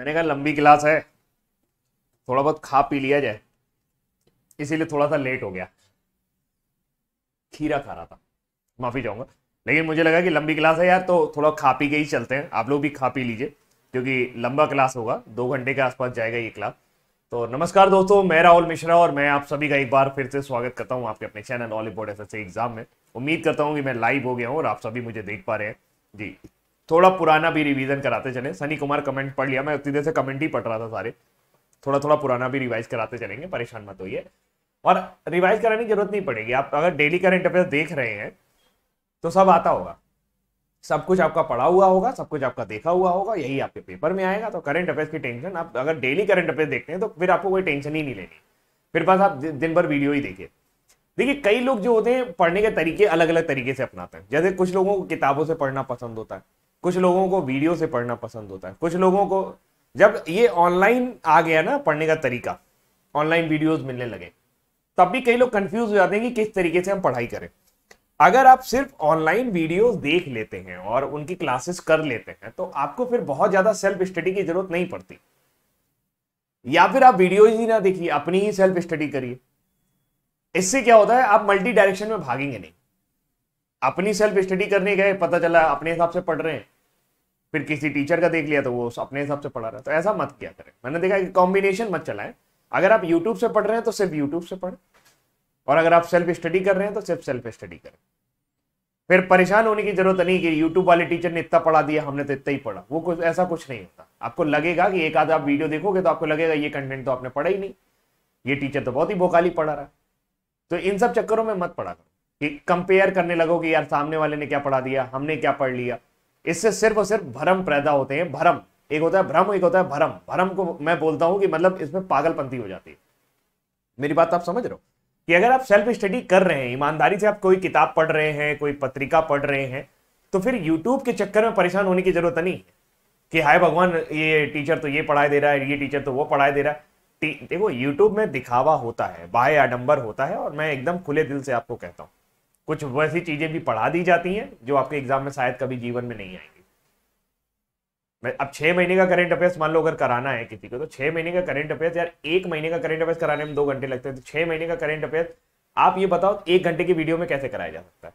मैंने कहा लंबी क्लास है थोड़ा बहुत खा पी लिया जाए इसीलिए थोड़ा सा लेट हो गया खीरा खा रहा था माफ़ी चाहूँगा लेकिन मुझे लगा कि लंबी क्लास है यार तो थोड़ा खा पी के ही चलते हैं आप लोग भी खा पी लीजिए क्योंकि लंबा क्लास होगा दो घंटे के आसपास जाएगा ये क्लास तो नमस्कार दोस्तों मैं राहुल मिश्रा और मैं आप सभी का एक बार फिर से स्वागत करता हूँ आपके अपने channel all important exam में उम्मीद करता हूँ कि मैं लाइव हो गया हूँ और आप सभी मुझे देख पा रहे हैं जी थोड़ा पुराना भी रिवीजन कराते चले सनी कुमार कमेंट पढ़ लिया मैं उतनी देर से कमेंट ही पढ़ रहा था सारे थोड़ा थोड़ा पुराना भी रिवाइज कराते चलेंगे परेशान मत होइए और रिवाइज कराने की जरूरत नहीं पड़ेगी आप अगर डेली करंट अफेयर देख रहे हैं तो सब आता होगा सब कुछ आपका पढ़ा हुआ होगा सब कुछ आपका देखा हुआ होगा यही आपके पेपर में आएगा तो करंट अफेयर्स की टेंशन आप अगर डेली करंट अफेयर देखते हैं तो फिर आपको कोई टेंशन ही नहीं लेनी फिर बस आप दिन भर वीडियो ही देखिए देखिए कई लोग जो होते हैं पढ़ने के तरीके अलग अलग तरीके से अपनाते हैं जैसे कुछ लोगों को किताबों से पढ़ना पसंद होता है कुछ लोगों को वीडियो से पढ़ना पसंद होता है कुछ लोगों को जब ये ऑनलाइन आ गया ना पढ़ने का तरीका ऑनलाइन वीडियोस मिलने लगे तब भी कई लोग कंफ्यूज हो जाते हैं कि किस तरीके से हम पढ़ाई करें अगर आप सिर्फ ऑनलाइन वीडियोस देख लेते हैं और उनकी क्लासेस कर लेते हैं तो आपको फिर बहुत ज्यादा सेल्फ स्टडी की जरूरत नहीं पड़ती या फिर आप वीडियो ही ना देखिए अपनी ही सेल्फ स्टडी करिए इससे क्या होता है आप मल्टी डायरेक्शन में भागेंगे नहीं अपनी सेल्फ स्टडी करने गए पता चला अपने हिसाब से पढ़ रहे हैं फिर किसी टीचर का देख लिया तो वो अपने हिसाब से पढ़ा रहा तो ऐसा मत किया करें मैंने देखा कि कॉम्बिनेशन मत चलाएं अगर आप यूट्यूब से पढ़ रहे हैं तो सिर्फ यूट्यूब से पढ़ें और अगर आप सेल्फ स्टडी कर रहे हैं तो सिर्फ सेल्फ स्टडी करें फिर परेशान होने की जरूरत नहीं कि यूट्यूब वाले टीचर ने इतना पढ़ा दिया हमने तो इतना ही पढ़ा वो कुछ ऐसा कुछ नहीं होता आपको लगेगा कि एक आधा आप वीडियो देखोगे तो आपको लगेगा ये कंटेंट तो आपने पढ़ा ही नहीं ये टीचर तो बहुत ही भोकाली पढ़ा रहा है तो इन सब चक्करों में मत पढ़ा कि कंपेयर करने लगो कि यार सामने वाले ने क्या पढ़ा दिया हमने क्या पढ़ लिया इससे सिर्फ और सिर्फ भ्रम पैदा होते हैं भ्रम एक होता है भ्रम एक होता है भ्रम भ्रम को मैं बोलता हूं कि मतलब इसमें पागलपंथी हो जाती है मेरी बात आप समझ रहे हो कि अगर आप सेल्फ स्टडी कर रहे हैं ईमानदारी से आप कोई किताब पढ़ रहे हैं कोई पत्रिका पढ़ रहे हैं तो फिर यूट्यूब के चक्कर में परेशान होने की जरूरत नहीं है कि हाय भगवान ये टीचर तो ये पढ़ाई दे रहा है ये टीचर तो वो पढ़ाई दे रहा है देखो यूट्यूब में दिखावा होता है बाह्य आडम्बर होता है और मैं एकदम खुले दिल से आपको कहता हूँ कुछ वैसी चीज़ें भी पढ़ा दी जाती हैं जो आपके एग्जाम में शायद कभी जीवन में नहीं आएंगी मैं अब छह महीने का करंट अफेयर्स मान लो अगर कराना है किसी को तो छह महीने का करंट अफेयर्स यार एक महीने का करंट अफेयर्स कराने में दो घंटे लगते हैं तो छह महीने का करंट अफेयर्स आप ये बताओ एक घंटे की वीडियो में कैसे कराया जा सकता है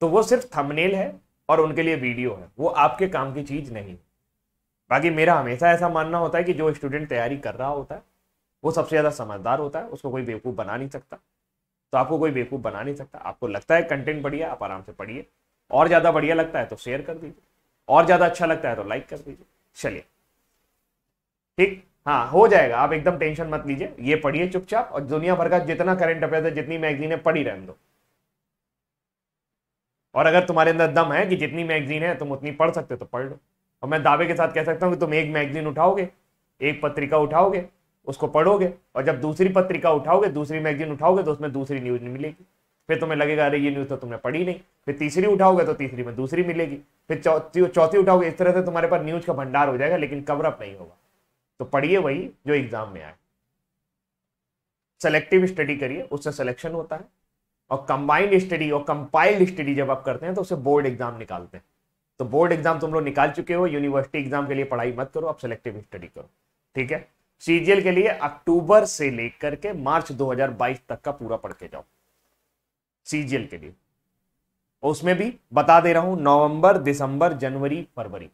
तो वो सिर्फ थमनेल है और उनके लिए वीडियो है वो आपके काम की चीज़ नहीं बाकी मेरा हमेशा ऐसा मानना होता है कि जो स्टूडेंट तैयारी कर रहा होता है वो सबसे ज़्यादा समझदार होता है उसको कोई बेवकूफ़ बना नहीं सकता तो आपको कोई बेवकूफ़ बना नहीं सकता आपको लगता है कंटेंट बढ़िया आप आराम से पढ़िए और ज़्यादा बढ़िया लगता है तो शेयर कर दीजिए और ज़्यादा अच्छा लगता है तो लाइक कर दीजिए चलिए ठीक हाँ हो जाएगा आप एकदम टेंशन मत लीजिए ये पढ़िए चुपचाप और दुनिया भर का जितना करंट अफेयर है जितनी मैगजीन है पढ़ी रहने दो और अगर तुम्हारे अंदर दम है कि जितनी मैगजीन है तुम उतनी पढ़ सकते हो तो पढ़ लो और मैं दावे के साथ कह सकता हूँ कि तुम एक मैगजीन उठाओगे एक पत्रिका उठाओगे उसको पढ़ोगे और जब दूसरी पत्रिका उठाओगे दूसरी मैगजीन उठाओगे तो उसमें दूसरी न्यूज नहीं मिलेगी फिर तुम्हें लगेगा अरे ये न्यूज तो तुमने पढ़ी नहीं फिर तीसरी उठाओगे तो तीसरी में दूसरी मिलेगी फिर चौथी चौथी उठाओगे इस तरह से तुम्हारे पास न्यूज का भंडार हो जाएगा लेकिन कवरअप नहीं होगा तो पढ़िए वही जो एग्जाम में आए सेलेक्टिव स्टडी करिए उससे सिलेक्शन होता है और कंबाइंड स्टडी और कंपाइल्ड स्टडी जब आप करते हैं तो उससे बोर्ड एग्जाम निकालते हैं तो बोर्ड एग्जाम तुम लोग निकाल चुके हो यूनिवर्सिटी एग्जाम के लिए पढ़ाई मत करो आप सेलेक्टिव स्टडी करो ठीक है सीजीएल के लिए अक्टूबर से लेकर के मार्च 2022 तक का पूरा पढ़ के जाओ सीजीएल के लिए उसमें भी बता दे रहा हूं नवंबर दिसंबर जनवरी फरवरी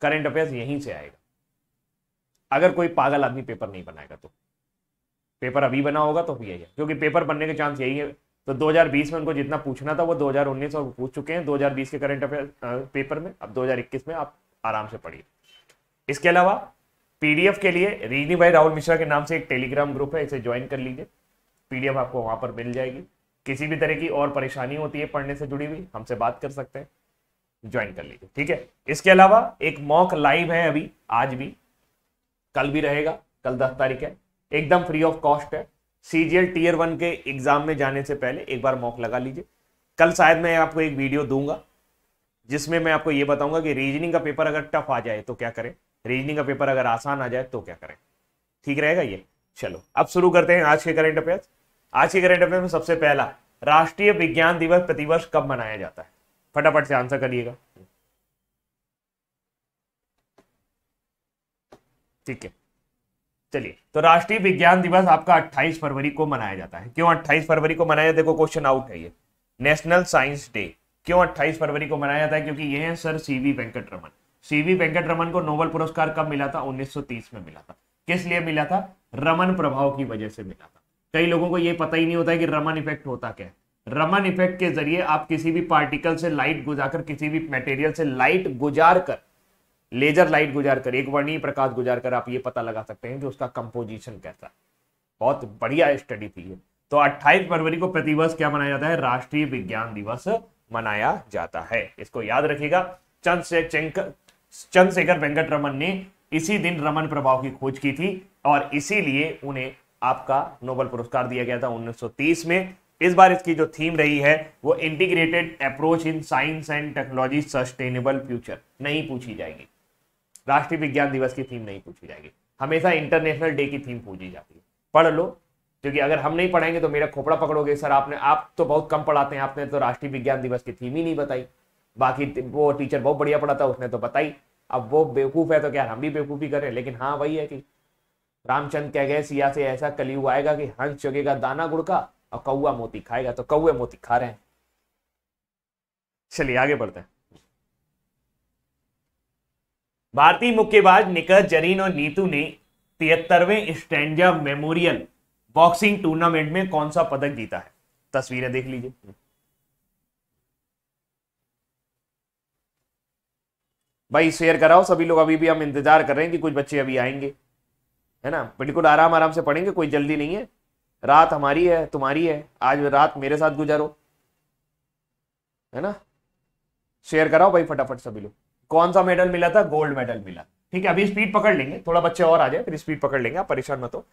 करंट अफेयर्स यहीं से आएगा अगर कोई पागल आदमी पेपर नहीं बनाएगा तो पेपर अभी बना होगा तो यही है क्योंकि पेपर बनने के चांस यही है तो 2020 में उनको जितना पूछना था वो 2019 और पूछ चुके हैं 2020 के करंट अफेयर पेपर में अब 2021 में आप आराम से पढ़िए इसके अलावा पीडीएफ के लिए रीनी भाई राहुल मिश्रा के नाम से एक टेलीग्राम ग्रुप है इसे ज्वाइन कर लीजिए पीडीएफ आपको वहां पर मिल जाएगी किसी भी तरह की और परेशानी होती है पढ़ने से जुड़ी हुई हमसे बात कर सकते हैं ज्वाइन कर लीजिए ठीक है इसके अलावा एक मॉक लाइव है अभी आज भी कल भी रहेगा कल दस तारीख है एकदम फ्री ऑफ कॉस्ट है सीजीएल टीयर वन के एग्जाम में जाने से पहले एक बार मॉक लगा लीजिए कल शायद मैं आपको एक वीडियो दूंगा जिसमें मैं आपको ये बताऊंगा कि रीजनिंग का पेपर अगर टफ आ जाए तो क्या करें रीजनिंग का पेपर अगर आसान आ जाए तो क्या करें ठीक रहेगा ये चलो अब शुरू करते हैं आज के करंट अफेयर्स आज के करंट अफेयर्स में सबसे पहला राष्ट्रीय विज्ञान दिवस प्रतिवर्ष कब मनाया जाता है फटाफट से आंसर करिएगा ठीक है चलिए तो राष्ट्रीय विज्ञान दिवस आपका 28 फरवरी को मनाया जाता है क्यों 28 फरवरी को मनाया जाता है देखो क्वेश्चन आउट है ये नेशनल साइंस डे क्यों 28 फरवरी को मनाया जाता है क्योंकि ये है sir C Venkat Raman CV Venkat Raman को नोबल पुरस्कार कब मिला था 1930 में मिला था किस लिए मिला था रमन प्रभाव की वजह से मिला था कई लोगों को यह पता ही नहीं होता है कि रमन इफेक्ट होता क्या है रमन इफेक्ट के जरिए आप किसी भी पार्टिकल से लाइट गुजाकर किसी भी मटेरियल से लाइट गुजार कर लेजर लाइट गुजार कर एक वर्णीय प्रकाश गुजार कर आप ये पता लगा सकते हैं कि उसका कंपोजिशन कैसा बहुत बढ़िया स्टडी थी ये तो 28 फरवरी को प्रतिवर्ष क्या मनाया जाता है राष्ट्रीय विज्ञान दिवस मनाया जाता है इसको याद रखिएगा चंद्रशेखर चंद्रशेखर वेंकट रमन ने इसी दिन रमन प्रभाव की खोज की थी और इसीलिए उन्हें आपका नोबल पुरस्कार दिया गया था 1930 में इस बार इसकी जो थीम रही है वो integrated approach in science and technology sustainable future नहीं पूछी जाएगी राष्ट्रीय विज्ञान दिवस की थीम नहीं पूछी जाएगी हमेशा इंटरनेशनल डे की थीम पूछी जाती है पढ़ लो क्योंकि अगर हम नहीं पढ़ेंगे तो मेरा खोपड़ा पकड़ोगे सर आपने आप तो बहुत कम पढ़ाते हैं आपने तो राष्ट्रीय विज्ञान दिवस की थीम ही नहीं बताई बाकी वो टीचर बहुत बढ़िया पढ़ाता उसने तो बताई अब वो बेवकूफ़ है तो क्या हम भी बेवकूफ़ी करें लेकिन हाँ वही है कि रामचंद कह गए सिया से ऐसा कलयुग आएगा कि हंस चुकेगा दाना गुड़ का और कौआ मोती खाएगा तो कौए मोती खा रहे हैं चलिए आगे बढ़ते हैं भारतीय मुक्केबाज निकत जरीन और नीतू ने तिहत्तरवें स्टैंडा मेमोरियल बॉक्सिंग टूर्नामेंट में कौन सा पदक जीता है तस्वीरें देख लीजिए भाई शेयर कराओ सभी लोग अभी भी हम इंतजार कर रहे हैं कि कुछ बच्चे अभी आएंगे है ना बिल्कुल आराम आराम से पढ़ेंगे कोई जल्दी नहीं है रात हमारी है तुम्हारी है आज रात मेरे साथ गुजारो है ना शेयर कराओ भाई फटाफट सभी लोग कौन सा मेडल मिला था गोल्ड मेडल मिला ठीक है अभी स्पीड पकड़ लेंगे थोड़ा बच्चे और आ जाए फिर स्पीड पकड़ लेंगे आप परेशान मत हो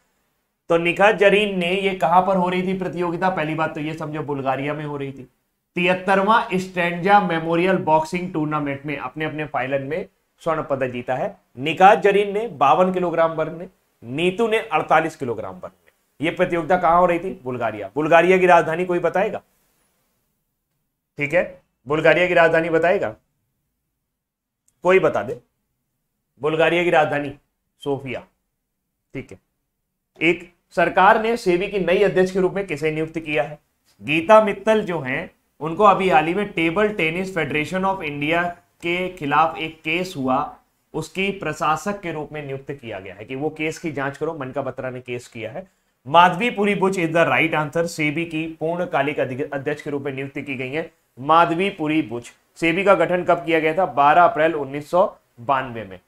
तो निखत जरीन ने ये कहां पर हो रही थी प्रतियोगिता पहली बात तो ये समझो बुल्गारिया में हो रही थी तिहत्तरवा स्टैंडजा मेमोरियल बॉक्सिंग टूर्नामेंट में अपने अपने फाइलन में स्वर्ण पदक जीता है निकाज जरीन ने बावन किलोग्राम वर्ग में नीतू ने 48 किलोग्राम वर्ग में यह प्रतियोगिता कहां हो रही थी बुल्गारिया बुल्गारिया की राजधानी कोई बताएगा ठीक है बुल्गारिया की राजधानी बताएगा कोई बता दे बुल्गारिया की राजधानी सोफिया ठीक है एक सरकार ने सेबी की नई अध्यक्ष के रूप में किसे नियुक्त किया है गीता मित्तल जो हैं उनको अभी हाल ही में table tennis federation of India के खिलाफ एक केस हुआ उसकी प्रशासक के रूप में नियुक्त किया गया है कि वो केस की जांच करो मनका बत्रा ने केस किया है Madhabi Puri Buch is the right answer SEBI की पूर्णकालिक अध्यक्ष के रूप में नियुक्ति की गई है माधवी पुरी बुच सेबी का गठन कब किया गया था 12 अप्रैल उन्नीस में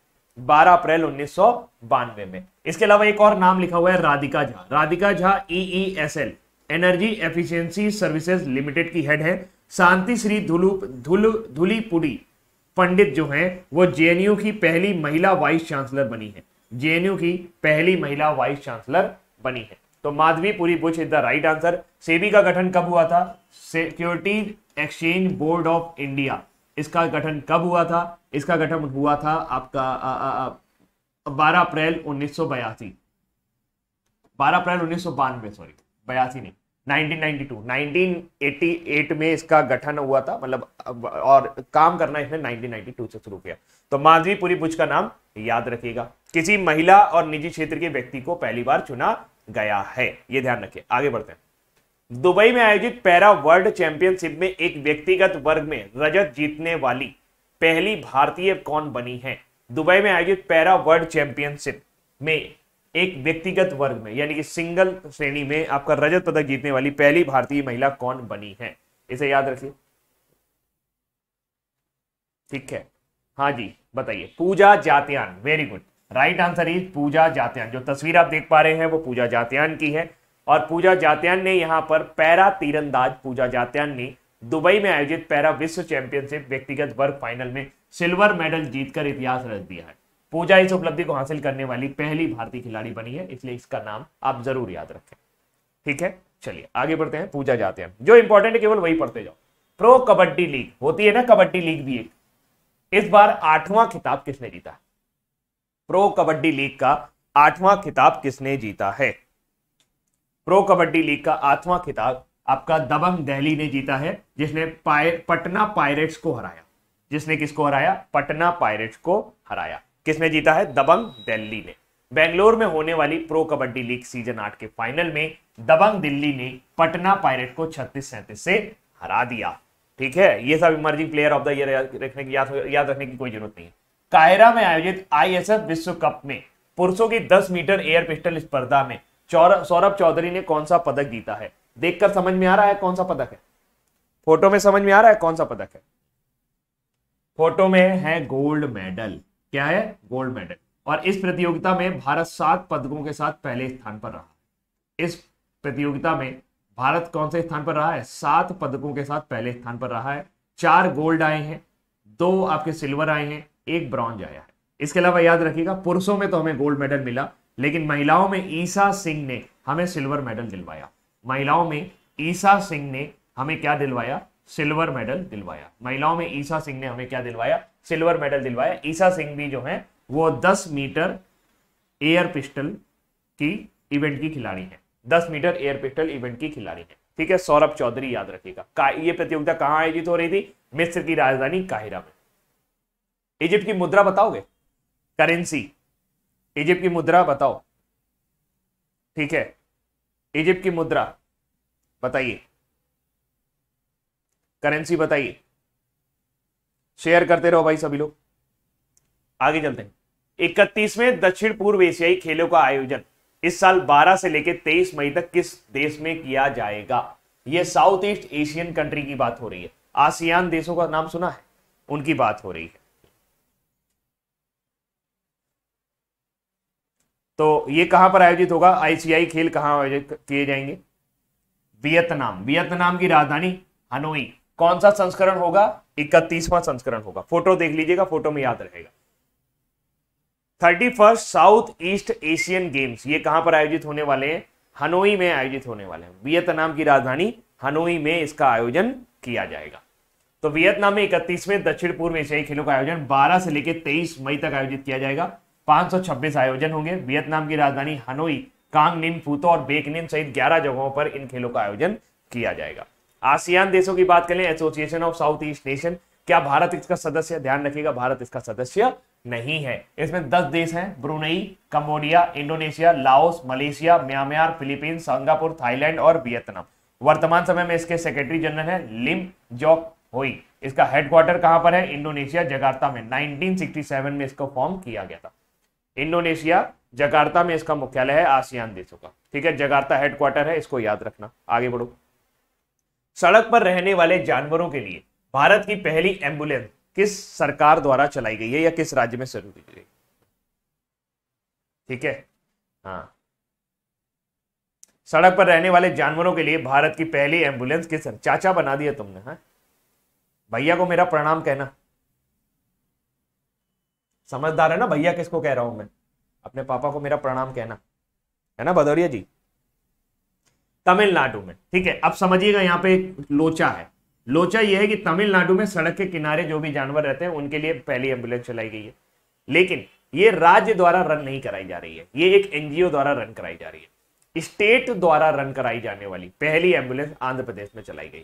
12 अप्रैल उन्नीस में इसके अलावा एक और नाम लिखा हुआ है Radhika Jha Radhika Jha E S L energy efficiency services limited की हेड है शांति श्री धुलू धुल धुलीपुरी पंडित जो हैं वो जे की पहली महिला वाइस चांसलर बनी है जे की पहली महिला वाइस चांसलर बनी है तो Madhabi Puri Buch is the right answer SEBI का गठन कब हुआ था securities exchange board of India इसका गठन कब हुआ था इसका गठन हुआ था आपका बारह अप्रैल उन्नीस सौ बयासी बारह अप्रैल उन्नीस सौ बानवे सॉरी बयासी नहीं 1992 1988 में इसका गठन हुआ था मतलब और काम करना इसने 1992 से शुरू किया तो माधवी पुरी बुच का नाम याद रखिएगा किसी महिला और निजी क्षेत्र के व्यक्ति को पहली बार चुना गया है ये ध्यान रखिए आगे बढ़ते हैं दुबई में आयोजित पैरा वर्ल्ड चैंपियनशिप में एक व्यक्तिगत वर्ग में रजत जीतने वाली पहली भारतीय कौन बनी है दुबई में आयोजित पैरा वर्ल्ड चैंपियनशिप में एक व्यक्तिगत वर्ग में यानी कि सिंगल श्रेणी में आपका रजत पदक जीतने वाली पहली भारतीय महिला कौन बनी है इसे याद रखिए ठीक है हाँ जी बताइए Pooja Jatyan very good right answer is Pooja Jatyan जो तस्वीर आप देख पा रहे हैं वो पूजा जात्यान की है और पूजा जात्यान ने यहाँ पर पैरा तीरंदाज पूजा जात्यान ने दुबई में आयोजित पैरा विश्व चैंपियनशिप व्यक्तिगत वर्ग फाइनल में सिल्वर मेडल जीतकर इतिहास रच दिया है पूजा इस उपलब्धि को हासिल करने वाली पहली भारतीय खिलाड़ी बनी है इसलिए इसका नाम आप जरूर याद रखें ठीक है चलिए आगे बढ़ते हैं पूजा जाते हैं जो इंपॉर्टेंट है केवल वही पढ़ते जाओ प्रो कबड्डी लीग होती है ना कबड्डी लीग भी एक इस बार आठवां खिताब किसने जीता प्रो कबड्डी लीग का आठवां खिताब किसने जीता है प्रो कबड्डी लीग का आठवां खिताब आपका दबंग दिल्ली ने जीता है जिसने पाय पटना पायरेट्स को हराया जिसने किसको हराया पटना पायरेट्स को हराया किसने जीता है दबंग दिल्ली ने बेंगलोर में होने वाली प्रो कबड्डी लीग सीजन आठ के फाइनल में दबंग दिल्ली ने पटना पायरेट को छत्तीस सैंतीस से हरा दिया ठीक है ये सब emerging player of the year रखने की याद रखने की कोई जरूरत नहीं है कायरा में आयोजित आईएसएफ विश्व कप में पुरुषों की 10 मीटर एयर पिस्टल स्पर्धा में सौरभ चौधरी ने कौन सा पदक जीता है देखकर समझ में आ रहा है कौन सा पदक है फोटो में समझ में आ रहा है कौन सा पदक है फोटो में है गोल्ड मेडल क्या है गोल्ड मेडल और इस प्रतियोगिता में भारत सात पदकों के साथ पहले स्थान पर रहा इस प्रतियोगिता में भारत कौन से स्थान पर रहा है सात पदकों के साथ पहले स्थान पर रहा है चार गोल्ड आए हैं दो आपके सिल्वर आए हैं एक ब्रॉन्ज आया है इसके अलावा याद रखिएगा पुरुषों में तो हमें गोल्ड मेडल मिला लेकिन महिलाओं में ईसा सिंह ने हमें सिल्वर मेडल दिलवाया महिलाओं में ईसा सिंह ने हमें क्या दिलवाया सिल्वर मेडल दिलवाया महिलाओं में ईसा सिंह ने हमें क्या दिलवाया सिल्वर मेडल दिलवाया ईसा सिंह भी जो है वो 10 मीटर एयर पिस्टल की इवेंट की खिलाड़ी है 10 मीटर एयर पिस्टल इवेंट की खिलाड़ी है ठीक है सौरभ चौधरी याद रखिएगा ये प्रतियोगिता कहां आयोजित हो रही थी मिस्र की राजधानी काहिरा में इजिप्ट की मुद्रा बताओगे करेंसी इजिप्ट की मुद्रा बताओ ठीक है इजिप्ट की मुद्रा बताइए करेंसी बताइए शेयर करते रहो भाई सभी लोग आगे चलते हैं इकतीसवें दक्षिण पूर्व एशियाई खेलों का आयोजन इस साल 12 से लेकर 23 मई तक किस देश में किया जाएगा यह साउथ ईस्ट एशियन कंट्री की बात हो रही है आसियान देशों का नाम सुना है उनकी बात हो रही है तो ये कहां पर आयोजित होगा आईसीआई खेल कहां आयोजित किए जाएंगे वियतनाम वियतनाम की राजधानी हनोई कौन सा संस्करण होगा इकतीसवां संस्करण होगा फोटो देख लीजिएगा फोटो में याद रहेगा thirty first south east Asian games ये कहां पर आयोजित होने वाले हैं हनोई में आयोजित होने वाले हैं वियतनाम की राजधानी हनोई में इसका आयोजन किया जाएगा तो वियतनाम में इकतीसवें दक्षिण पूर्व एशियाई खेलों का आयोजन 12 से लेकर 23 मई तक आयोजित किया जाएगा 526 आयोजन होंगे वियतनाम की राजधानी हनोई कांग निम फूतो और बेकनिम सहित 11 जगहों पर इन खेलों का आयोजन किया जाएगा आसियान देशों की बात करें association of south east nation क्या भारत इसका सदस्य ध्यान रखिएगा भारत इसका सदस्य नहीं है इसमें दस देश हैं Brunei Cambodia Indonesia Laos Malaysia Myanmar Philippines Singapore Thailand और वियतनाम वर्तमान समय में इसके सेक्रेटरी जनरल है लिम जॉक होई इसका हेडक्वार्टर कहां पर है इंडोनेशिया जकार्ता में 1967 में इसको फॉर्म किया गया था इंडोनेशिया जकार्ता में इसका मुख्यालय है आसियान देशों का ठीक है जकार्ता हेडक्वार्टर है इसको याद रखना आगे बढ़ो सड़क पर रहने वाले जानवरों के लिए भारत की पहली एम्बुलेंस किस सरकार द्वारा चलाई गई है या किस राज्य में शुरू की गई ठीक है हाँ सड़क पर रहने वाले जानवरों के लिए भारत की पहली एम्बुलेंस किस सर चाचा बना दिया तुमने हाँ भैया को मेरा प्रणाम कहना समझदार है ना भैया किसको कह रहा हूं मैं अपने पापा को मेरा प्रणाम कहना है ना भदौरिया जी तमिलनाडु में ठीक है अब समझिएगा यहाँ पे एक लोचा है लोचा यह है कि तमिलनाडु में सड़क के किनारे जो भी जानवर रहते हैं उनके लिए पहली एम्बुलेंस चलाई गई है लेकिन ये राज्य द्वारा रन नहीं कराई जा रही है ये एक एनजीओ द्वारा रन कराई जा रही है स्टेट द्वारा रन कराई जाने वाली पहली एम्बुलेंस आंध्र प्रदेश में चलाई गई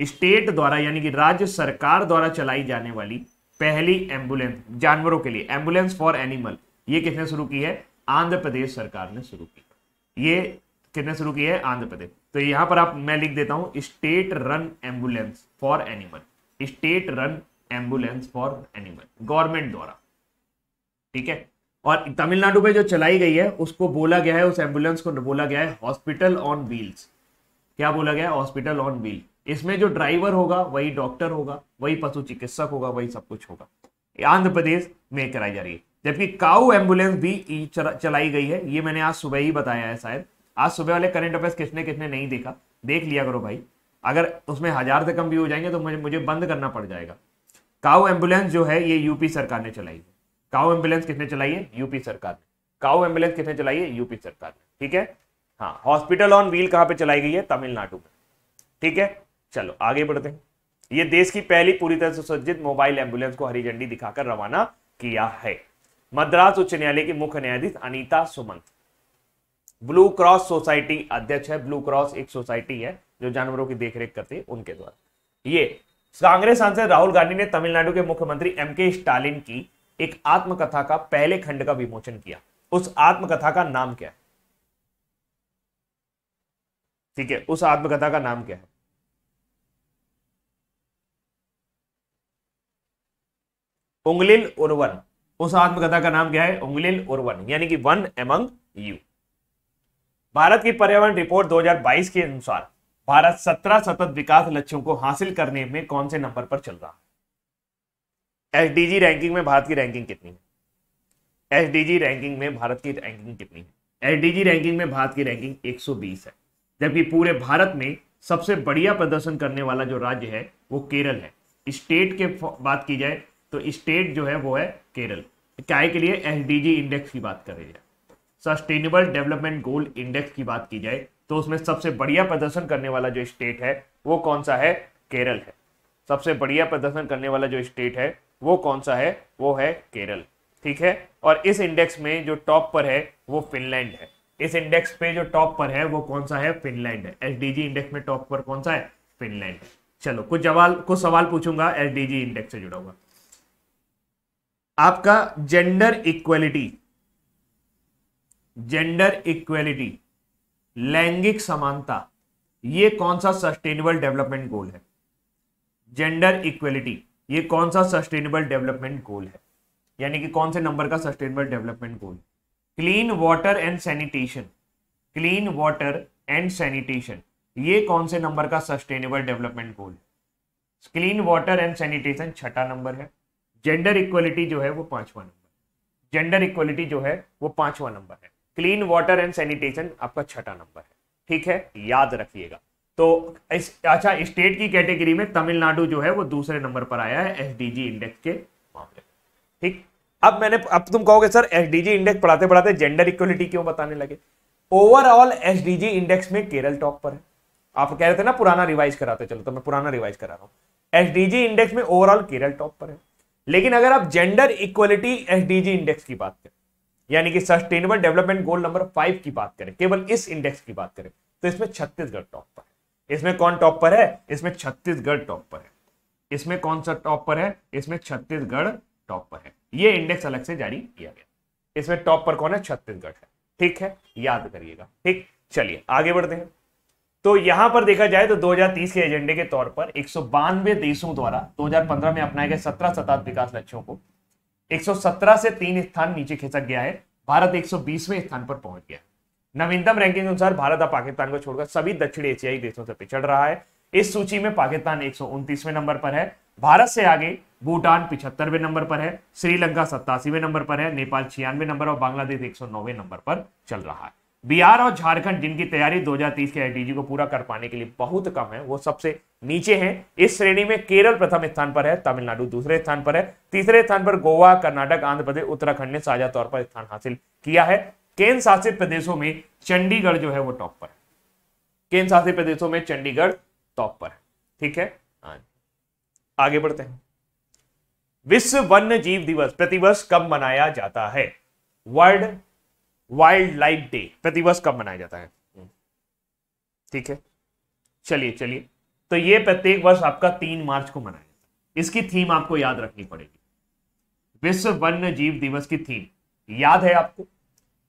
है स्टेट द्वारा यानी कि राज्य सरकार द्वारा चलाई जाने वाली पहली एम्बुलेंस जानवरों के लिए एम्बुलेंस फॉर एनिमल ये किसने शुरू की है आंध्र प्रदेश सरकार ने शुरू की ये कितने शुरू किए है आंध्र प्रदेश तो यहाँ पर आप मैं लिख देता हूं state run ambulance for animal state run ambulance for animal government द्वारा ठीक है और तमिलनाडु में जो चलाई गई है उसको बोला गया है उस एम्बुलेंस को बोला गया है हॉस्पिटल ऑन व्हील्स क्या बोला गया है हॉस्पिटल ऑन व्हील इसमें जो ड्राइवर होगा वही डॉक्टर होगा वही पशु चिकित्सक होगा वही सब कुछ होगा आंध्र प्रदेश में कराई जा रही है जबकि काउ एम्बुलेंस भी चलाई गई है ये मैंने आज सुबह ही बताया है शायद आज सुबह वाले करंट अफेयर्स किसने किसने नहीं देखा देख लिया करो भाई अगर उसमें हजार से कम भी हो जाएंगे तो मुझे मुझे बंद करना पड़ जाएगा काउ एम्बुलेंस जो है ये यूपी सरकार ने चलाई है काउ एम्बुलेंस किसने चलाई है यूपी सरकार ने काउ एम्बुलेंस किसने चलाई है यूपी सरकार ने ठीक है हाँ हॉस्पिटल ऑन व्हील कहाँ पे चलाई गई है तमिलनाडु में ठीक है चलो आगे बढ़ते हैं ये देश की पहली पूरी तरह से सुसज्जित मोबाइल एम्बुलेंस को हरी झंडी दिखाकर रवाना किया है मद्रास उच्च न्यायालय की मुख्य न्यायाधीश Anita Sumant blue cross society अध्यक्ष है ब्लू क्रॉस एक सोसाइटी है जो जानवरों की देखरेख करती है उनके द्वारा ये कांग्रेस सांसद राहुल गांधी ने तमिलनाडु के मुख्यमंत्री एम के स्टालिन की एक आत्मकथा का पहले खंड का विमोचन किया उस आत्मकथा का नाम क्या है ठीक है उस आत्मकथा का नाम क्या है उंगलिल उर्वन उस आत्मकथा का नाम क्या है उंगलिल उर्वन यानी कि वन एमंग यू भारत की पर्यावरण रिपोर्ट 2022 के अनुसार भारत 17 सतत विकास लक्ष्यों को हासिल करने में कौन से नंबर पर चल रहा है एसडीजी रैंकिंग में भारत की रैंकिंग कितनी है एसडीजी रैंकिंग में भारत की रैंकिंग कितनी है एसडीजी रैंकिंग में भारत की रैंकिंग 120 है जबकि पूरे भारत में सबसे बढ़िया प्रदर्शन करने वाला जो राज्य है वो केरल है स्टेट के बात की जाए तो स्टेट जो है वो है केरल क्या के लिए एस इंडेक्स की बात करें जाए सस्टेनेबल डेवलपमेंट गोल इंडेक्स की बात की जाए तो उसमें सबसे बढ़िया प्रदर्शन करने वाला जो स्टेट है वो कौन सा है केरल है सबसे बढ़िया प्रदर्शन करने वाला जो स्टेट है वो कौन सा है वो है केरल ठीक है और इस इंडेक्स में जो टॉप पर है वो फिनलैंड है इस इंडेक्स पे जो टॉप पर है वो कौन सा है फिनलैंड है एस इंडेक्स में टॉप पर कौन सा है फिनलैंड चलो कुछ जवाल कुछ सवाल पूछूंगा एस इंडेक्स से जुड़ा हुआ आपका जेंडर इक्वेलिटी जेंडर इक्वेलिटी लैंगिक समानता ये कौन सा सस्टेनेबल डेवलपमेंट गोल है जेंडर इक्वेलिटी ये कौन सा सस्टेनेबल डेवलपमेंट गोल है यानी कि कौन से नंबर का sustainable development goal clean water and sanitation clean water and sanitation ये कौन से नंबर का सस्टेनेबल डेवलपमेंट गोल है क्लीन वाटर एंड सैनिटेशन छठा नंबर है जेंडर इक्वलिटी जो है वो पांचवा नंबर जेंडर इक्वलिटी जो है वो पांचवा नंबर है क्लीन वाटर एंड सैनिटेशन आपका छठा नंबर है ठीक है याद रखिएगा तो इस अच्छा स्टेट की कैटेगरी में तमिलनाडु जो है वो दूसरे नंबर पर आया है एसडीजी इंडेक्स के मामले ठीक अब मैंने अब तुम कहोगे सर एसडीजी इंडेक्स पढ़ाते पढ़ाते जेंडर इक्वलिटी क्यों बताने लगे ओवरऑल एसडीजी इंडेक्स में केरल टॉप पर है आप कह रहे थे ना पुराना रिवाइज कराते चलो तो मैं पुराना रिवाइज करा रहा हूँ एसडीजी इंडेक्स में ओवरऑल केरल टॉप पर है लेकिन अगर आप जेंडर इक्वलिटी एसडीजी इंडेक्स की बात करें यानी कि sustainable development goal number five की बात करें केवल इस इंडेक्स की बात करें तो इसमें छत्तीसगढ़ टॉप पर है इसमें कौन टॉप पर है इसमें छत्तीसगढ़ टॉप पर है इसमें कौन सा टॉप पर है इसमें छत्तीसगढ़ टॉप पर है ये इंडेक्स अलग से जारी किया गया इसमें टॉप पर कौन है छत्तीसगढ़ है ठीक है याद करिएगा ठीक चलिए आगे बढ़ते हैं तो यहां पर देखा जाए तो 2030 के एजेंडे के तौर पर एक देशों द्वारा 2015 में अपनाए गए सत्रह शताब्द विकास लक्ष्यों को 117 से तीन स्थान नीचे खिसक गया है भारत 120वें स्थान पर पहुंच गया नवीनतम रैंकिंग के अनुसार भारत अब पाकिस्तान को छोड़कर सभी दक्षिण एशियाई देशों से पिछड़ रहा है इस सूची में पाकिस्तान एक नंबर पर है भारत से आगे भूटान पिछहत्तरवें नंबर पर है श्रीलंका सत्तासीवें नंबर पर है नेपाल छियानवे नंबर और बांग्लादेश एक नंबर पर चल रहा है बिहार और झारखंड जिनकी तैयारी 2030 के आईटीजी को पूरा कर पाने के लिए बहुत कम है वो सबसे नीचे हैं इस श्रेणी में केरल प्रथम स्थान पर है तमिलनाडु दूसरे स्थान पर है तीसरे स्थान पर गोवा कर्नाटक आंध्र प्रदेश उत्तराखंड ने साझा तौर पर स्थान हासिल किया है केंद्र शासित प्रदेशों में चंडीगढ़ जो है वो टॉप पर है केंद्र शासित प्रदेशों में चंडीगढ़ टॉप पर है ठीक है हाँ आगे बढ़ते हैं विश्व वन्य जीव दिवस प्रतिवर्ष कब मनाया जाता है वर्ल्ड वाइल्ड लाइफ डे प्रतिवर्ष कब मनाया जाता है हम्म। ठीक है चलिए चलिए तो ये प्रत्येक वर्ष आपका तीन मार्च को मनाया जाता है इसकी थीम आपको याद रखनी पड़ेगी विश्व वन्य जीव दिवस की थीम याद है आपको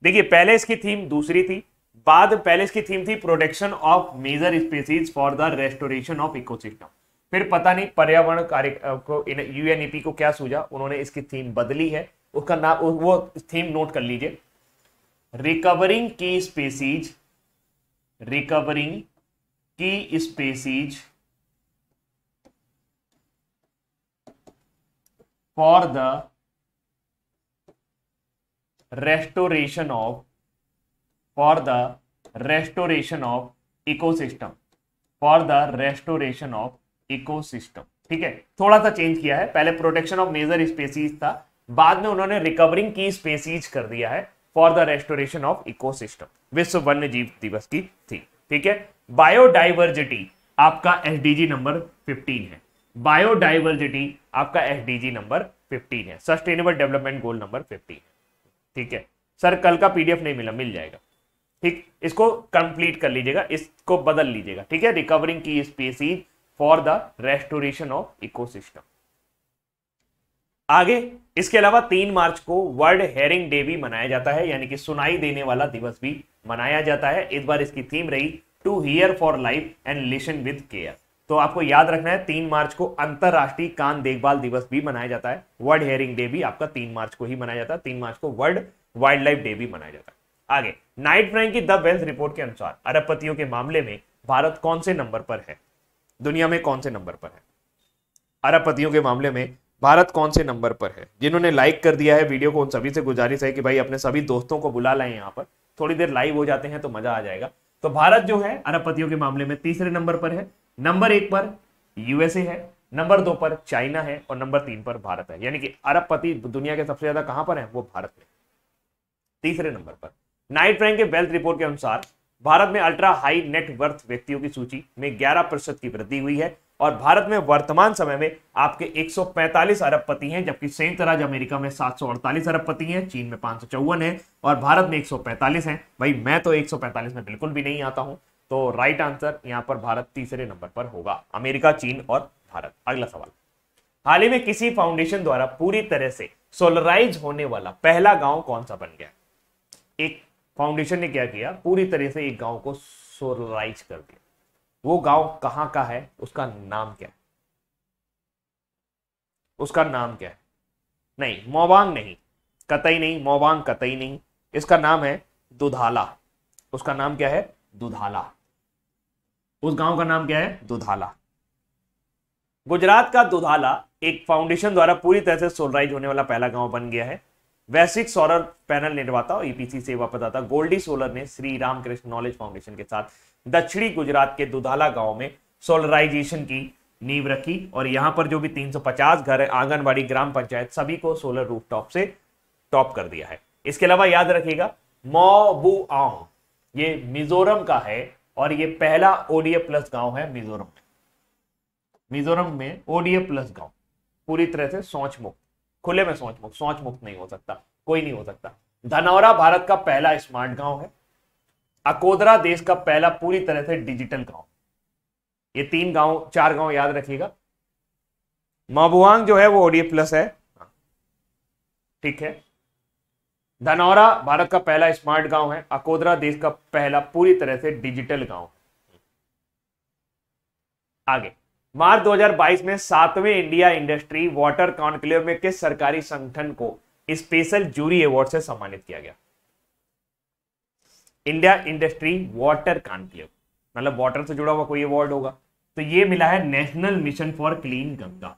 देखिए पहले इसकी थीम दूसरी थी बाद पहले इसकी थीम थी protection of major species for the restoration of ecosystem फिर पता नहीं पर्यावरण कार्य को यूएनईपी को क्या सूझा उन्होंने इसकी थीम बदली है उसका नाम वो थीम नोट कर लीजिए रिकवरिंग की स्पेसीज रिकवरिंग की species for the restoration of for the restoration of ecosystem for the restoration of ecosystem ठीक है थोड़ा सा चेंज किया है पहले प्रोटेक्शन ऑफ मेजर स्पेसीज था बाद में उन्होंने रिकवरिंग की स्पेसीज कर दिया है for the restoration of ecosystem विश्व वन्य जीव दिवस की थी ठीक है बायोडाइवर्सिटी आपका एसडीजी नंबर 15 है बायोडाइवर्सिटी आपका एसडीजी नंबर 15 है सस्टेनेबल डेवलपमेंट गोल नंबर 15 है ठीक है सर कल का पीडीएफ नहीं मिला मिल जाएगा ठीक इसको कंप्लीट कर लीजिएगा इसको बदल लीजिएगा ठीक है रिकवरिंग की species for the restoration of ecosystem आगे इसके अलावा तीन मार्च को वर्ल्ड हेयरिंग डे भी मनाया जाता है यानी कि सुनाई देने वाला दिवस भी मनाया जाता है इस बार इसकी थीम रही to hear for life and listen with care तो आपको याद रखना है तीन मार्च को अंतरराष्ट्रीय कान देखभाल दिवस भी मनाया जाता है वर्ल्ड हेयरिंग डे भी आपका तीन मार्च को ही मनाया जाता है तीन मार्च को वर्ल्ड वाइल्ड लाइफ डे भी मनाया जाता है आगे नाइट फ्रैंक की द वेल्थ रिपोर्ट के अनुसार अरबपतियों के मामले में भारत कौन से नंबर पर है दुनिया में कौन से नंबर पर है अरबपतियों के मामले में भारत कौन से नंबर पर है जिन्होंने लाइक कर दिया है वीडियो को उन सभी से गुजारिश है कि भाई अपने सभी दोस्तों को बुला लाए यहाँ पर थोड़ी देर लाइव हो जाते हैं तो मजा आ जाएगा तो भारत जो है अरबपतियों के मामले में तीसरे नंबर पर है नंबर एक पर यूएसए है नंबर दो पर चाइना है और नंबर तीन पर भारत है यानी कि अरबपति दुनिया के सबसे ज्यादा कहां पर है वो भारत में तीसरे नंबर पर नाइट रैंक के वेल्थ रिपोर्ट के अनुसार भारत में अल्ट्रा हाई नेटवर्थ व्यक्तियों की सूची में ग्यारह प्रतिशत की वृद्धि हुई है और भारत में वर्तमान समय में आपके 145 अरब पति हैं जबकि संयुक्त राज्य अमेरिका में सात अरब पति हैं चीन में पांच सौ है और भारत में 145 हैं भाई मैं तो 145 में बिल्कुल भी नहीं आता हूं तो राइट आंसर यहां पर भारत तीसरे नंबर पर होगा अमेरिका चीन और भारत अगला सवाल हाल ही में किसी फाउंडेशन द्वारा पूरी तरह से सोलराइज होने वाला पहला गांव कौन सा बन गया एक फाउंडेशन ने क्या किया पूरी तरह से एक गांव को सोलराइज कर दिया वो गांव कहाँ का है उसका नाम क्या है उसका नाम क्या है नहीं मोबांग नहीं कतई नहीं मोबांग कतई नहीं इसका नाम है दुधाला उसका नाम क्या है दुधाला उस गांव का नाम क्या है दुधाला गुजरात का दुधाला एक फाउंडेशन द्वारा पूरी तरह से सोलराइज होने वाला पहला गांव बन गया है वैश्विक सोलर पैनल निर्माता और ईपीसी e सेवा प्रदाता गोल्डी सोलर ने श्री रामकृष्ण नॉलेज फाउंडेशन के साथ दक्षिणी गुजरात के दुधाला गांव में सोलराइजेशन की नींव रखी और यहां पर जो भी 350 घर है आंगनबाड़ी ग्राम पंचायत सभी को सोलर रूफटॉप से टॉप कर दिया है इसके अलावा याद रखिएगा मॉबू ये मिजोरम का है और ये पहला ओडीए प्लस गांव है मिजोरम में मिजोरम में ओडीए प्लस गांव पूरी तरह से सोच मुक्त खुले में सोच मुक्त सोच मुक्त नहीं हो सकता कोई नहीं हो सकता धनौरा भारत का पहला स्मार्ट गांव है अकोदरा देश का पहला पूरी तरह से डिजिटल गांव ये तीन गांव चार गांव याद रखिएगा मबुआंग जो है वो ओडीए प्लस है ठीक है धनौरा भारत का पहला स्मार्ट गांव है अकोदरा देश का पहला पूरी तरह से डिजिटल गांव आगे मार्च 2022 में सातवें इंडिया इंडस्ट्री वाटर कॉन्क्लेव में किस सरकारी संगठन को स्पेशल जूरी अवार्ड से सम्मानित किया गया इंडिया इंडस्ट्री वाटर कॉन्क्लेव मतलब वाटर से जुड़ा हुआ कोई अवार्ड होगा तो ये मिला है national mission for clean Ganga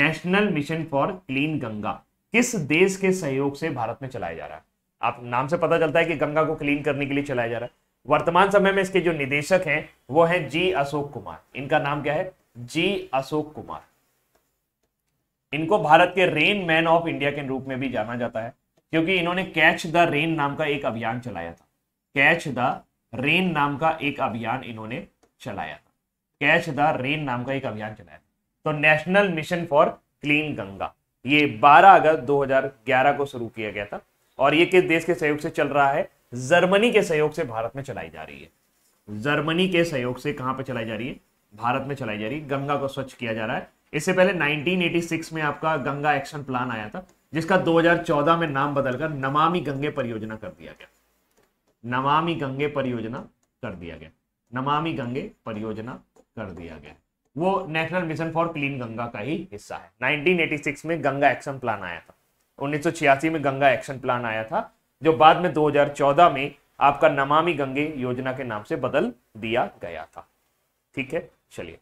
national mission for clean Ganga किस देश के सहयोग से भारत में चलाया जा रहा है आप नाम से पता चलता है कि गंगा को क्लीन करने के लिए चलाया जा रहा है वर्तमान समय में इसके जो निदेशक हैं वो है जी अशोक कुमार इनका नाम क्या है जी अशोक कुमार इनको भारत के रेन मैन ऑफ इंडिया के रूप में भी जाना जाता है क्योंकि इन्होंने कैच द रेन नाम का एक अभियान चलाया था कैच द रेन नाम का एक अभियान इन्होंने चलाया था कैच द रेन नाम का एक अभियान चलाया था तो national mission for clean Ganga ये 12 अगस्त 2011 को शुरू किया गया था और ये किस देश के सहयोग से चल रहा है जर्मनी के सहयोग से भारत में चलाई जा रही है जर्मनी के सहयोग से कहाँ पे चलाई जा रही है भारत में चलाई जा रही है गंगा को स्वच्छ किया जा रहा है इससे पहले 1986 में आपका गंगा एक्शन प्लान आया था जिसका 2014 में नाम बदलकर नमामि गंगे परियोजना कर दिया गया नमामि गंगे परियोजना कर दिया गया नमामि गंगे परियोजना कर दिया गया वो national mission for clean Ganga का ही हिस्सा है 1986 में गंगा एक्शन प्लान आया था 1986 में गंगा एक्शन प्लान आया था जो बाद में 2014 में आपका नमामि गंगे योजना के नाम से बदल दिया गया था ठीक है चलिए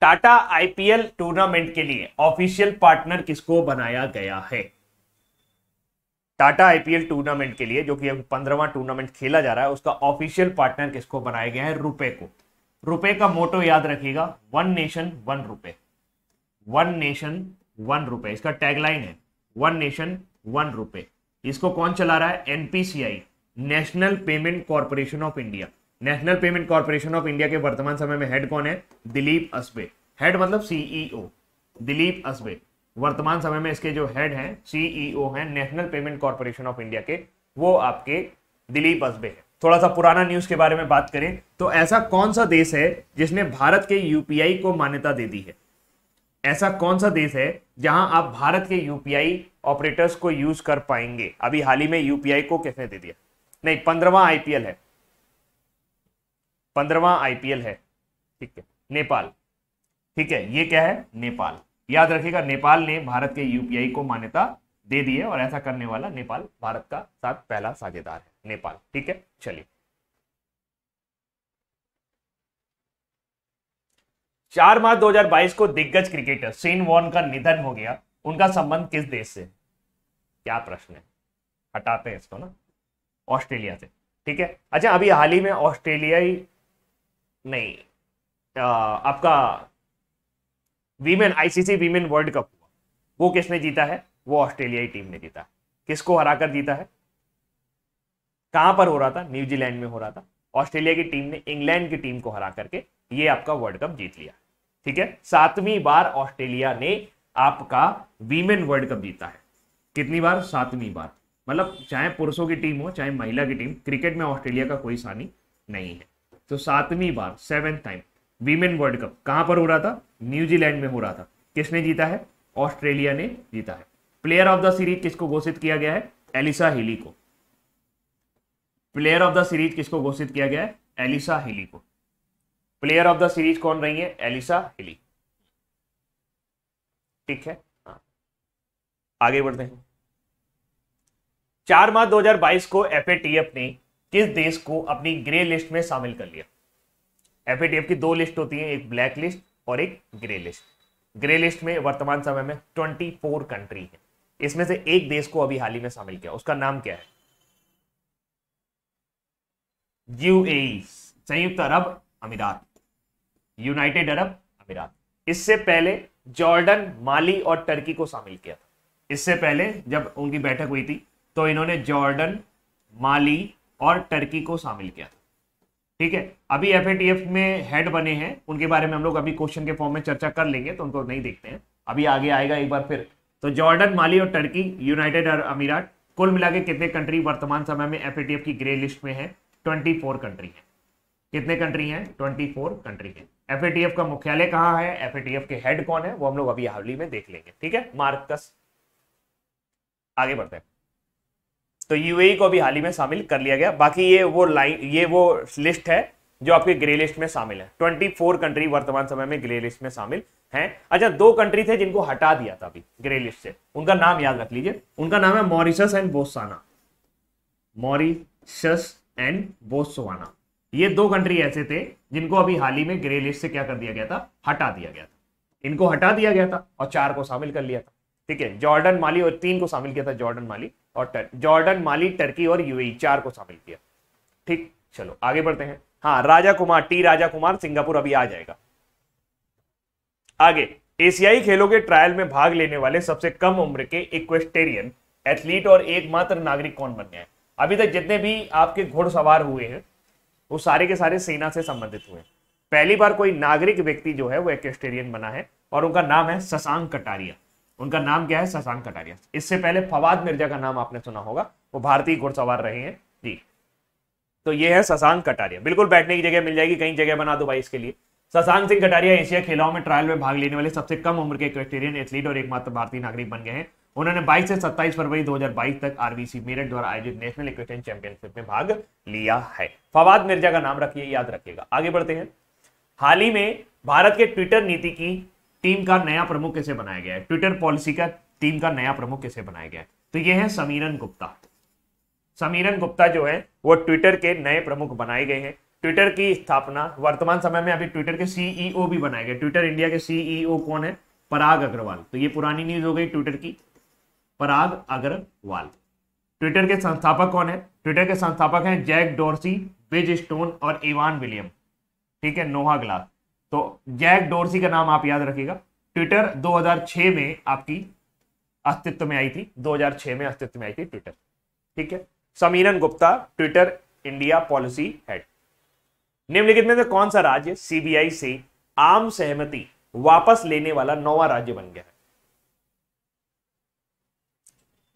टाटा आईपीएल टूर्नामेंट के लिए ऑफिशियल पार्टनर किसको बनाया गया है टाटा आईपीएल टूर्नामेंट के लिए जो कि अभी टूर्नामेंट खेला जा रहा है उसका ऑफिशियल पार्टनर किसको बनाया गया है रुपए को रुपए का मोटो याद रखिएगा one nation one RuPay one nation one RuPay इसका टैगलाइन है वन नेशन वन रुपए इसको कौन चला रहा है NPCI national payment corporation of India national payment corporation of India के वर्तमान समय में हेड कौन है दिलीप अस्बे हेड मतलब सीईओ e दिलीप अस्बे वर्तमान समय में इसके जो हेड हैं सीईओ e हैं national payment corporation of India के वो आपके दिलीप असबे हैं थोड़ा सा पुराना न्यूज के बारे में बात करें तो ऐसा कौन सा देश है जिसने भारत के यूपीआई को मान्यता दे दी है ऐसा कौन सा देश है जहां आप भारत के यूपीआई ऑपरेटर्स को यूज कर पाएंगे अभी हाल ही में यूपीआई को किसने दे दिया नहीं पंद्रवा आईपीएल है पंद्रवा आईपीएल है ठीक है नेपाल ठीक है ये क्या है नेपाल याद रखिएगा नेपाल ने भारत के यूपीआई को मान्यता दे दी है और ऐसा करने वाला नेपाल भारत का साथ पहला साझेदार है नेपाल ठीक है चलिए चार मार्च 2022 को दिग्गज क्रिकेटर सेन वॉर्न का निधन हो गया उनका संबंध किस देश से क्या प्रश्न है हटाते हैं इसको ना ऑस्ट्रेलिया से ठीक है अच्छा अभी हाल ही में ऑस्ट्रेलियाई नहीं आ, आपका women ICC women world cup हुआ वो किसने जीता है वो ऑस्ट्रेलियाई टीम ने जीता है किसको हराकर जीता है कहां पर हो रहा था न्यूजीलैंड में हो रहा था ऑस्ट्रेलिया की टीम ने इंग्लैंड की टीम को हरा करके ये आपका वर्ल्ड कप जीत लिया ठीक है सातवीं बार ऑस्ट्रेलिया ने आपका वीमेन वर्ल्ड कप जीता है कितनी बार सातवीं बार मतलब चाहे पुरुषों की टीम हो चाहे महिला की टीम क्रिकेट में ऑस्ट्रेलिया का कोई सानी नहीं है तो सातवीं बार seventh time women world cup कहाँ पर हो रहा था न्यूजीलैंड में हो रहा था किसने जीता है ऑस्ट्रेलिया ने जीता है प्लेयर ऑफ द सीरीज किसको घोषित किया गया है एलिसा हिली को प्लेयर ऑफ द सीरीज किसको घोषित किया गया है एलिसा हिली को प्लेयर ऑफ द सीरीज कौन रही है एलिसा हिली ठीक है हाँ। आगे बढ़ते हैं चार मार्च 2022 को एफ ने किस देश को अपनी ग्रे लिस्ट में शामिल कर लिया एफएटीएफ की दो लिस्ट होती है एक ब्लैक लिस्ट और एक ग्रे लिस्ट ग्रे लिस्ट में वर्तमान समय में ट्वेंटी फोर कंट्री है इसमें से एक देश को अभी हाल ही में शामिल किया उसका नाम क्या है यूएई संयुक्त अरब अमीरात यूनाइटेड अरब अमीरात इससे पहले जॉर्डन माली और टर्की को शामिल किया था इससे पहले जब उनकी बैठक हुई थी तो इन्होंने जॉर्डन माली और टर्की को शामिल किया था ठीक है अभी एफ में हेड बने हैं उनके बारे में हम लोग अभी क्वेश्चन के फॉर्म में चर्चा कर लेंगे तो उनको नहीं देखते हैं अभी आगे आएगा एक बार फिर तो जॉर्डन माली और टर्की यूनाइटेड अरब अमीरात कुल मिला कितने कंट्री वर्तमान समय में एफ की ग्रे लिस्ट में है ट्वेंटी कंट्री है कितने कंट्री हैं ट्वेंटी कंट्री है एफ का मुख्यालय कहाँ है एफ के हेड कौन है वो हम लोग अभी हाल ही में देख लेंगे ठीक है मार्कस आगे बढ़ते हैं तो यूएई e को भी हाल ही में शामिल कर लिया गया बाकी ये वो लाइन ये वो लिस्ट है जो आपके ग्रे लिस्ट में शामिल है 24 कंट्री वर्तमान समय में ग्रे लिस्ट में शामिल हैं अच्छा दो कंट्री थे जिनको हटा दिया था अभी ग्रे लिस्ट से उनका नाम याद रख लीजिए उनका नाम है Mauritius and Botswana Mauritius and Botswana ये दो कंट्री ऐसे थे जिनको अभी हाल ही में ग्रे लिस्ट से क्या कर दिया गया था हटा दिया गया था इनको हटा दिया गया था और चार को शामिल कर लिया था ठीक है जॉर्डन माली और तीन को शामिल किया था जॉर्डन माली और जॉर्डन माली टर्की और यूएई चार को शामिल किया ठीक चलो आगे बढ़ते हैं हाँ राजा कुमार टी राजा कुमार सिंगापुर अभी आ जाएगा आगे एशियाई खेलों के ट्रायल में भाग लेने वाले सबसे कम उम्र के इक्वेस्टेरियन एथलीट और एकमात्र नागरिक कौन बन गया है अभी तक जितने भी आपके घोड़सवार हुए हैं वो सारे के सारे सेना से संबंधित हुए पहली बार कोई नागरिक व्यक्ति जो है वो एक्वेस्टेरियन बना है और उनका नाम है ससांग कटारिया उनका नाम क्या है शशांक कटारिया इससे पहले फवाद मिर्जा का नाम आपने सुना होगा वो भारतीय घुड़सवार रहे हैं जी तो ये है शशांक कटारिया बिल्कुल बैठने की जगह मिल जाएगी कहीं जगह बना दो भाई इसके लिए शशांक सिंह कटारिया एशिया खेलों में ट्रायल में भाग लेने वाले सबसे कम उम्र के क्रिस्टेरियन एथलीट और एकमात्र भारतीय नागरिक बन गए हैं उन्होंने 22 से 27 फरवरी 2022 तक आरबीसी मेरठ द्वारा आयोजित नेशनल इक्वेशन चैंपियनशिप में भाग लिया है फवाद मिर्जा का नाम रखिए याद रखिएगा आगे बढ़ते हैं हाल ही में भारत के ट्विटर नीति की टीम का नया प्रमुख कैसे बनाया गया है ट्विटर पॉलिसी का टीम का नया प्रमुख कैसे बनाया गया है तो ये है समीरन गुप्ता समीरन गुप्ता जो है वो ट्विटर के नए प्रमुख बनाए गए हैं ट्विटर की स्थापना वर्तमान समय में अभी ट्विटर के सीईओ e भी बनाए गए ट्विटर इंडिया के सीईओ e कौन है पराग अग्रवाल तो ये पुरानी न्यूज हो गई ट्विटर की पराग अग्रवाल ट्विटर के संस्थापक कौन है ट्विटर के संस्थापक हैं जैक डोरसी बिज स्टोन और इवान विलियम ठीक है नोहा ग्लास तो जैक डोरसी का नाम आप याद रखिएगा ट्विटर 2006 में आपकी अस्तित्व में आई थी 2006 में अस्तित्व में आई थी ट्विटर ठीक है Samiran Gupta Twitter India policy head निम्नलिखित में से कौन सा राज्य सीबीआई से आम सहमति वापस लेने वाला नौवा राज्य बन गया है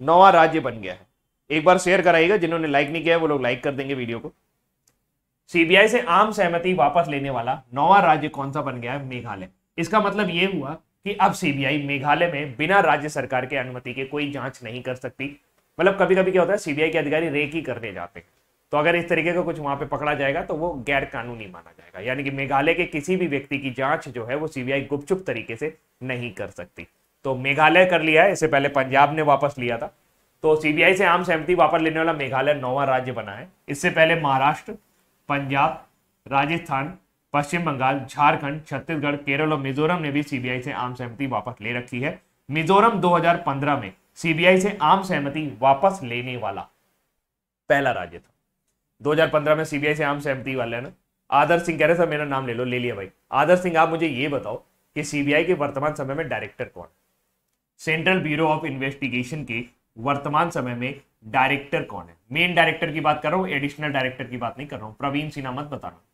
नौवा राज्य बन गया है एक बार शेयर कराइएगा जिन्होंने लाइक नहीं किया वो लोग लाइक कर देंगे वीडियो को सीबीआई से आम सहमति वापस लेने वाला नौवा राज्य कौन सा बन गया है मेघालय इसका मतलब ये हुआ कि अब सीबीआई मेघालय में बिना राज्य सरकार के अनुमति के कोई जांच नहीं कर सकती मतलब कभी कभी क्या होता है सीबीआई के अधिकारी रेकी करने जाते हैं तो अगर इस तरीके का कुछ वहां पे पकड़ा जाएगा तो वो गैर कानूनी माना जाएगा यानी कि मेघालय के किसी भी व्यक्ति की जांच जो है वो सीबीआई गुपचुप तरीके से नहीं कर सकती तो मेघालय कर लिया है इससे पहले पंजाब ने वापस लिया था तो सीबीआई से आम सहमति वापस लेने वाला मेघालय नौवा राज्य बना है इससे पहले महाराष्ट्र पंजाब राजस्थान पश्चिम बंगाल झारखंड छत्तीसगढ़ केरल और मिजोरम ने भी सीबीआई से आम सहमति वापस ले रखी है मिजोरम 2015 में सीबीआई से आम सहमति वापस लेने वाला पहला राज्य था 2015 में सीबीआई से आम सहमति वाला ना आदर सिंह कह रहे सर मेरा नाम ले लो ले लिया भाई आदर सिंह आप मुझे ये बताओ कि सीबीआई के वर्तमान समय में डायरेक्टर कौन सेंट्रल ब्यूरो ऑफ इन्वेस्टिगेशन के वर्तमान समय में डायरेक्टर कौन है मेन डायरेक्टर की बात कर रहा हूँ एडिशनल डायरेक्टर की बात नहीं कर रहा हूँ प्रवीण सिन्हा मत बता रहा हूँ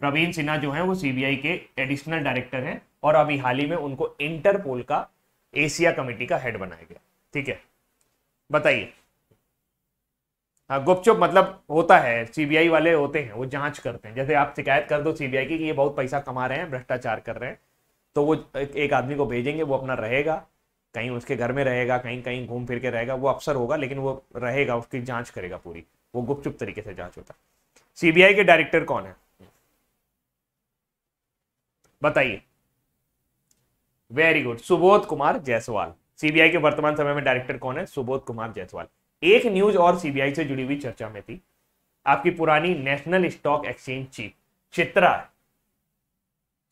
प्रवीण सिन्हा जो है वो सीबीआई के एडिशनल डायरेक्टर हैं और अभी हाल ही में उनको इंटरपोल का एशिया कमेटी का हेड बनाया गया ठीक है बताइए हाँ गुपचुप मतलब होता है सीबीआई वाले होते हैं वो जांच करते हैं जैसे आप शिकायत कर दो सीबीआई की कि ये बहुत पैसा कमा रहे हैं भ्रष्टाचार कर रहे हैं तो वो एक आदमी को भेजेंगे वो अपना रहेगा कहीं उसके घर में रहेगा कहीं कहीं घूम फिर के रहेगा वो अफसर होगा लेकिन वो रहेगा उसकी जांच करेगा पूरी वो गुपचुप तरीके से जांच होता सीबीआई के डायरेक्टर कौन है बताइए very good Subodh Kumar Jaiswal CBI के वर्तमान समय में डायरेक्टर कौन है सुबोध कुमार जायसवाल एक न्यूज और सीबीआई से जुड़ी हुई चर्चा में थी आपकी पुरानी national stock exchange chief Chitra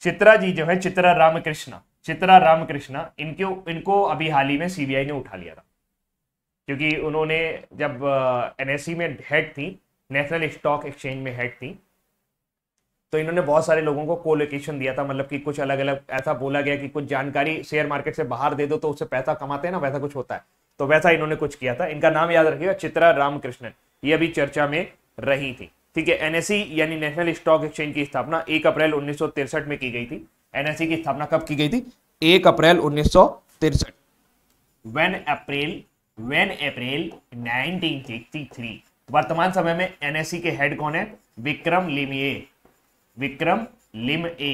Chitra ji जो है चित्रा रामकृष्ण चित्रा रामकृष्णा इनके इनको अभी हाल ही में सीबीआई ने उठा लिया था क्योंकि उन्होंने जब एनएससी में हेड थी नेशनल स्टॉक एक्सचेंज में हेड थी तो इन्होंने बहुत सारे लोगों को कोलोकेशन दिया था मतलब कि कुछ अलग अलग ऐसा बोला गया कि कुछ जानकारी शेयर मार्केट से बाहर दे दो तो उससे पैसा कमाते हैं ना वैसा कुछ होता है तो वैसा इन्होंने कुछ किया था इनका नाम याद रखिएगा चित्रा रामकृष्णन ये अभी चर्चा में रही थी ठीक है एनएससी यानी नेशनल स्टॉक एक्सचेंज की स्थापना एक अप्रैल उन्नीस में की गई थी एनएससी की स्थापना कब की गई थी एक अप्रैल उन्नीस सौ वेन अप्रैल वेन अप्रैल 1963 वर्तमान समय में एनएसई के हेड कौन है विक्रम लिमये विक्रम लिम ए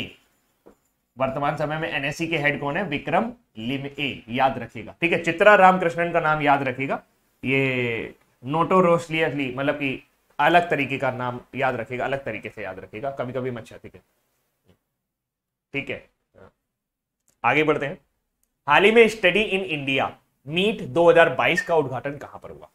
वर्तमान समय में एनएसई के हेड कौन है विक्रम लिम ए याद रखिएगा ठीक है चित्रा रामकृष्णन का नाम याद रखिएगा ये नोटो नोटोरोसलियसली मतलब कि अलग तरीके का नाम याद रखिएगा अलग तरीके से याद रखिएगा कभी कभी मच्छा ठीक है ठीक है आगे बढ़ते हैं हाल ही में स्टडी इन इंडिया मीट 2022 का उद्घाटन कहां पर हुआ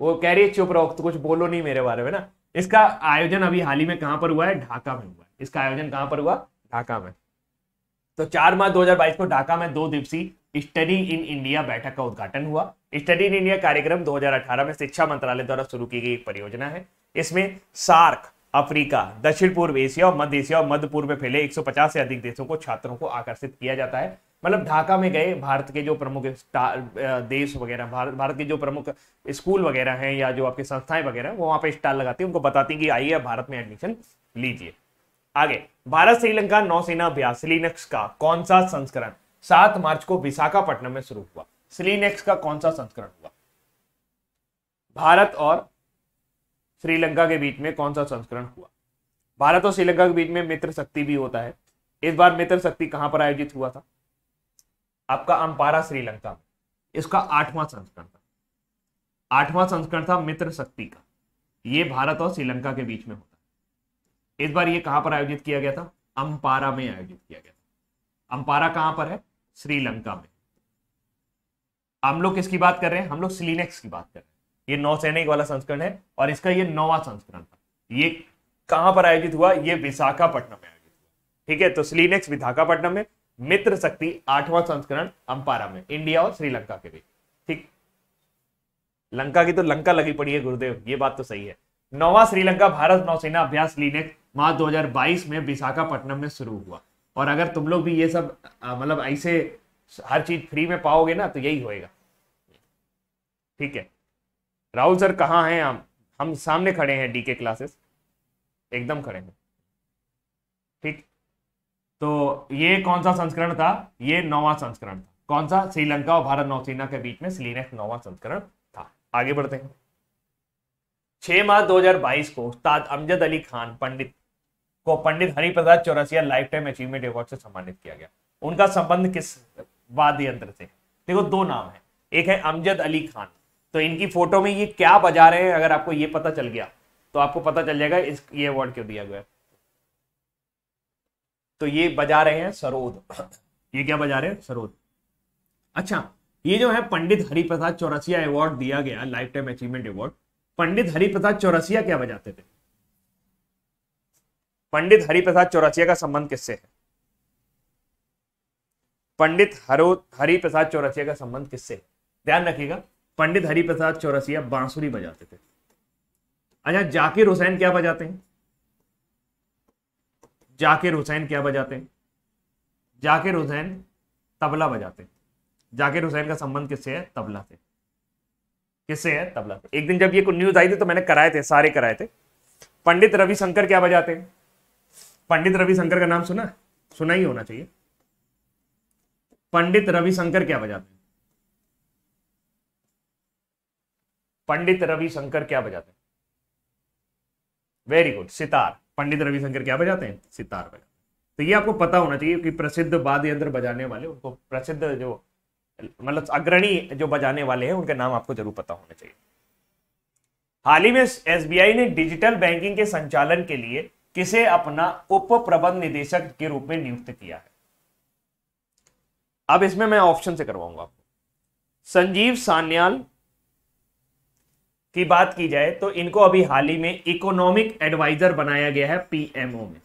वो कह रही है चुप रहो तो कुछ बोलो नहीं मेरे बारे में ना इसका आयोजन अभी हाल ही में कहां पर हुआ है ढाका में हुआ है इसका आयोजन कहां पर हुआ ढाका में तो चार मार्च 2022 को ढाका में दो दिवसीय स्टडी इन इंडिया बैठक का उद्घाटन हुआ स्टडी इन इंडिया कार्यक्रम 2018 में शिक्षा मंत्रालय द्वारा शुरू की गई परियोजना है इसमें सार्क अफ्रीका दक्षिण पूर्व एशिया और मध्य एशिया और मध्य पूर्व में फैले 150 से अधिक देशों को छात्रों को आकर्षित किया जाता है मतलब ढाका में गए भारत के जो प्रमुख देश वगैरह भारत भारत के जो प्रमुख स्कूल वगैरह हैं या जो आपकी संस्थाएं वगैरह वो वहाँ पे स्टॉल लगाती है उनको बताती है कि आइए भारत में एडमिशन लीजिए आगे भारत श्रीलंका नौसेना अभ्यास सिलीनेक्स का कौन सा संस्करण सात मार्च को विशाखापट्टनम में शुरू हुआ सिलीनेक्स का कौन सा संस्करण हुआ भारत और श्रीलंका के बीच में कौन सा संस्करण हुआ भारत और श्रीलंका के बीच में मित्र शक्ति भी होता है इस बार मित्र शक्ति कहां पर आयोजित हुआ था आपका अंपारा श्रीलंका में इसका आठवां संस्करण था आठवां संस्करण था मित्र शक्ति का यह भारत और श्रीलंका के बीच में होता इस बार ये कहां पर आयोजित किया गया था अंपारा में आयोजित किया गया था अंपारा कहां पर है श्रीलंका में हम लोग किसकी बात कर रहे हैं हम लोग सिलीनेक्स की बात कर रहे हैं ये नौसैनिक वाला संस्करण है और इसका ये नौवा संस्करण था ये कहां पर आयोजित हुआ ये विशाखापट्टनम में आयोजित हुआ ठीक है तो सिलीनेक्स विशाखापट्टनम में मित्र शक्ति आठवां संस्करण अंपारा में इंडिया और श्रीलंका के बीच ठीक लंका की तो लंका लगी पड़ी है गुरुदेव ये बात तो सही है नौवा श्रीलंका भारत नौसेना अभ्यास लीनेक्स मार्च 2022 में विशाखापट्टनम में शुरू हुआ और अगर तुम लोग भी ये सब मतलब ऐसे हर चीज फ्री में पाओगे ना तो यही होएगा ठीक है राहुल सर कहाँ हैं हम हम सामने खड़े हैं डीके क्लासेस एकदम खड़े हैं ठीक तो ये कौन सा संस्करण था ये नौवा संस्करण था कौन सा श्रीलंका और भारत नौसेना के बीच में सिलीनेक्स नौवा संस्करण था आगे बढ़ते हैं छह मार्च 2022 को उस्ताद अमजद अली खान पंडित को Pandit Hariprasad Chaurasia lifetime achievement award से सम्मानित किया गया उनका संबंध किस वाद्य यंत्र से देखो दो नाम है एक है अमजद अली खान तो इनकी फोटो में ये क्या बजा रहे हैं अगर आपको ये पता चल गया तो आपको पता चल जाएगा इस ये अवार्ड क्यों दिया गया तो ये बजा रहे हैं सरोद ये क्या बजा रहे हैं सरोद अच्छा ये जो है पंडित हरिप्रसाद चौरसिया अवार्ड दिया गया lifetime achievement award Pandit Hariprasad Chaurasia क्या बजाते थे पंडित हरिप्रसाद चौरसिया का संबंध किससे है पंडित हरो हरिप्रसाद चौरसिया का संबंध किससे ध्यान रखिएगा पंडित हरिप्रसाद चौरसिया बांसुरी बजाते थे अच्छा जाकिर हुसैन क्या बजाते हैं जाकिर हुसैन क्या बजाते हैं जाकिर हुसैन तबला बजाते हैं जाकिर हुसैन का संबंध किससे है तबला से किससे है तबला से एक दिन जब ये न्यूज आई थी तो मैंने कराए थे सारे कराए थे पंडित रविशंकर क्या बजाते हैं पंडित रविशंकर का नाम सुना सुना ही होना चाहिए पंडित रविशंकर क्या बजाते हैं पंडित रविशंकर क्या बजाते हैं वेरी गुड सितार पंडित रविशंकर क्या बजाते हैं सितार बजाते हैं तो ये आपको पता होना चाहिए कि प्रसिद्ध वाद्य यंत्र बजाने वाले उनको प्रसिद्ध जो मतलब अग्रणी जो बजाने वाले हैं उनके नाम आपको जरूर पता होना चाहिए हाल ही में एसबीआई ने डिजिटल बैंकिंग के संचालन के लिए किसे अपना उप प्रबंध निदेशक के रूप में नियुक्त किया है अब इसमें मैं ऑप्शन से करवाऊंगा आपको संजीव सान्याल की बात की जाए तो इनको अभी हाल ही में इकोनॉमिक एडवाइजर बनाया गया है पीएमओ में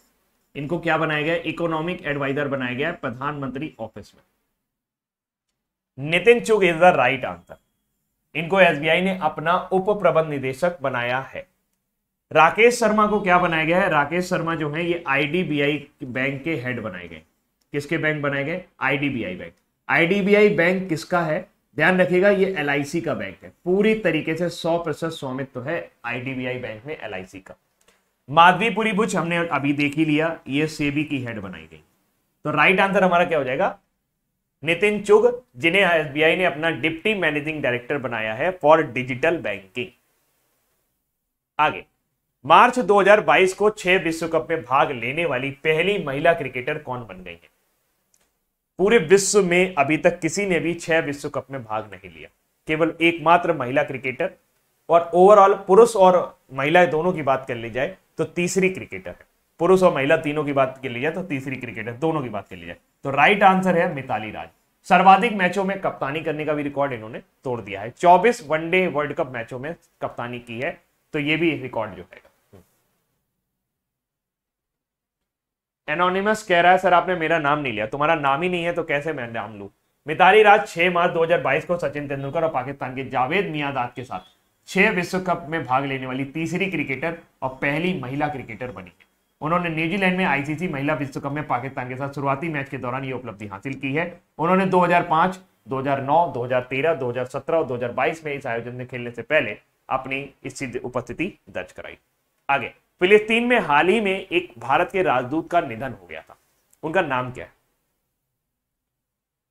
इनको क्या बनाया गया इकोनॉमिक एडवाइजर बनाया गया है प्रधानमंत्री ऑफिस में Nitin Chugh is the right answer इनको एसबीआई ने अपना उप प्रबंध निदेशक बनाया है राकेश शर्मा को क्या बनाया गया है राकेश शर्मा जो है ये आईडीबीआई बैंक के हेड बनाए गए किसके बैंक बनाए गए आईडीबीआई बैंक आईडीबीआई बैंक किसका है ध्यान रखिएगा ये एल का बैंक है पूरी तरीके से 100 प्रतिशत स्वामित्व तो है आईडीबीआई बैंक में एल का माधवी पुरी बुच हमने अभी देख ही लिया ये सेबी की हेड बनाई गई तो राइट आंसर हमारा क्या हो जाएगा नितिन चुग जिन्हें एसबीआई ने अपना डिप्टी मैनेजिंग डायरेक्टर बनाया है फॉर डिजिटल बैंकिंग आगे मार्च 2022 को छह विश्व कप में भाग लेने वाली पहली महिला क्रिकेटर कौन बन गई है पूरे विश्व में अभी तक किसी ने भी छह विश्व कप में भाग नहीं लिया केवल एकमात्र महिला क्रिकेटर और ओवरऑल पुरुष और महिला दोनों की बात कर ली जाए तो तीसरी क्रिकेटर है पुरुष और महिला तीनों की बात कर ली जाए तो तीसरी क्रिकेटर दोनों की बात कर ली जाए तो राइट आंसर है मिताली राज सर्वाधिक मैचों में कप्तानी करने का भी रिकॉर्ड इन्होंने तोड़ दिया है 24 वनडे वर्ल्ड कप मैचों में कप्तानी की है तो ये भी रिकॉर्ड जो है एनोनिमस कह रहा है सर आपने मेरा नाम नहीं लिया तुम्हारा नाम ही नहीं है तो कैसे मैं नाम लू मिताली राज 6 मार्च 2022 को सचिन तेंदुलकर और पाकिस्तान के जावेद मियादाद के साथ छह विश्व कप में भाग लेने वाली तीसरी क्रिकेटर और पहली महिला क्रिकेटर बनी उन्होंने न्यूजीलैंड में आईसीसी महिला विश्व कप में पाकिस्तान के साथ शुरुआती मैच के दौरान यह उपलब्धि हासिल की है उन्होंने 2005, 2009, 2013, 2017 और 2022 में इस आयोजन में खेलने से पहले अपनी इस उपस्थिति दर्ज कराई आगे फिलिस्तीन में हाल ही में एक भारत के राजदूत का निधन हो गया था उनका नाम क्या है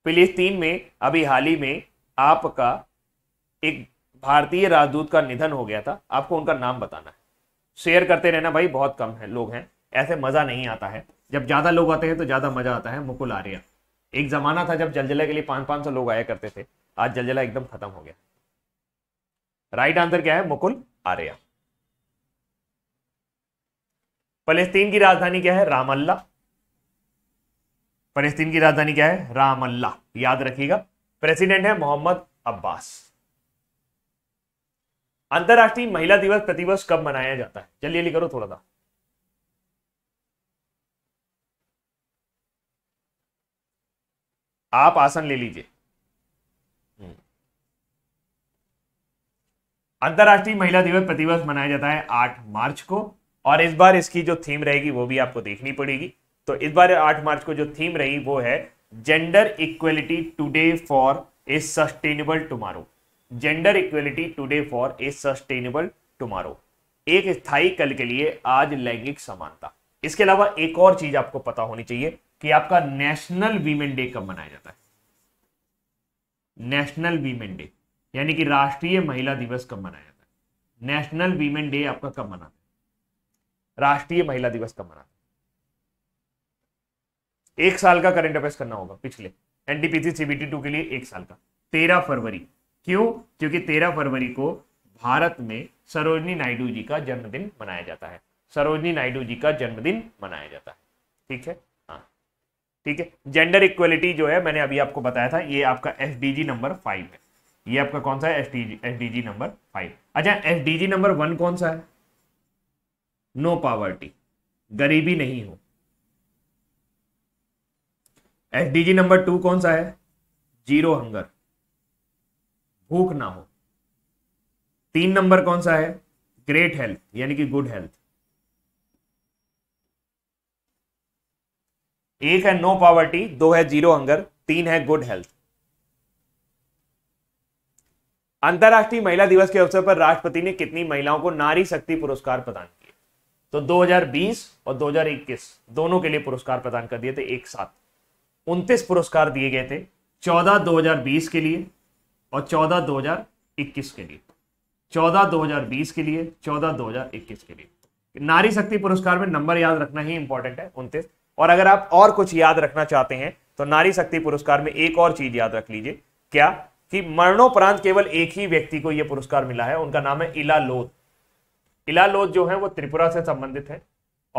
फिलिस्तीन में अभी हाल ही में आपका एक भारतीय राजदूत का निधन हो गया था आपको उनका नाम बताना है शेयर करते रहना भाई बहुत कम है लोग हैं ऐसे मजा नहीं आता है जब ज्यादा लोग आते हैं तो ज्यादा मजा आता है मुकुल आर्या एक जमाना था जब जलजला के लिए पांच पांच सौ लोग आया करते थे आज जलजला एकदम खत्म हो गया राइट आंसर क्या है मुकुल आर्या फलस्तीन की राजधानी क्या है रामल्ला फलस्तीन की राजधानी क्या है रामल्ला याद रखिएगा प्रेसिडेंट है मोहम्मद अब्बास अंतर्राष्ट्रीय महिला दिवस प्रतिवर्ष कब मनाया जाता है चलिए लिख करो थोड़ा सा आप आसन ले लीजिए हम्म। अंतर्राष्ट्रीय महिला दिवस प्रतिवर्ष मनाया जाता है 8 मार्च को और इस बार इसकी जो थीम रहेगी वो भी आपको देखनी पड़ेगी तो इस बार आठ मार्च को जो थीम रही वो है gender equality today for a sustainable tomorrow gender equality today for a sustainable tomorrow एक स्थायी कल के लिए आज लैंगिक समानता इसके अलावा एक और चीज आपको पता होनी चाहिए कि आपका नेशनल वीमेन डे कब मनाया जाता है नेशनल वीमेन डे यानी कि राष्ट्रीय महिला दिवस कब मनाया जाता है नेशनल वीमेन डे आपका कब मनाता है राष्ट्रीय महिला दिवस कब मनाते एक साल का करंट अफेयर्स करना होगा पिछले एनडीपीसी सीबीटी टू के लिए एक साल का तेरह फरवरी क्यों क्योंकि तेरह फरवरी को भारत में सरोजनी नायडू जी का जन्मदिन मनाया जाता है सरोजनी नायडू जी का जन्मदिन मनाया जाता है ठीक है हाँ ठीक है जेंडर इक्वलिटी जो है मैंने अभी आपको बताया था ये आपका एस नंबर फाइव है ये आपका कौन सा है एस डी नंबर फाइव अच्छा एस नंबर वन कौन सा है नो पावर्टी गरीबी नहीं हो एसडीजी नंबर टू कौन सा है जीरो हंगर भूख ना हो तीन नंबर कौन सा है ग्रेट हेल्थ यानी कि गुड हेल्थ एक है नो पावर्टी दो है जीरो हंगर तीन है गुड हेल्थ अंतर्राष्ट्रीय महिला दिवस के अवसर पर राष्ट्रपति ने कितनी महिलाओं को नारी शक्ति पुरस्कार प्रदान किया तो 2020 और 2021 दोनों के लिए पुरस्कार प्रदान कर दिए थे एक साथ उनतीस पुरस्कार दिए गए थे 14 2020 के लिए और 14 2021 के लिए 14 2020 के लिए 14 2021 के लिए नारी शक्ति पुरस्कार में नंबर याद रखना ही इंपॉर्टेंट है उनतीस और अगर आप और कुछ याद रखना चाहते हैं तो नारी शक्ति पुरस्कार में एक और चीज याद रख लीजिए क्या कि मरणोपरांत केवल एक ही व्यक्ति को यह पुरस्कार मिला है उनका नाम है इला लोध इलालोज जो है वो त्रिपुरा से संबंधित है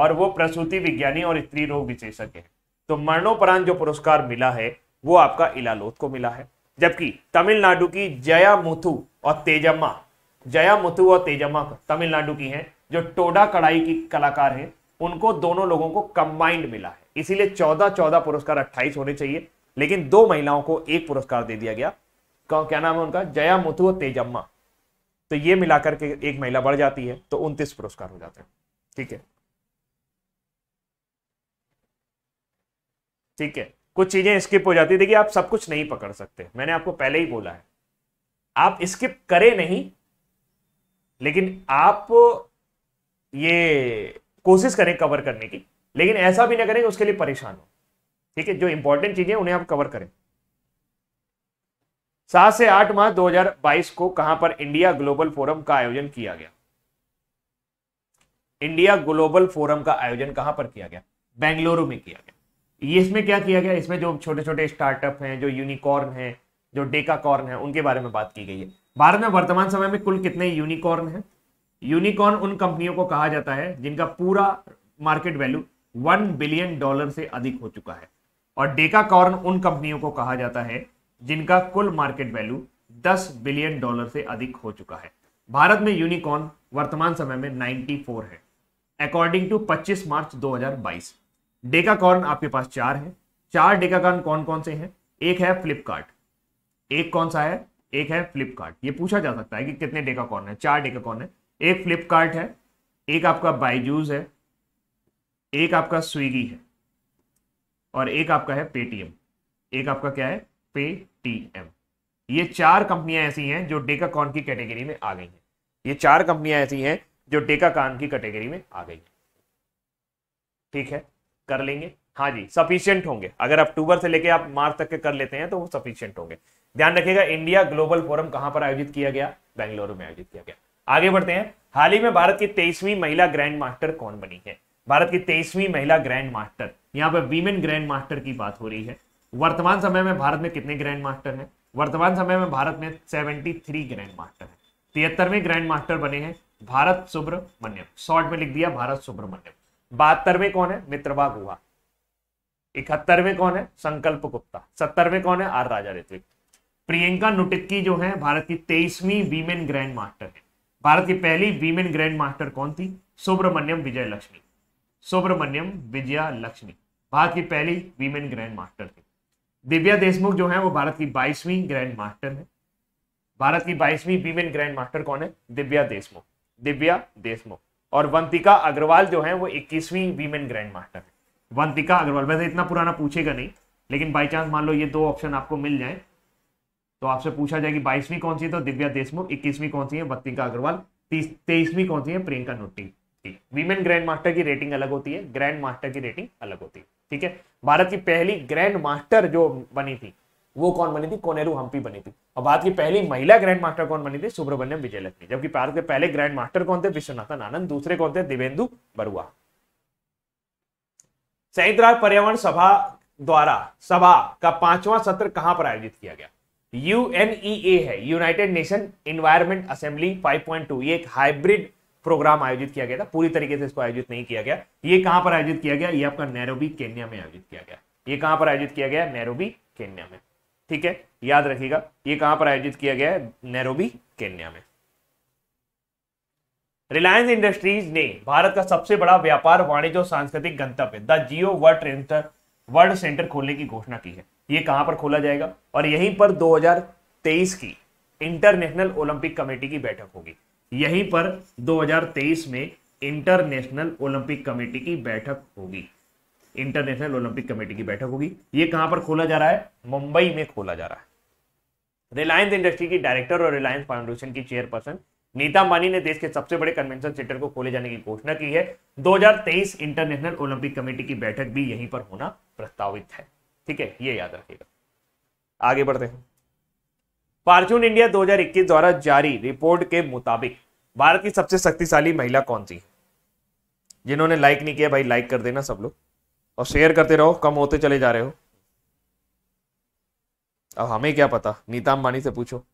और वो प्रसूति विज्ञानी और स्त्री रोग विशेषज्ञ है तो मरणोपरांत जो पुरस्कार मिला है वो आपका इलालोत को मिला है जबकि तमिलनाडु की जया मुथु और तेजम्मा जया मुथु और तेजम्मा तमिलनाडु की हैं जो टोडा कढ़ाई की कलाकार हैं उनको दोनों लोगों को कंबाइंड मिला है इसीलिए चौदह चौदह पुरस्कार अट्ठाईस होने चाहिए लेकिन दो महिलाओं को एक पुरस्कार दे दिया गया क्या नाम है उनका जया मुथु और तेजम्मा तो ये मिलाकर के एक महिला बढ़ जाती है तो उनतीस पुरस्कार हो जाते हैं ठीक है ठीक है कुछ चीजें स्किप हो जाती है देखिए आप सब कुछ नहीं पकड़ सकते मैंने आपको पहले ही बोला है आप स्किप करें नहीं लेकिन आप ये कोशिश करें कवर करने की लेकिन ऐसा भी ना करें उसके लिए परेशान हो ठीक है जो इंपॉर्टेंट चीजें उन्हें आप कवर करें सात से आठ मार्च 2022 को कहां पर इंडिया ग्लोबल फोरम का आयोजन किया गया इंडिया ग्लोबल फोरम का आयोजन कहां पर किया गया बेंगलुरु में किया गया ये इसमें क्या किया गया इसमें जो छोटे छोटे स्टार्टअप हैं जो यूनिकॉर्न हैं जो डेकाकॉर्न है उनके बारे में बात की गई है भारत में वर्तमान समय में कुल कितने यूनिकॉर्न है यूनिकॉर्न उन कंपनियों को कहा जाता है जिनका पूरा market value one billion dollar से अधिक हो चुका है और डेकाकॉर्न उन कंपनियों को कहा जाता है जिनका कुल मार्केट वैल्यू 10 बिलियन डॉलर से अधिक हो चुका है भारत में यूनिकॉर्न वर्तमान समय में 94 है अकॉर्डिंग टू 25 मार्च 2022 डेकाकॉर्न आपके पास चार है चार डेकाकॉर्न कौन कौन से हैं एक है फ्लिपकार्ट एक कौन सा है एक है फ्लिपकार्ट ये पूछा जा सकता है कि कितने डेकाकॉर्न है चार डेकाकॉर्न है एक फ्लिपकार्ट है एक आपका बाइजूज है एक आपका स्विगी है और एक आपका है पेटीएम एक आपका क्या है पेटीएम ये चार कंपनियां ऐसी हैं जो डेका कॉन की कैटेगरी में आ गई हैं ये चार कंपनियां ऐसी हैं जो डेका कॉन की कैटेगरी में आ गई ठीक है कर लेंगे हाँ जी सफिशियंट होंगे अगर अक्टूबर से लेके आप मार्च तक के कर लेते हैं तो वो सफिशियंट होंगे ध्यान रखिएगा इंडिया ग्लोबल फोरम कहां पर आयोजित किया गया बेंगलुरु में आयोजित किया गया आगे बढ़ते हैं हाल ही में भारत की तेईसवीं महिला ग्रैंड मास्टर कौन बनी है भारत की तेईसवीं महिला ग्रैंड मास्टर यहाँ पर वीमेन ग्रैंड मास्टर की बात हो रही है वर्तमान समय में भारत में कितने ग्रैंड मास्टर हैं वर्तमान समय में भारत में 73 ग्रैंड मास्टर हैं तिहत्तरवें ग्रैंड मास्टर बने हैं भारत सुब्रमण्यम शॉर्ट में लिख दिया भारत सुब्रमण्यम बहत्तरवे कौन है मित्रवा गुहा इकहत्तरवे कौन है संकल्प गुप्ता सत्तरवे कौन है आर राजा ऋत्विक प्रियंका नुटिक्की जो है भारत की तेईसवीं वीमेन ग्रैंड मास्टर है भारत की पहली वीमेन ग्रैंड मास्टर कौन थी सुब्रमण्यम विजय लक्ष्मी सुब्रमण्यम विजया लक्ष्मी भारत की पहली वीमेन ग्रैंड मास्टर थी दिव्या देशमुख जो है वो भारत की बाईसवीं ग्रैंड मास्टर है भारत की बाईसवीं वीमेन ग्रैंड मास्टर कौन है दिव्या देशमुख दिव्या देशमुख और वंतिका अग्रवाल जो है वो इक्कीसवीं वीमेन ग्रैंड मास्टर है वंतिका अग्रवाल वैसे इतना पुराना पूछेगा नहीं लेकिन बाई चांस मान लो ये दो ऑप्शन आपको मिल जाए तो आपसे पूछा जाए कि बाईसवीं कौन सी है तो दिव्या देशमुख इक्कीसवीं कौन सी है वंतिका अग्रवाल तेईसवीं कौन सी है प्रियंका नोटी थी वीमेन ग्रैंड मास्टर की रेटिंग अलग होती है ग्रैंड मास्टर की रेटिंग अलग होती है ठीक है भारत की पहली ग्रैंड मास्टर जो बनी थी वो कौन बनी थी कोनेरू हम्पी बनी थी और भारत की पहली महिला ग्रैंड मास्टर कौन बनी थी सुब्रमण्यम विजयलक्ष्मी जबकि भारत के पहले ग्रैंड मास्टर कौन थे विश्वनाथन आनंद दूसरे कौन थे दिवेंदु बरुआ संयुक्त राष्ट्र पर्यावरण सभा द्वारा सभा का पांचवा सत्र कहां पर आयोजित किया गया यूएनईए e है यूनाइटेड नेशन इन्वायरमेंट असेंबली 5.2 ये एक हाइब्रिड प्रोग्राम आयोजित किया गया था पूरी तरीके से इसको आयोजित नहीं किया गया ये कहां पर आयोजित किया गया ये आपका नैरोबी केन्या में आयोजित किया गया ये कहां पर आयोजित किया गया नैरोबी केन्या में ठीक है याद रखिएगा ये कहां पर आयोजित किया गया है नैरोबी केन्या में रिलायंस इंडस्ट्रीज ने भारत का सबसे बड़ा व्यापार वाणिज्य और सांस्कृतिक गंतव्य the Jio World World Centre खोलने की घोषणा की है ये कहां पर खोला जाएगा और यहीं पर 2023 की इंटरनेशनल ओलंपिक कमेटी की बैठक होगी यहीं पर 2023 में इंटरनेशनल ओलंपिक कमेटी की बैठक होगी इंटरनेशनल ओलंपिक कमेटी की बैठक होगी ये कहां पर खोला जा रहा है मुंबई में खोला जा रहा है रिलायंस इंडस्ट्री की डायरेक्टर और रिलायंस फाउंडेशन की चेयरपर्सन नीता अंबानी ने देश के सबसे बड़े कन्वेंशन सेंटर को खोले जाने की घोषणा की है 2023 इंटरनेशनल ओलंपिक कमेटी की बैठक भी यहीं पर होना प्रस्तावित है ठीक है ये याद रखिएगा आगे बढ़ते हैं फॉर्चून इंडिया 2021 द्वारा जारी रिपोर्ट के मुताबिक भारत की सबसे शक्तिशाली महिला कौन सी जिन्होंने लाइक नहीं किया भाई लाइक कर देना सब लोग और शेयर करते रहो कम होते चले जा रहे हो अब हमें क्या पता नीता अंबानी से पूछो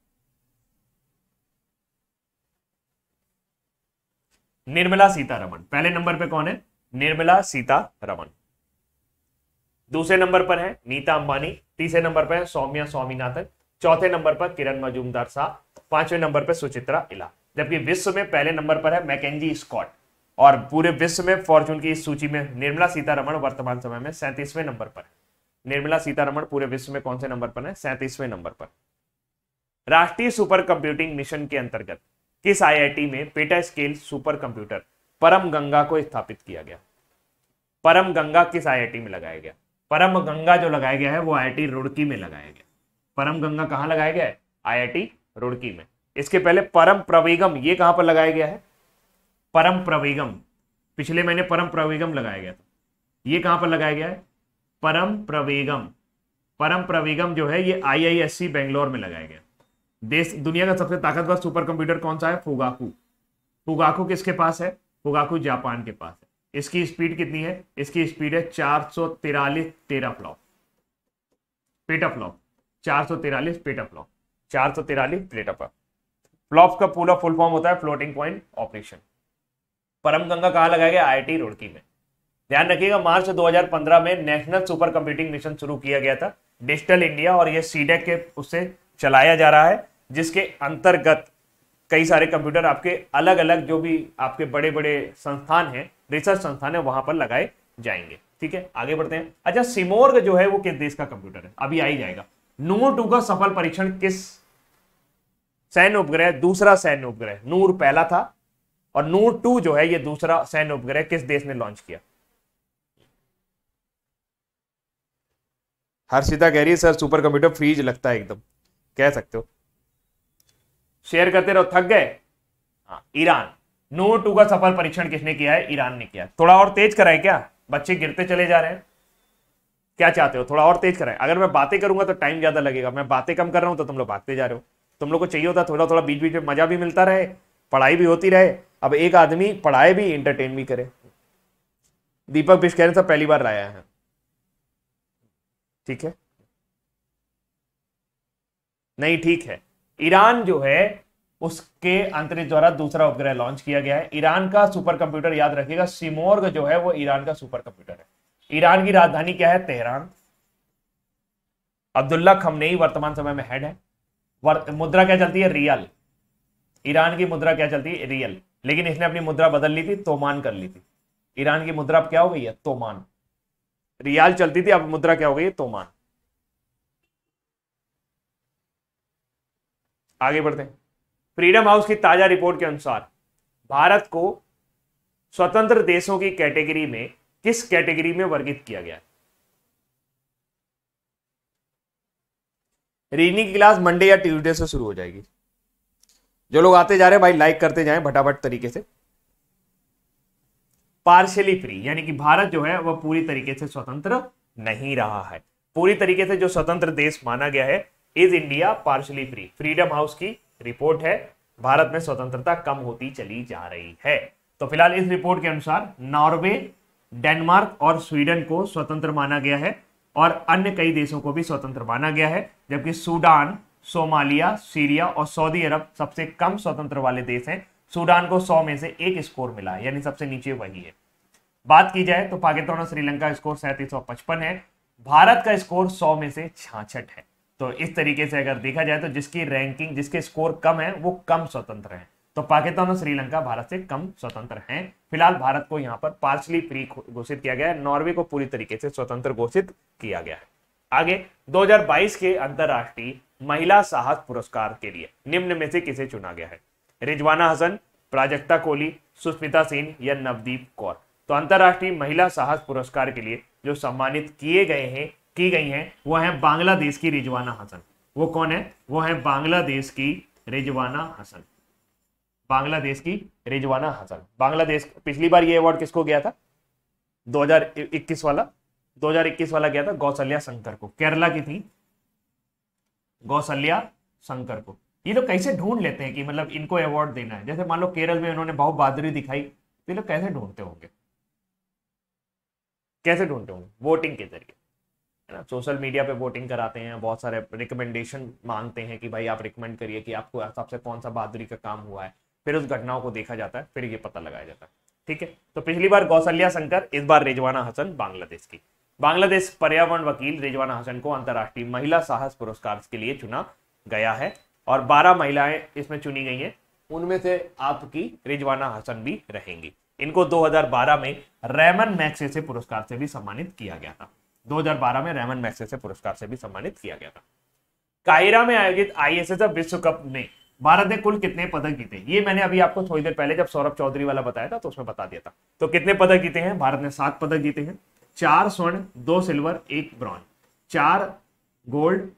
निर्मला सीतारमन पहले नंबर पे कौन है निर्मला सीतारमन दूसरे नंबर पर है नीता अंबानी तीसरे नंबर पर है सौम्या स्वामीनाथन चौथे नंबर पर किरण मजूमदार शाह पांचवें नंबर पर सुचित्रा इला जबकि विश्व में पहले नंबर पर है मैकेजी स्कॉट और पूरे विश्व में फॉर्चून की इस सूची में निर्मला सीतारमण वर्तमान समय में सैंतीसवें नंबर पर निर्मला सीतारमण पूरे विश्व में कौन से नंबर पर है सैंतीसवें नंबर पर राष्ट्रीय सुपर कंप्यूटिंग मिशन के अंतर्गत किस आईआईटी में पेटा स्केल सुपर कंप्यूटर परम गंगा को स्थापित किया गया परम गंगा किस आईआईटी में लगाया गया परम गंगा जो लगाया गया है वो आईआईटी रुड़की में लगाया गया परम गंगा कहाँ लगाया गया है आईआईटी रुड़की में इसके पहले परम प्रवेगम ये कहां पर लगाया गया है परम प्रवेगम पिछले महीने परम प्रवेगम लगाया गया था ये कहां पर लगाया गया है परम प्रवेगम परम प्रवेगम जो है ये आईआईएससी बेंगलोर में लगाया गया देश दुनिया का सबसे ताकतवर सुपर कंप्यूटर कौन सा है फुगाकू फुगाकू किसके पास है फुगाकू जापान के पास है इसकी स्पीड कितनी है इसकी स्पीड है चार सौ तिरालीस तेरह फ्लॉप पेटा फ्लॉप 443 सौ तिरालीस पेटा फ्लॉप चार सौ तिरालीस पेटा फ्लॉप फ्लॉप का पूरा फुल फॉर्म होता है फ्लोटिंग पॉइंट ऑपरेशन परम गंगा कहा लगाया गया आई रुड़की में ध्यान रखिएगा मार्च 2015 में नेशनल सुपर कंप्यूटिंग मिशन शुरू किया गया था डिजिटल इंडिया और यह सीडेक e के उससे चलाया जा रहा है जिसके अंतर्गत कई सारे कंप्यूटर आपके अलग अलग जो भी आपके बड़े बड़े संस्थान हैं रिसर्च संस्थान है वहां पर लगाए जाएंगे ठीक है आगे बढ़ते हैं अच्छा सिमोर्ग जो है वो किस देश का कंप्यूटर है अभी आ ही जाएगा नूर टू का सफल परीक्षण किस सैन्य उपग्रह दूसरा सैन्य उपग्रह नूर पहला था और नूर टू जो है यह दूसरा सैन्य उपग्रह किस देश ने लॉन्च किया हर्षिता कह रही है सर सुपर कंप्यूटर फ्रीज लगता है एकदम कह सकते हो शेयर करते रहो थक गए हाँ, ईरान नूर टू का सफल परीक्षण किसने किया है ईरान ने किया थोड़ा और तेज कराए क्या बच्चे गिरते चले जा रहे हैं क्या चाहते हो थोड़ा और तेज करें अगर मैं बातें करूंगा तो टाइम ज़्यादा लगेगा मैं बातें कम कर रहा हूं तो तुम लोग भागते जा रहे हो तुम लोग को चाहिए होता थोड़ा थोड़ा बीच बीच में मज़ा भी मिलता रहे पढ़ाई भी होती रहे अब एक आदमी पढ़ाए भी इंटरटेन भी करे दीपक बिश कह रहे पहली बार लाया है ठीक है नहीं ठीक है ईरान जो है उसके अंतरिक्ष द्वारा दूसरा उपग्रह लॉन्च किया गया है ईरान का सुपर कंप्यूटर याद रखिएगा सिमोर्ग जो है वो ईरान का सुपर कंप्यूटर है ईरान की राजधानी क्या है तेहरान अब्दुल्ला खमनेई वर्तमान समय में हेड है मुद्रा क्या चलती है रियल ईरान की मुद्रा क्या चलती है रियल लेकिन इसने अपनी मुद्रा बदल ली थी तोमान कर ली थी ईरान की मुद्रा अब क्या हो गई है तोमान रियाल चलती थी अब मुद्रा क्या हो गई है तोमान आगे बढ़ते हैं फ्रीडम हाउस की ताजा रिपोर्ट के अनुसार भारत को स्वतंत्र देशों की कैटेगरी में किस कैटेगरी में वर्गित किया गया रीजनिंग की क्लास मंडे या ट्यूजडे से शुरू हो जाएगी जो लोग आते जा रहे हैं भाई लाइक करते जाएं फटाफट तरीके से पार्शियली फ्री यानी कि भारत जो है वह पूरी तरीके से स्वतंत्र नहीं रहा है पूरी तरीके से जो स्वतंत्र देश माना गया है is India partially free Freedom House की रिपोर्ट है भारत में स्वतंत्रता कम होती चली जा रही है तो फिलहाल इस रिपोर्ट के अनुसार नॉर्वे डेनमार्क और स्वीडन को स्वतंत्र माना गया है और अन्य कई देशों को भी स्वतंत्र माना गया है जबकि सूडान सोमालिया सीरिया और सऊदी अरब सबसे कम स्वतंत्र वाले देश हैं सूडान को 100 में से एक स्कोर मिला है यानी सबसे नीचे वही है बात की जाए तो पाकिस्तान और श्रीलंका स्कोर सैंतीस है भारत का स्कोर सौ में से छाछठ है तो इस तरीके से अगर देखा जाए तो जिसकी रैंकिंग जिसके स्कोर कम है वो कम स्वतंत्र है तो पाकिस्तान और श्रीलंका भारत से कम स्वतंत्र हैं फिलहाल भारत को यहाँ पर पार्सली फ्री घोषित किया गया है नॉर्वे को पूरी तरीके से स्वतंत्र घोषित किया गया है आगे 2022 के अंतर्राष्ट्रीय महिला साहस पुरस्कार के लिए निम्न में से किसे चुना गया है रिजवाना हसन प्राजक्ता कोहली सुस्मिता सेन या नवदीप कौर तो अंतर्राष्ट्रीय महिला साहस पुरस्कार के लिए जो सम्मानित किए गए हैं की गई हैं वो है बांग्लादेश की रिजवाना हसन वो कौन है वो है बांग्लादेश की रिजवाना हसन बांग्लादेश की रिजवाना हसन बांग्लादेश पिछली बार ये अवार्ड किसको गया था 2021 वाला 2021 वाला गया था गौसल्या शंकर को केरला की थी गौसल्या शंकर को ये लोग कैसे ढूंढ लेते हैं कि मतलब इनको अवार्ड देना है जैसे मान लो केरल में उन्होंने बहुत बहादुरी दिखाई तो ये लोग कैसे ढूंढते होंगे कैसे ढूंढते होंगे वोटिंग के जरिए है ना सोशल मीडिया पे वोटिंग कराते हैं बहुत सारे रिकमेंडेशन मांगते हैं कि भाई आप रिकमेंड करिए कि आपको सबसे कौन सा बहादुरी का काम हुआ है फिर उस घटनाओं को देखा जाता है फिर ये पता लगाया जाता है ठीक है तो पिछली बार गौसल्या शंकर इस बार रेजवाना हसन बांग्लादेश की बांग्लादेश पर्यावरण वकील रेजवाना हसन को अंतर्राष्ट्रीय महिला साहस पुरस्कार के लिए चुना गया है और 12 महिलाएं इसमें चुनी गई हैं उनमें से आपकी रिजवाना हसन भी रहेंगी इनको 2012 में रेमन मैक्से से पुरस्कार से भी सम्मानित किया गया था 2012 में रेमन मैक्से से पुरस्कार से भी सम्मानित किया गया था कायरा में आयोजित आईएसएसएफ विश्व कप में भारत ने कुल कितने पदक जीते ये मैंने अभी आपको थोड़ी देर पहले जब सौरभ चौधरी वाला बताया था तो उसमें बता दिया था तो कितने पदक जीते हैं भारत ने सात पदक जीते हैं चार स्वर्ण दो सिल्वर एक ब्रॉन्ज चार गोल्ड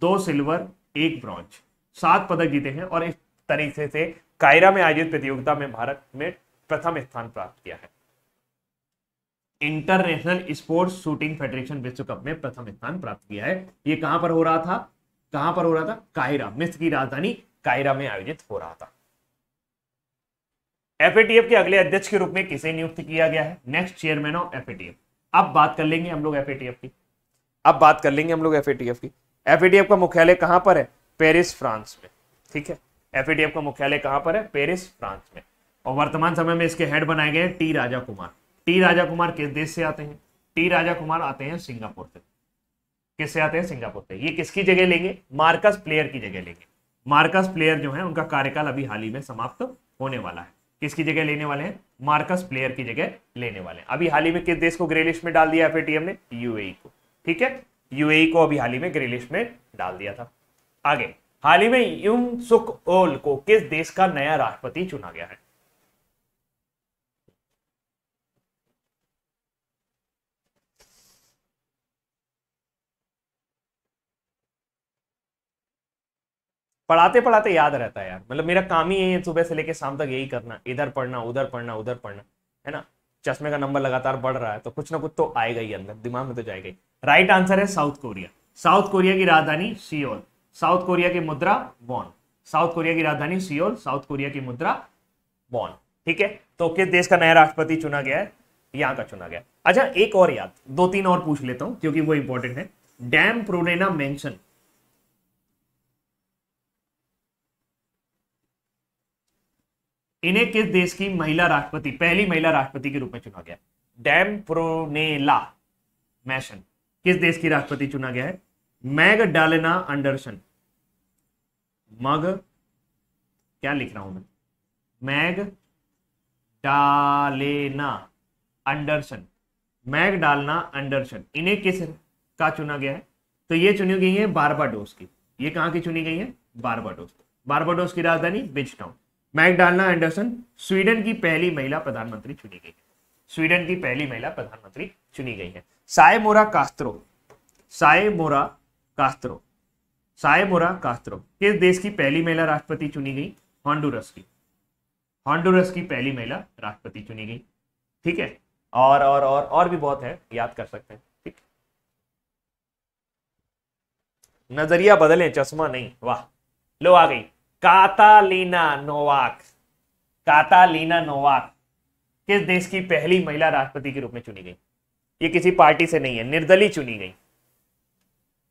दो सिल्वर एक ब्रॉन्ज सात पदक जीते हैं और इस तरीके से कायरा में आयोजित प्रतियोगिता में भारत में प्रथम स्थान प्राप्त किया है इंटरनेशनल स्पोर्ट्स शूटिंग फेडरेशन विश्व कप में प्रथम स्थान प्राप्त किया है ये कहां पर हो रहा था कहां पर हो रहा था कायरा मिस्र की राजधानी कायरा में आयोजित हो रहा था एफएटीएफ के अगले अध्यक्ष के रूप में किसे नियुक्त किया गया है नेक्स्ट चेयरमैन ऑफ एफएटीएफ अब बात कर लेंगे हम लोग एफएटीएफ की अब बात कर लेंगे हम लोग एफएटीएफ की एफएटीएफ का मुख्यालय कहां पर है पेरिस फ्रांस में ठीक है एफएटीएफ का मुख्यालय कहां पर है पेरिस फ्रांस में और वर्तमान समय में इसके हेड बनाए गए टी राजा कुमार टी राजा कुमार किस देश से आते हैं टी राजा कुमार आते हैं सिंगापुर से किससे आते हैं सिंगापुर से ये किसकी जगह लेंगे मार्कस प्लेयर की जगह लेंगे मार्कस प्लेयर जो है उनका कार्यकाल अभी हाल ही में समाप्त होने वाला है किसकी जगह लेने वाले हैं मार्कस प्लेयर की जगह लेने वाले हैं अभी हाल ही में किस देश को ग्रे लिस्ट में डाल दिया एफएटीएम ने यूएई e को ठीक है यूएई e को अभी हाल ही में ग्रे लिस्ट में डाल दिया था आगे हाल ही में यूम सुक ओल को किस देश का नया राष्ट्रपति चुना गया है पढ़ाते पढ़ाते याद रहता है यार मतलब मेरा काम ही यही है सुबह से लेकर शाम तक यही करना इधर पढ़ना उधर पढ़ना उधर पढ़ना है ना चश्मे का नंबर लगातार बढ़ रहा है तो कुछ ना कुछ तो आएगा ही अंदर दिमाग में तो जाएगा ही राइट आंसर है साउथ कोरिया साउथ कोरिया की राजधानी सियोल साउथ कोरिया की मुद्रा वॉन साउथ कोरिया की राजधानी सियोल साउथ कोरिया की मुद्रा वॉन ठीक है तो किस देश का नया राष्ट्रपति चुना गया है यहाँ का चुना गया अच्छा एक और याद दो तीन और पूछ लेता हूँ क्योंकि वो इंपॉर्टेंट है डैम प्रोनेना मेंशन इन्हें किस देश की महिला राष्ट्रपति पहली महिला राष्ट्रपति के रूप में चुना गया डैम प्रोनेला मैशन किस देश की राष्ट्रपति चुना गया है मैग डालेना अंडरसन मग क्या लिख रहा हूं मैं Magdalena Andersson Magdalena Andersson इन्हें किस का चुना गया है तो ये चुनी गई है बारबाडोस की ये कहां की चुनी गई है बारबाडोस बारबाडोस की राजधानी बिजटाउन मैकडॉना एंडरसन स्वीडन की पहली महिला प्रधानमंत्री चुनी गई है स्वीडन की पहली महिला प्रधानमंत्री चुनी गई है साय मोरा कास्त्रो साय मोरा कास्त्रो साय मोरा कास्त्रो किस देश की पहली महिला राष्ट्रपति चुनी गई हॉन्डुरस की हॉन्डुरस की पहली महिला राष्ट्रपति चुनी गई ठीक है और और और और भी बहुत है याद कर सकते हैं ठीक नजरिया बदले चश्मा नहीं वाह लो आ गई कातालीना नोवाक कातालीना नोवाक किस देश की पहली महिला राष्ट्रपति के रूप में चुनी गई ये किसी पार्टी से नहीं है निर्दलीय चुनी गई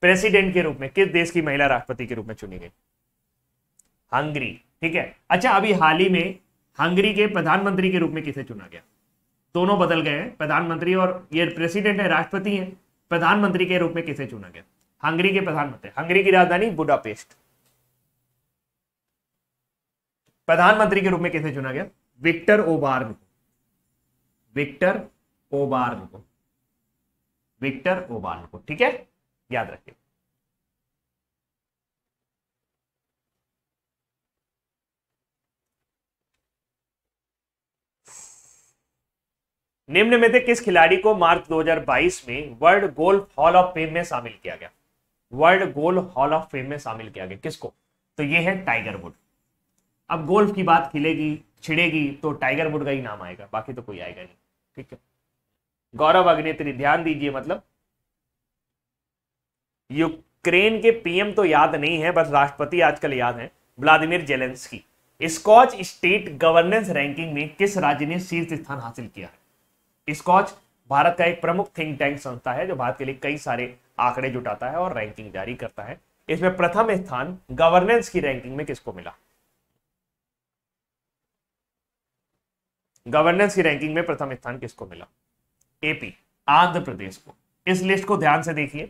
प्रेसिडेंट के रूप में किस देश की महिला राष्ट्रपति के रूप में चुनी गई हंगरी ठीक है अच्छा अभी हाल ही में हंगरी के प्रधानमंत्री के रूप में किसे चुना गया दोनों बदल गए हैं प्रधानमंत्री और ये प्रेसिडेंट है राष्ट्रपति है प्रधानमंत्री के रूप में किसे चुना गया हंगरी के प्रधानमंत्री हंगरी की राजधानी बुडापेस्ट प्रधानमंत्री के रूप में किसे चुना गया विक्टर ओबार्न को विक्टर ओबार्न को विक्टर ओबार्न को ठीक है याद रखिए निम्न में से किस खिलाड़ी को मार्च 2022 में World Golf Hall of Fame में शामिल किया गया World Golf Hall of Fame में शामिल किया गया किसको तो ये है टाइगर वुड अब गोल्फ की बात खिलेगी छिड़ेगी तो टाइगर वुड का ही नाम आएगा बाकी तो कोई आएगा नहीं ठीक है गौरव अग्नेत्री ध्यान दीजिए मतलब यूक्रेन के पीएम तो याद नहीं है बस राष्ट्रपति आजकल याद है व्लादिमिर जेलेंस की स्कॉच स्टेट गवर्नेंस रैंकिंग में किस राज्य ने शीर्ष स्थान हासिल किया है स्कॉच भारत का एक प्रमुख थिंक टैंक संस्था है जो भारत के लिए कई सारे आंकड़े जुटाता है और रैंकिंग जारी करता है इसमें प्रथम स्थान गवर्नेंस की रैंकिंग में किसको मिला गवर्नेंस की रैंकिंग में प्रथम स्थान किसको मिला एपी आंध्र प्रदेश को इस लिस्ट को ध्यान से देखिए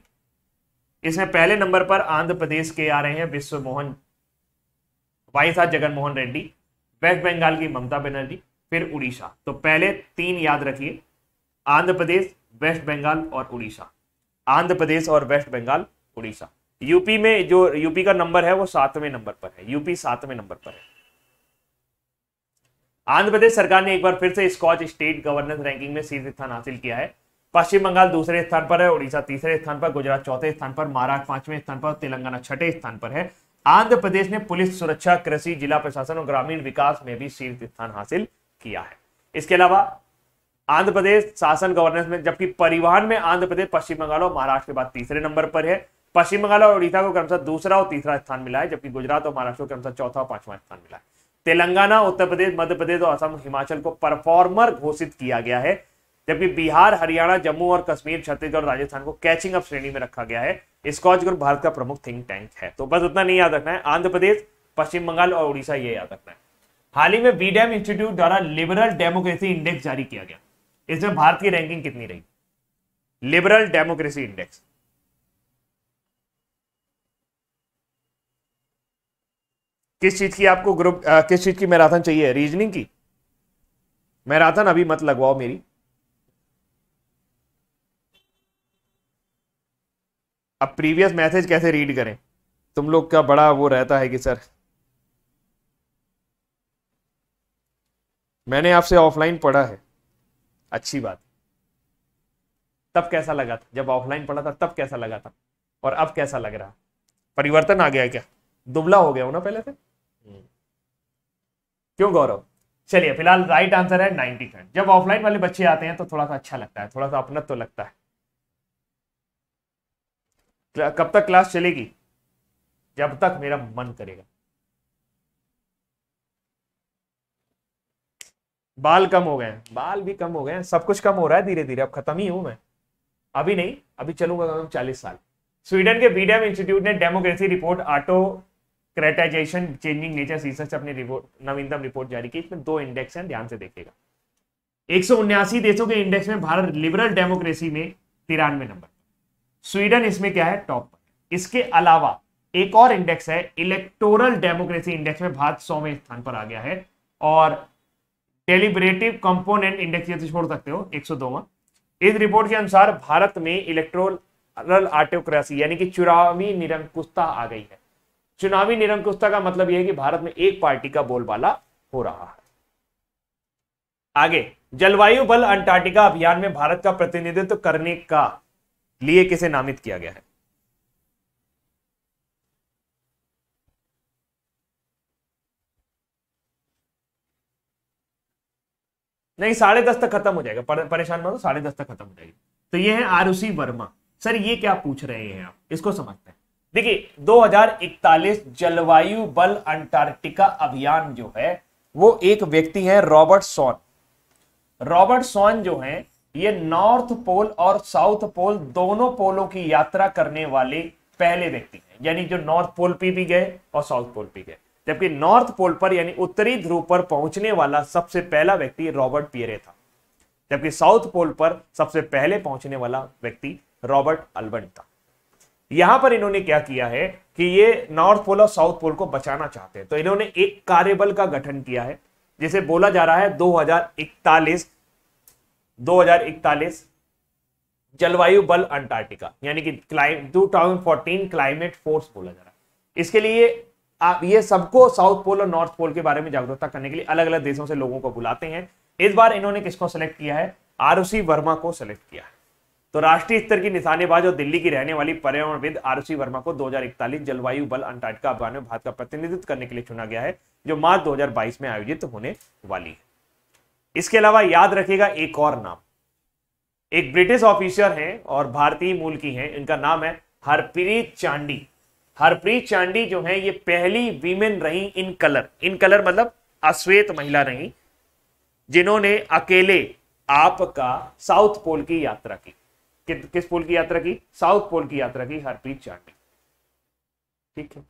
इसमें पहले नंबर पर आंध्र प्रदेश के आ रहे हैं विश्व मोहन वाई साहब जगनमोहन रेड्डी वेस्ट बंगाल की ममता बनर्जी फिर उड़ीसा तो पहले तीन याद रखिए आंध्र प्रदेश वेस्ट बंगाल और उड़ीसा आंध्र प्रदेश और वेस्ट बंगाल उड़ीसा यूपी में जो यूपी का नंबर है वो सातवें नंबर पर है यूपी सातवें नंबर पर है आंध्र प्रदेश सरकार ने एक बार फिर से स्कॉच स्टेट गवर्नेंस रैंकिंग में शीर्ष स्थान हासिल किया है पश्चिम बंगाल दूसरे स्थान पर है उड़ीसा तीसरे स्थान पर गुजरात चौथे स्थान पर महाराष्ट्र पांचवें स्थान पर तेलंगाना छठे स्थान पर है आंध्र प्रदेश ने पुलिस सुरक्षा कृषि जिला प्रशासन और ग्रामीण विकास में भी शीर्ष स्थान हासिल किया है इसके अलावा आंध्र प्रदेश शासन गवर्नेंस में जबकि परिवहन में आंध्र प्रदेश पश्चिम बंगाल और महाराष्ट्र के बाद तीसरे नंबर पर है पश्चिम बंगाल और उड़ीसा को क्रमशः दूसरा और तीसरा स्थान मिला है जबकि गुजरात और महाराष्ट्र को क्रमशः चौथा और पांचवा स्थान मिला है तेलंगाना उत्तर प्रदेश मध्य प्रदेश और असम हिमाचल को परफॉर्मर घोषित किया गया है जबकि बिहार हरियाणा जम्मू और कश्मीर छत्तीसगढ़ राजस्थान को कैचिंग अप श्रेणी में रखा गया है स्कॉच ग्रुप भारत का प्रमुख थिंक टैंक है तो बस उतना नहीं याद रखना है आंध्र प्रदेश पश्चिम बंगाल और उड़ीसा ये याद रखना है हाल ही में बीडेम इंस्टीट्यूट द्वारा लिबरल डेमोक्रेसी इंडेक्स जारी किया गया इसमें भारत की रैंकिंग कितनी रही लिबरल डेमोक्रेसी इंडेक्स किस चीज की आपको ग्रुप किस चीज की मैराथन चाहिए रीजनिंग की मैराथन अभी मत लगवाओ मेरी अब प्रीवियस मैसेज कैसे रीड करें तुम लोग का बड़ा वो रहता है कि सर मैंने आपसे ऑफलाइन पढ़ा है अच्छी बात तब कैसा लगा था जब ऑफलाइन पढ़ा था तब कैसा लगा था और अब कैसा लग रहा परिवर्तन आ गया क्या दुबला हो गया हो ना पहले से क्यों गौरव चलिए फिलहाल राइट आंसर है नाइनटी थर्ड जब ऑफलाइन वाले बच्चे आते हैं तो थोड़ा सा अच्छा लगता है थोड़ा सा अपनत तो लगता है कब तक क्लास चलेगी जब तक मेरा मन करेगा बाल कम हो गए हैं बाल भी कम हो गए हैं सब कुछ कम हो रहा है धीरे धीरे अब खत्म ही हूं मैं अभी नहीं अभी चलूंगा कम चालीस साल स्वीडन के बीडीएम इंस्टीट्यूट ने democracy report autocratization changing nature research अपने रिपोर्ट नवीनतम रिपोर्ट जारी की इसमें दो इंडेक्स हैं ध्यान से देखेगा एक देशों के इंडेक्स में भारत लिबरल डेमोक्रेसी में तिरानवे नंबर स्वीडन इसमें क्या है टॉप पर इसके अलावा एक और इंडेक्स है इलेक्टोरल डेमोक्रेसी इंडेक्स में भारत सौवें स्थान पर आ गया है और टेलीब्रेटिव कंपोनेंट इंडेक्स ये तो छोड़ सकते हो एक इस रिपोर्ट के अनुसार भारत में इलेक्ट्रोरल आर्टोक्रेसी यानी कि चुरावी निरंकुशता आ गई है चुनावी निरंकुशता का मतलब यह है कि भारत में एक पार्टी का बोलबाला हो रहा है आगे जलवायु बल अंटार्कटिका अभियान में भारत का प्रतिनिधित्व करने का लिए किसे नामित किया गया है नहीं साढ़े दस तक खत्म हो जाएगा पर, परेशान मत हो साढ़े दस तक खत्म हो जाएगी तो ये है आरुषि वर्मा सर ये क्या पूछ रहे हैं आप इसको समझते हैं देखिए 2041 जलवायु बल अंटार्कटिका अभियान जो है वो एक व्यक्ति है रॉबर्ट सोन रॉबर्ट सॉन जो है ये नॉर्थ पोल और साउथ पोल दोनों पोलों की यात्रा करने वाले पहले व्यक्ति हैं यानी जो नॉर्थ पोल पे भी गए और साउथ पोल पे गए जबकि नॉर्थ पोल पर यानी उत्तरी ध्रुव पर पहुंचने वाला सबसे पहला व्यक्ति रॉबर्ट पियरे था जबकि साउथ पोल पर सबसे पहले पहुंचने वाला व्यक्ति रॉबर्ट अल्बर्ट था यहां पर इन्होंने क्या किया है कि ये नॉर्थ पोल और साउथ पोल को बचाना चाहते हैं तो इन्होंने एक कार्यबल का गठन किया है जिसे बोला जा रहा है 2041 2041 जलवायु बल अंटार्कटिका यानी कि क्लाइम टू क्लाइमेट फोर्स बोला जा रहा है इसके लिए आप ये सबको साउथ पोल और नॉर्थ पोल के बारे में जागरूकता करने के लिए अलग अलग देशों से लोगों को बुलाते हैं इस बार इन्होंने किसको सेलेक्ट किया है आरुषि वर्मा को सेलेक्ट किया है तो राष्ट्रीय स्तर की निशानेबाज और दिल्ली की रहने वाली पर्यावरणविद आरसी वर्मा को दो जलवायु बल अंटार्कटिका अभियान में भारत का प्रतिनिधित्व करने के लिए चुना गया है जो मार्च दो में आयोजित होने वाली है इसके अलावा याद रखेगा एक और नाम एक ब्रिटिश ऑफिसर हैं और भारतीय मूल की हैं इनका नाम है हरप्रीत चांडी हरप्रीत चांडी जो है ये पहली वीमेन रही इन कलर इन कलर मतलब अश्वेत महिला रही जिन्होंने अकेले आपका साउथ पोल की यात्रा की कि, किस पोल की यात्रा की साउथ पोल की यात्रा की हरप्रीत चांडी ठीक है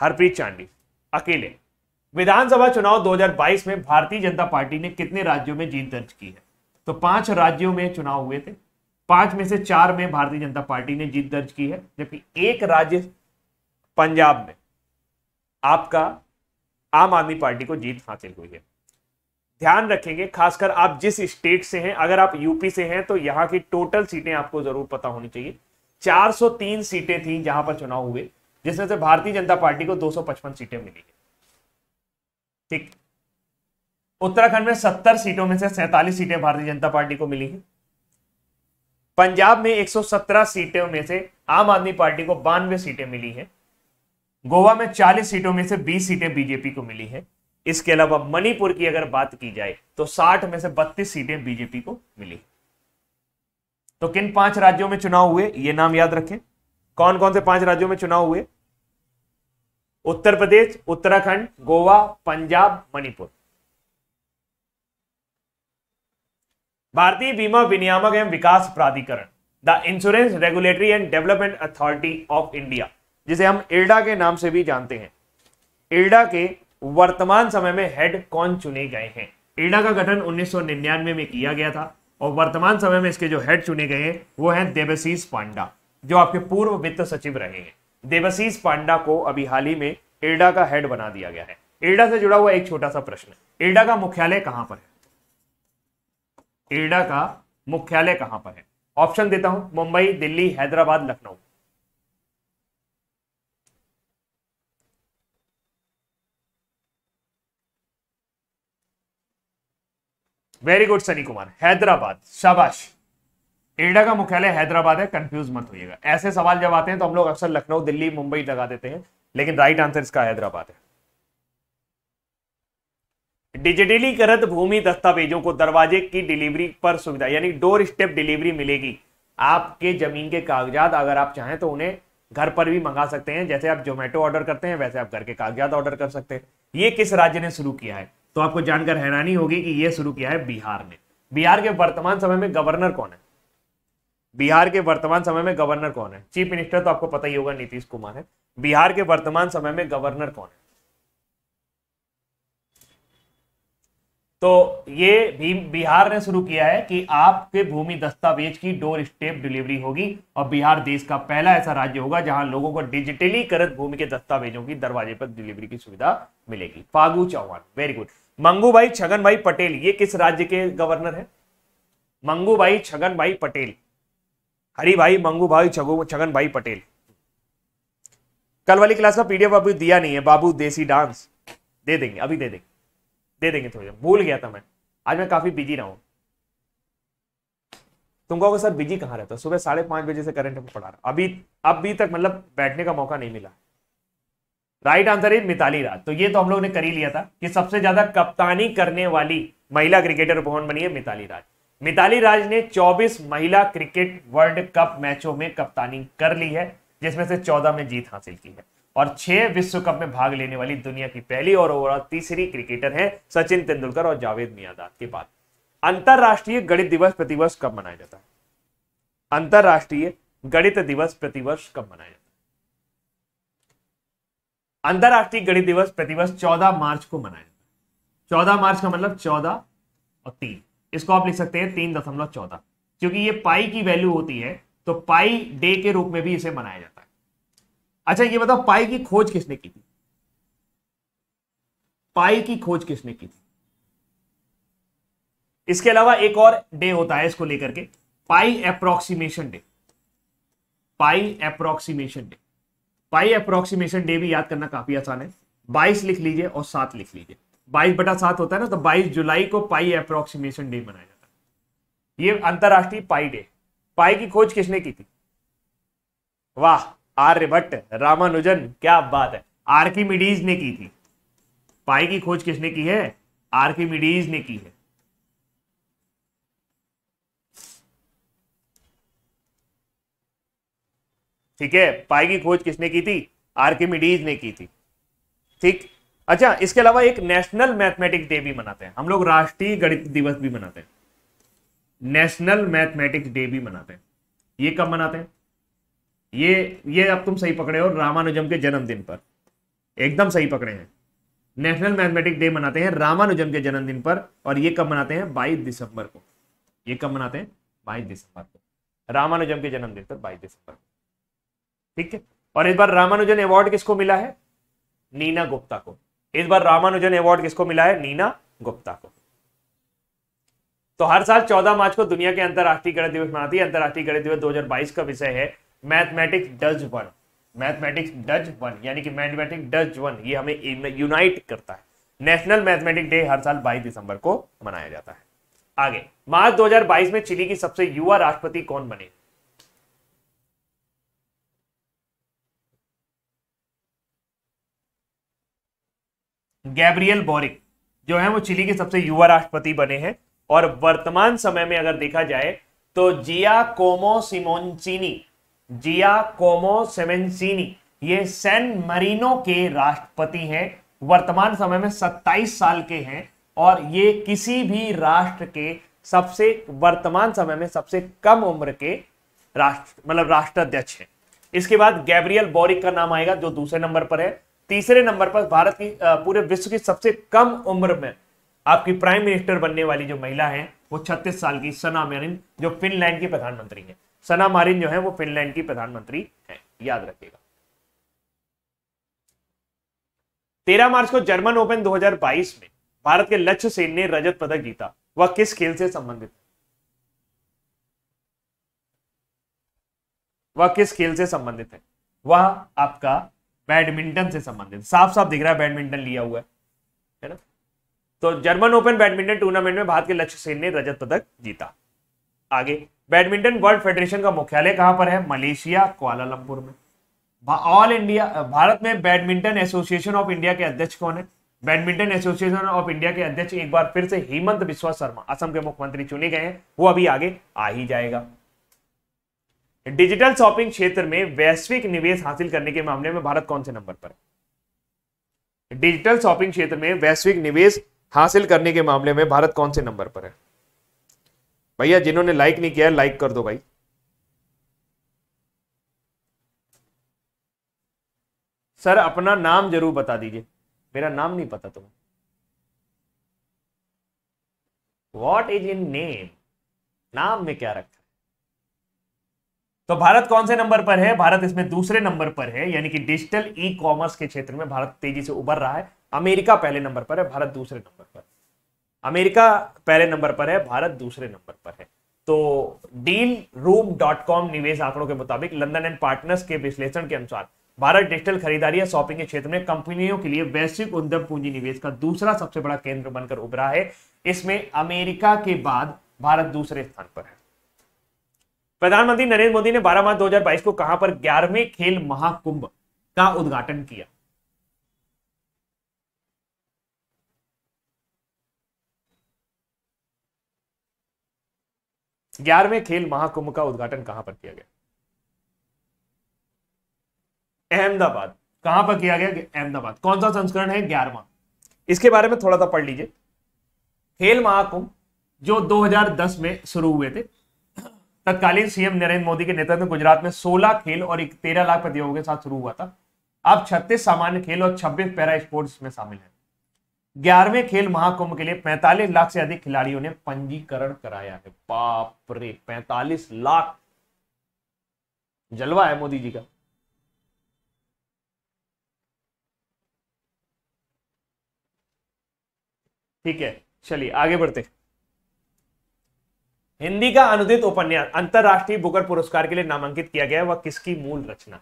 हरप्रीत चांडी अकेले विधानसभा चुनाव 2022 में भारतीय जनता पार्टी ने कितने राज्यों में जीत दर्ज की है तो पांच राज्यों में चुनाव हुए थे पांच में से चार में भारतीय जनता पार्टी ने जीत दर्ज की है जबकि एक राज्य पंजाब में आपका आम आदमी पार्टी को जीत हासिल हुई है ध्यान रखेंगे खासकर आप जिस स्टेट से हैं अगर आप यूपी से हैं तो यहाँ की टोटल सीटें आपको जरूर पता होनी चाहिए 403 सीटें थी जहां पर चुनाव हुए जिसमें से भारतीय जनता पार्टी को 255 सीटें मिली है ठीक उत्तराखंड में 70 सीटों में से सैतालीस सीटें भारतीय जनता पार्टी को मिली हैं पंजाब में 117 सीटों में से आम आदमी पार्टी को बानवे सीटें मिली है गोवा में 40 सीटों में से 20 सीटें बीजेपी को मिली है इसके अलावा मणिपुर की अगर बात की जाए तो 60 में से 32 सीटें बीजेपी को मिली तो किन पांच राज्यों में चुनाव हुए ये नाम याद रखें कौन कौन से पांच राज्यों में चुनाव हुए उत्तर प्रदेश उत्तराखंड गोवा पंजाब मणिपुर भारतीय बीमा विनियामक एवं विकास प्राधिकरण the Insurance Regulatory and Development Authority of India जिसे हम इल्डा के नाम से भी जानते हैं इल्डा के वर्तमान समय में हेड कौन चुने गए हैं इरडा का गठन उन्नीस में किया गया था और वर्तमान समय में इसके जो हेड चुने गए हैं वो हैं देवशीष पांडा जो आपके पूर्व वित्त सचिव रहे हैं देवशीष पांडा को अभी हाल ही में एडा का हेड बना दिया गया है एडा से जुड़ा हुआ एक छोटा सा प्रश्न एडा का मुख्यालय कहां पर है एडा का मुख्यालय कहां पर है ऑप्शन देता हूं मुंबई दिल्ली हैदराबाद लखनऊ वेरी गुड सनी कुमार हैदराबाद शाबाश एडा का मुख्यालय हैदराबाद है कंफ्यूज मत होइएगा ऐसे सवाल जब आते हैं तो हम लोग अक्सर लखनऊ दिल्ली मुंबई लगा देते हैं लेकिन राइट आंसर इसका हैदराबाद है डिजिटलीकृत भूमि दस्तावेजों को दरवाजे की डिलीवरी पर सुविधा यानी डोर स्टेप डिलीवरी मिलेगी आपके जमीन के कागजात अगर आप चाहें तो उन्हें घर पर भी मंगा सकते हैं जैसे आप जोमेटो ऑर्डर करते हैं वैसे आप घर के कागजात ऑर्डर कर सकते हैं ये किस राज्य ने शुरू किया है तो आपको जानकर हैरानी होगी कि यह शुरू किया है बिहार ने बिहार के वर्तमान समय में गवर्नर कौन है बिहार के वर्तमान समय में गवर्नर कौन है चीफ मिनिस्टर तो आपको पता ही होगा नीतीश कुमार है बिहार के वर्तमान समय में गवर्नर कौन है तो ये भी बिहार ने शुरू किया है कि आपके भूमि दस्तावेज की डोर स्टेप डिलीवरी होगी और बिहार देश का पहला ऐसा राज्य होगा जहां लोगों को डिजिटलीकृत भूमि के दस्तावेजों की दरवाजे पर डिलीवरी की सुविधा मिलेगी फागू चौहान वेरी गुड मंगू भाई छगन भाई पटेल ये किस राज्य के गवर्नर है मंगू भाई छगन भाई पटेल हरी भाई मंगू भाई छगन भाई पटेल कल वाली क्लास का पीडीएफ अभी दिया नहीं है बाबू देसी डांस दे देंगे अभी दे देंगे दे देंगे थोड़ी भूल गया था मैं आज मैं काफी बिजी रहा हूं तुम कहोगे सर बिजी कहाँ रहता सुबह साढ़े पांच बजे से करंट पढ़ा रहा अभी अभी तक मतलब बैठने का मौका नहीं मिला राइट आंसर है मिताली राज तो ये तो हम लोग ने कर ही लिया था कि सबसे ज्यादा कप्तानी करने वाली महिला क्रिकेटर कौन बनी है मिताली राज मिताली राज ने 24 महिला क्रिकेट वर्ल्ड कप मैचों में कप्तानी कर ली है जिसमें से 14 में जीत हासिल की है और छह विश्व कप में भाग लेने वाली दुनिया की पहली और ओवरऑल तीसरी क्रिकेटर है सचिन तेंदुलकर और जावेद मियादाद के बाद अंतरराष्ट्रीय गणित दिवस प्रतिवर्ष कब मनाया जाता है अंतरराष्ट्रीय गणित दिवस प्रतिवर्ष कब मनाया जाता है अंतर्राष्ट्रीय गणित दिवस प्रतिवर्ष 14 मार्च को मनाया जाता है चौदह मार्च का मतलब 14 और 3 इसको आप लिख सकते हैं तीन दशमलव चौदह क्योंकि ये पाई की वैल्यू होती है तो पाई डे के रूप में भी इसे मनाया जाता है अच्छा ये बताओ पाई की खोज किसने की थी पाई की खोज किसने की थी इसके अलावा एक और डे होता है इसको लेकर के pi approximation day pi approximation day pi approximation day भी याद करना काफी आसान है बाईस लिख लीजिए और सात लिख लीजिए बाईस बटा सात होता है ना तो बाईस जुलाई को पाई अप्रोक्सीमेशन डे मनाया जाता है ये अंतरराष्ट्रीय पाई डे पाई की खोज किसने की थी वाह आर्यभट्ट रामानुजन क्या बात है आर्किमिडीज ने की थी पाई की खोज किसने की है आर्किमिडीज ने की है ठीक है पाई की खोज किसने की थी आर्किमिडीज ने की थी ठीक अच्छा इसके अलावा एक नेशनल मैथमेटिक्स डे भी मनाते हैं हम लोग राष्ट्रीय गणित दिवस भी मनाते हैं नेशनल मैथमेटिक्स डे भी मनाते हैं ये कब मनाते हैं ये ये अब तुम सही पकड़े हो रामानुजम के जन्मदिन पर एकदम सही पकड़े हैं नेशनल मैथमेटिक्स डे मनाते हैं रामानुजम के जन्मदिन पर और ये कब मनाते हैं बाईस दिसंबर को ये कब मनाते हैं बाईस दिसंबर को रामानुजम के जन्मदिन पर बाईस दिसंबर को ठीक है और इस बार रामानुजन अवार्ड किसको मिला है नीना गुप्ता को इस बार रामानुजन अवार्ड किसको मिला है नीना गुप्ता को तो हर साल 14 मार्च को दुनिया के अंतरराष्ट्रीय गणित दिवस मनाती है अंतरराष्ट्रीय गणित दिवस 2022 का विषय है mathematics does one mathematics does one यानी कि मैथमेटिक्स डज वन ये हमें यूनाइट करता है नेशनल मैथमेटिक डे हर साल 22 दिसंबर को मनाया जाता है आगे मार्च 2022 में चिली की सबसे युवा राष्ट्रपति कौन बने गैब्रियल बोरिक जो है वो चिली के सबसे युवा राष्ट्रपति बने हैं और वर्तमान समय में अगर देखा जाए तो जिया कोमो सिमोनसिनी जिया कोमो सेमेंसिनी ये सैन मरीनो के राष्ट्रपति हैं वर्तमान समय में 27 साल के हैं और ये किसी भी राष्ट्र के सबसे वर्तमान समय में सबसे कम उम्र के राष्ट्र मतलब राष्ट्राध्यक्ष हैं इसके बाद गैब्रियल बोरिक का नाम आएगा जो दूसरे नंबर पर है तीसरे नंबर पर भारत की पूरे विश्व की सबसे कम उम्र में आपकी प्राइम मिनिस्टर बनने वाली जो महिला है वो 36 साल की सना मारिन जो फिनलैंड की प्रधानमंत्री है सना मारिन जो है वो फिनलैंड की प्रधानमंत्री है याद रखिएगा तेरह मार्च को जर्मन ओपन 2022 में भारत के लक्ष्य सेन ने रजत पदक जीता वह किस खेल से संबंधित है वह किस खेल से संबंधित है वह आपका बैडमिंटन से संबंधित साफ साफ दिख रहा है बैडमिंटन लिया हुआ है है ना तो जर्मन ओपन बैडमिंटन टूर्नामेंट में भारत के लक्ष्य सेन ने रजत पदक जीता आगे बैडमिंटन वर्ल्ड फेडरेशन का मुख्यालय कहां पर है मलेशिया क्वालालंपुर में ऑल इंडिया भारत में बैडमिंटन एसोसिएशन ऑफ इंडिया के अध्यक्ष कौन है बैडमिंटन एसोसिएशन ऑफ इंडिया के अध्यक्ष एक बार फिर से हेमंत बिश्वा शर्मा असम के मुख्यमंत्री चुने गए हैं वो अभी आगे आ ही जाएगा डिजिटल शॉपिंग क्षेत्र में वैश्विक निवेश हासिल करने के मामले में भारत कौन से नंबर पर है डिजिटल शॉपिंग क्षेत्र में वैश्विक निवेश हासिल करने के मामले में भारत कौन से नंबर पर है भैया जिन्होंने लाइक नहीं किया लाइक कर दो भाई सर अपना नाम जरूर बता दीजिए मेरा नाम नहीं पता तुम्हें वॉट इज इन नेम नाम में क्या रखा तो भारत कौन से नंबर पर है भारत इसमें दूसरे नंबर पर है यानी कि डिजिटल ई कॉमर्स के क्षेत्र में भारत तेजी से उभर रहा है अमेरिका पहले नंबर पर है भारत दूसरे नंबर पर अमेरिका पहले नंबर पर है भारत दूसरे नंबर पर है तो डील रूम डॉट कॉम निवेश आंकड़ों के मुताबिक लंदन एंड पार्टनर्स के विश्लेषण के अनुसार भारत डिजिटल खरीदारी या शॉपिंग के क्षेत्र में कंपनियों के लिए वैश्विक उद्यम पूंजी निवेश का दूसरा सबसे बड़ा केंद्र बनकर उभरा है इसमें अमेरिका के बाद भारत दूसरे स्थान पर है प्रधानमंत्री नरेंद्र मोदी ने 12 मार्च 2022 को कहां पर ग्यारहवें खेल महाकुंभ का उद्घाटन किया ग्यारहवें खेल महाकुंभ का उद्घाटन कहां पर किया गया अहमदाबाद कहां पर किया गया अहमदाबाद कौन सा संस्करण है ग्यारहवा इसके बारे में थोड़ा सा पढ़ लीजिए खेल महाकुंभ जो 2010 में शुरू हुए थे तत्कालीन सीएम नरेंद्र मोदी के नेतृत्व में गुजरात में 16 खेल और तेरह लाख प्रतियोगियों के साथ शुरू हुआ था अब 36 सामान्य खेल और 26 पैरा स्पोर्ट्स में शामिल है ग्यारहवें खेल महाकुंभ के लिए 45 लाख से अधिक खिलाड़ियों ने पंजीकरण कराया है बाप रे 45 लाख जलवा है मोदी जी का ठीक है चलिए आगे बढ़ते हैं हिंदी का अनुदित उपन्यास अंतरराष्ट्रीय बुकर पुरस्कार के लिए नामांकित किया गया वह किसकी मूल रचना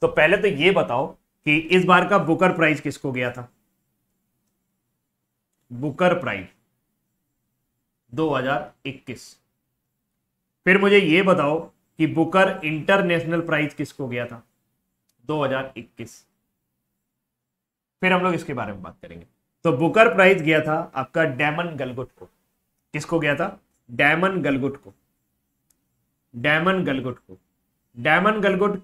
तो पहले तो यह बताओ कि इस बार का बुकर प्राइज किसको गया था बुकर प्राइज 2021 फिर मुझे यह बताओ कि बुकर इंटरनेशनल प्राइज किसको गया था 2021 फिर हम लोग इसके बारे में बात करेंगे तो बुकर प्राइज गया था आपका डेमन गलगुट को किसको गया था डायमंड गलगुट को डायमंड गलगुट को डायमंड गलगुट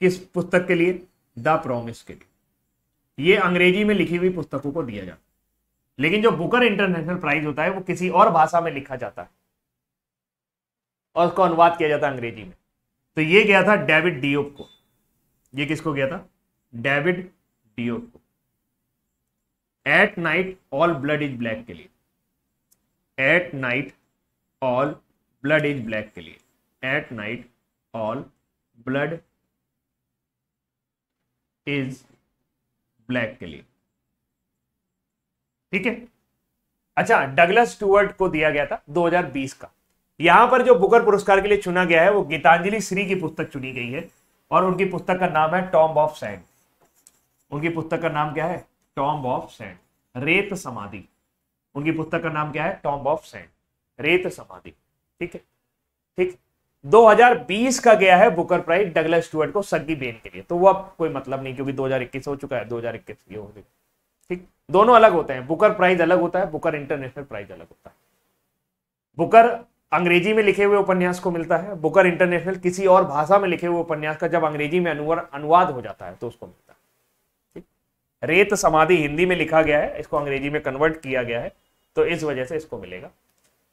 किस पुस्तक के लिए द प्रोमिस के लिए ये अंग्रेजी में लिखी हुई पुस्तकों को दिया जाता है लेकिन जो बुकर इंटरनेशनल प्राइज होता है वो किसी और भाषा में लिखा जाता है और उसको अनुवाद किया जाता है अंग्रेजी में तो ये गया था डेविड डीओ को ये किसको गया था डेविड डीओ को at night all blood is black के लिए at night all blood is black के लिए at night all blood is black के लिए ठीक है अच्छा डगलस स्टूअर्ट को दिया गया था 2020 का यहां पर जो बुकर पुरस्कार के लिए चुना गया है वो गीतांजलि श्री की पुस्तक चुनी गई है और उनकी पुस्तक का नाम है टॉम्ब ऑफ सैंड उनकी पुस्तक का नाम क्या है टॉम्ब ऑफ सैंड रेत समाधि उनकी पुस्तक का नाम क्या है टॉम्ब ऑफ सेंट रेत समाधि ठीक है ठीक 2020 का गया है बुकर प्राइज डगलस स्टूअर्ट को सग्गी बेन के लिए तो वो अब कोई मतलब नहीं क्योंकि 2021 हो चुका है 2021 ये हो गया ठीक दोनों अलग होते हैं बुकर प्राइज अलग होता है बुकर इंटरनेशनल प्राइज अलग होता है बुकर अंग्रेजी में लिखे हुए उपन्यास को मिलता है बुकर इंटरनेशनल किसी और भाषा में लिखे हुए उपन्यास का जब अंग्रेजी में अनुवाद हो जाता है तो उसको मिलता है ठीक रेत समाधि हिंदी में लिखा गया है इसको अंग्रेजी में कन्वर्ट किया गया है तो इस वजह से इसको मिलेगा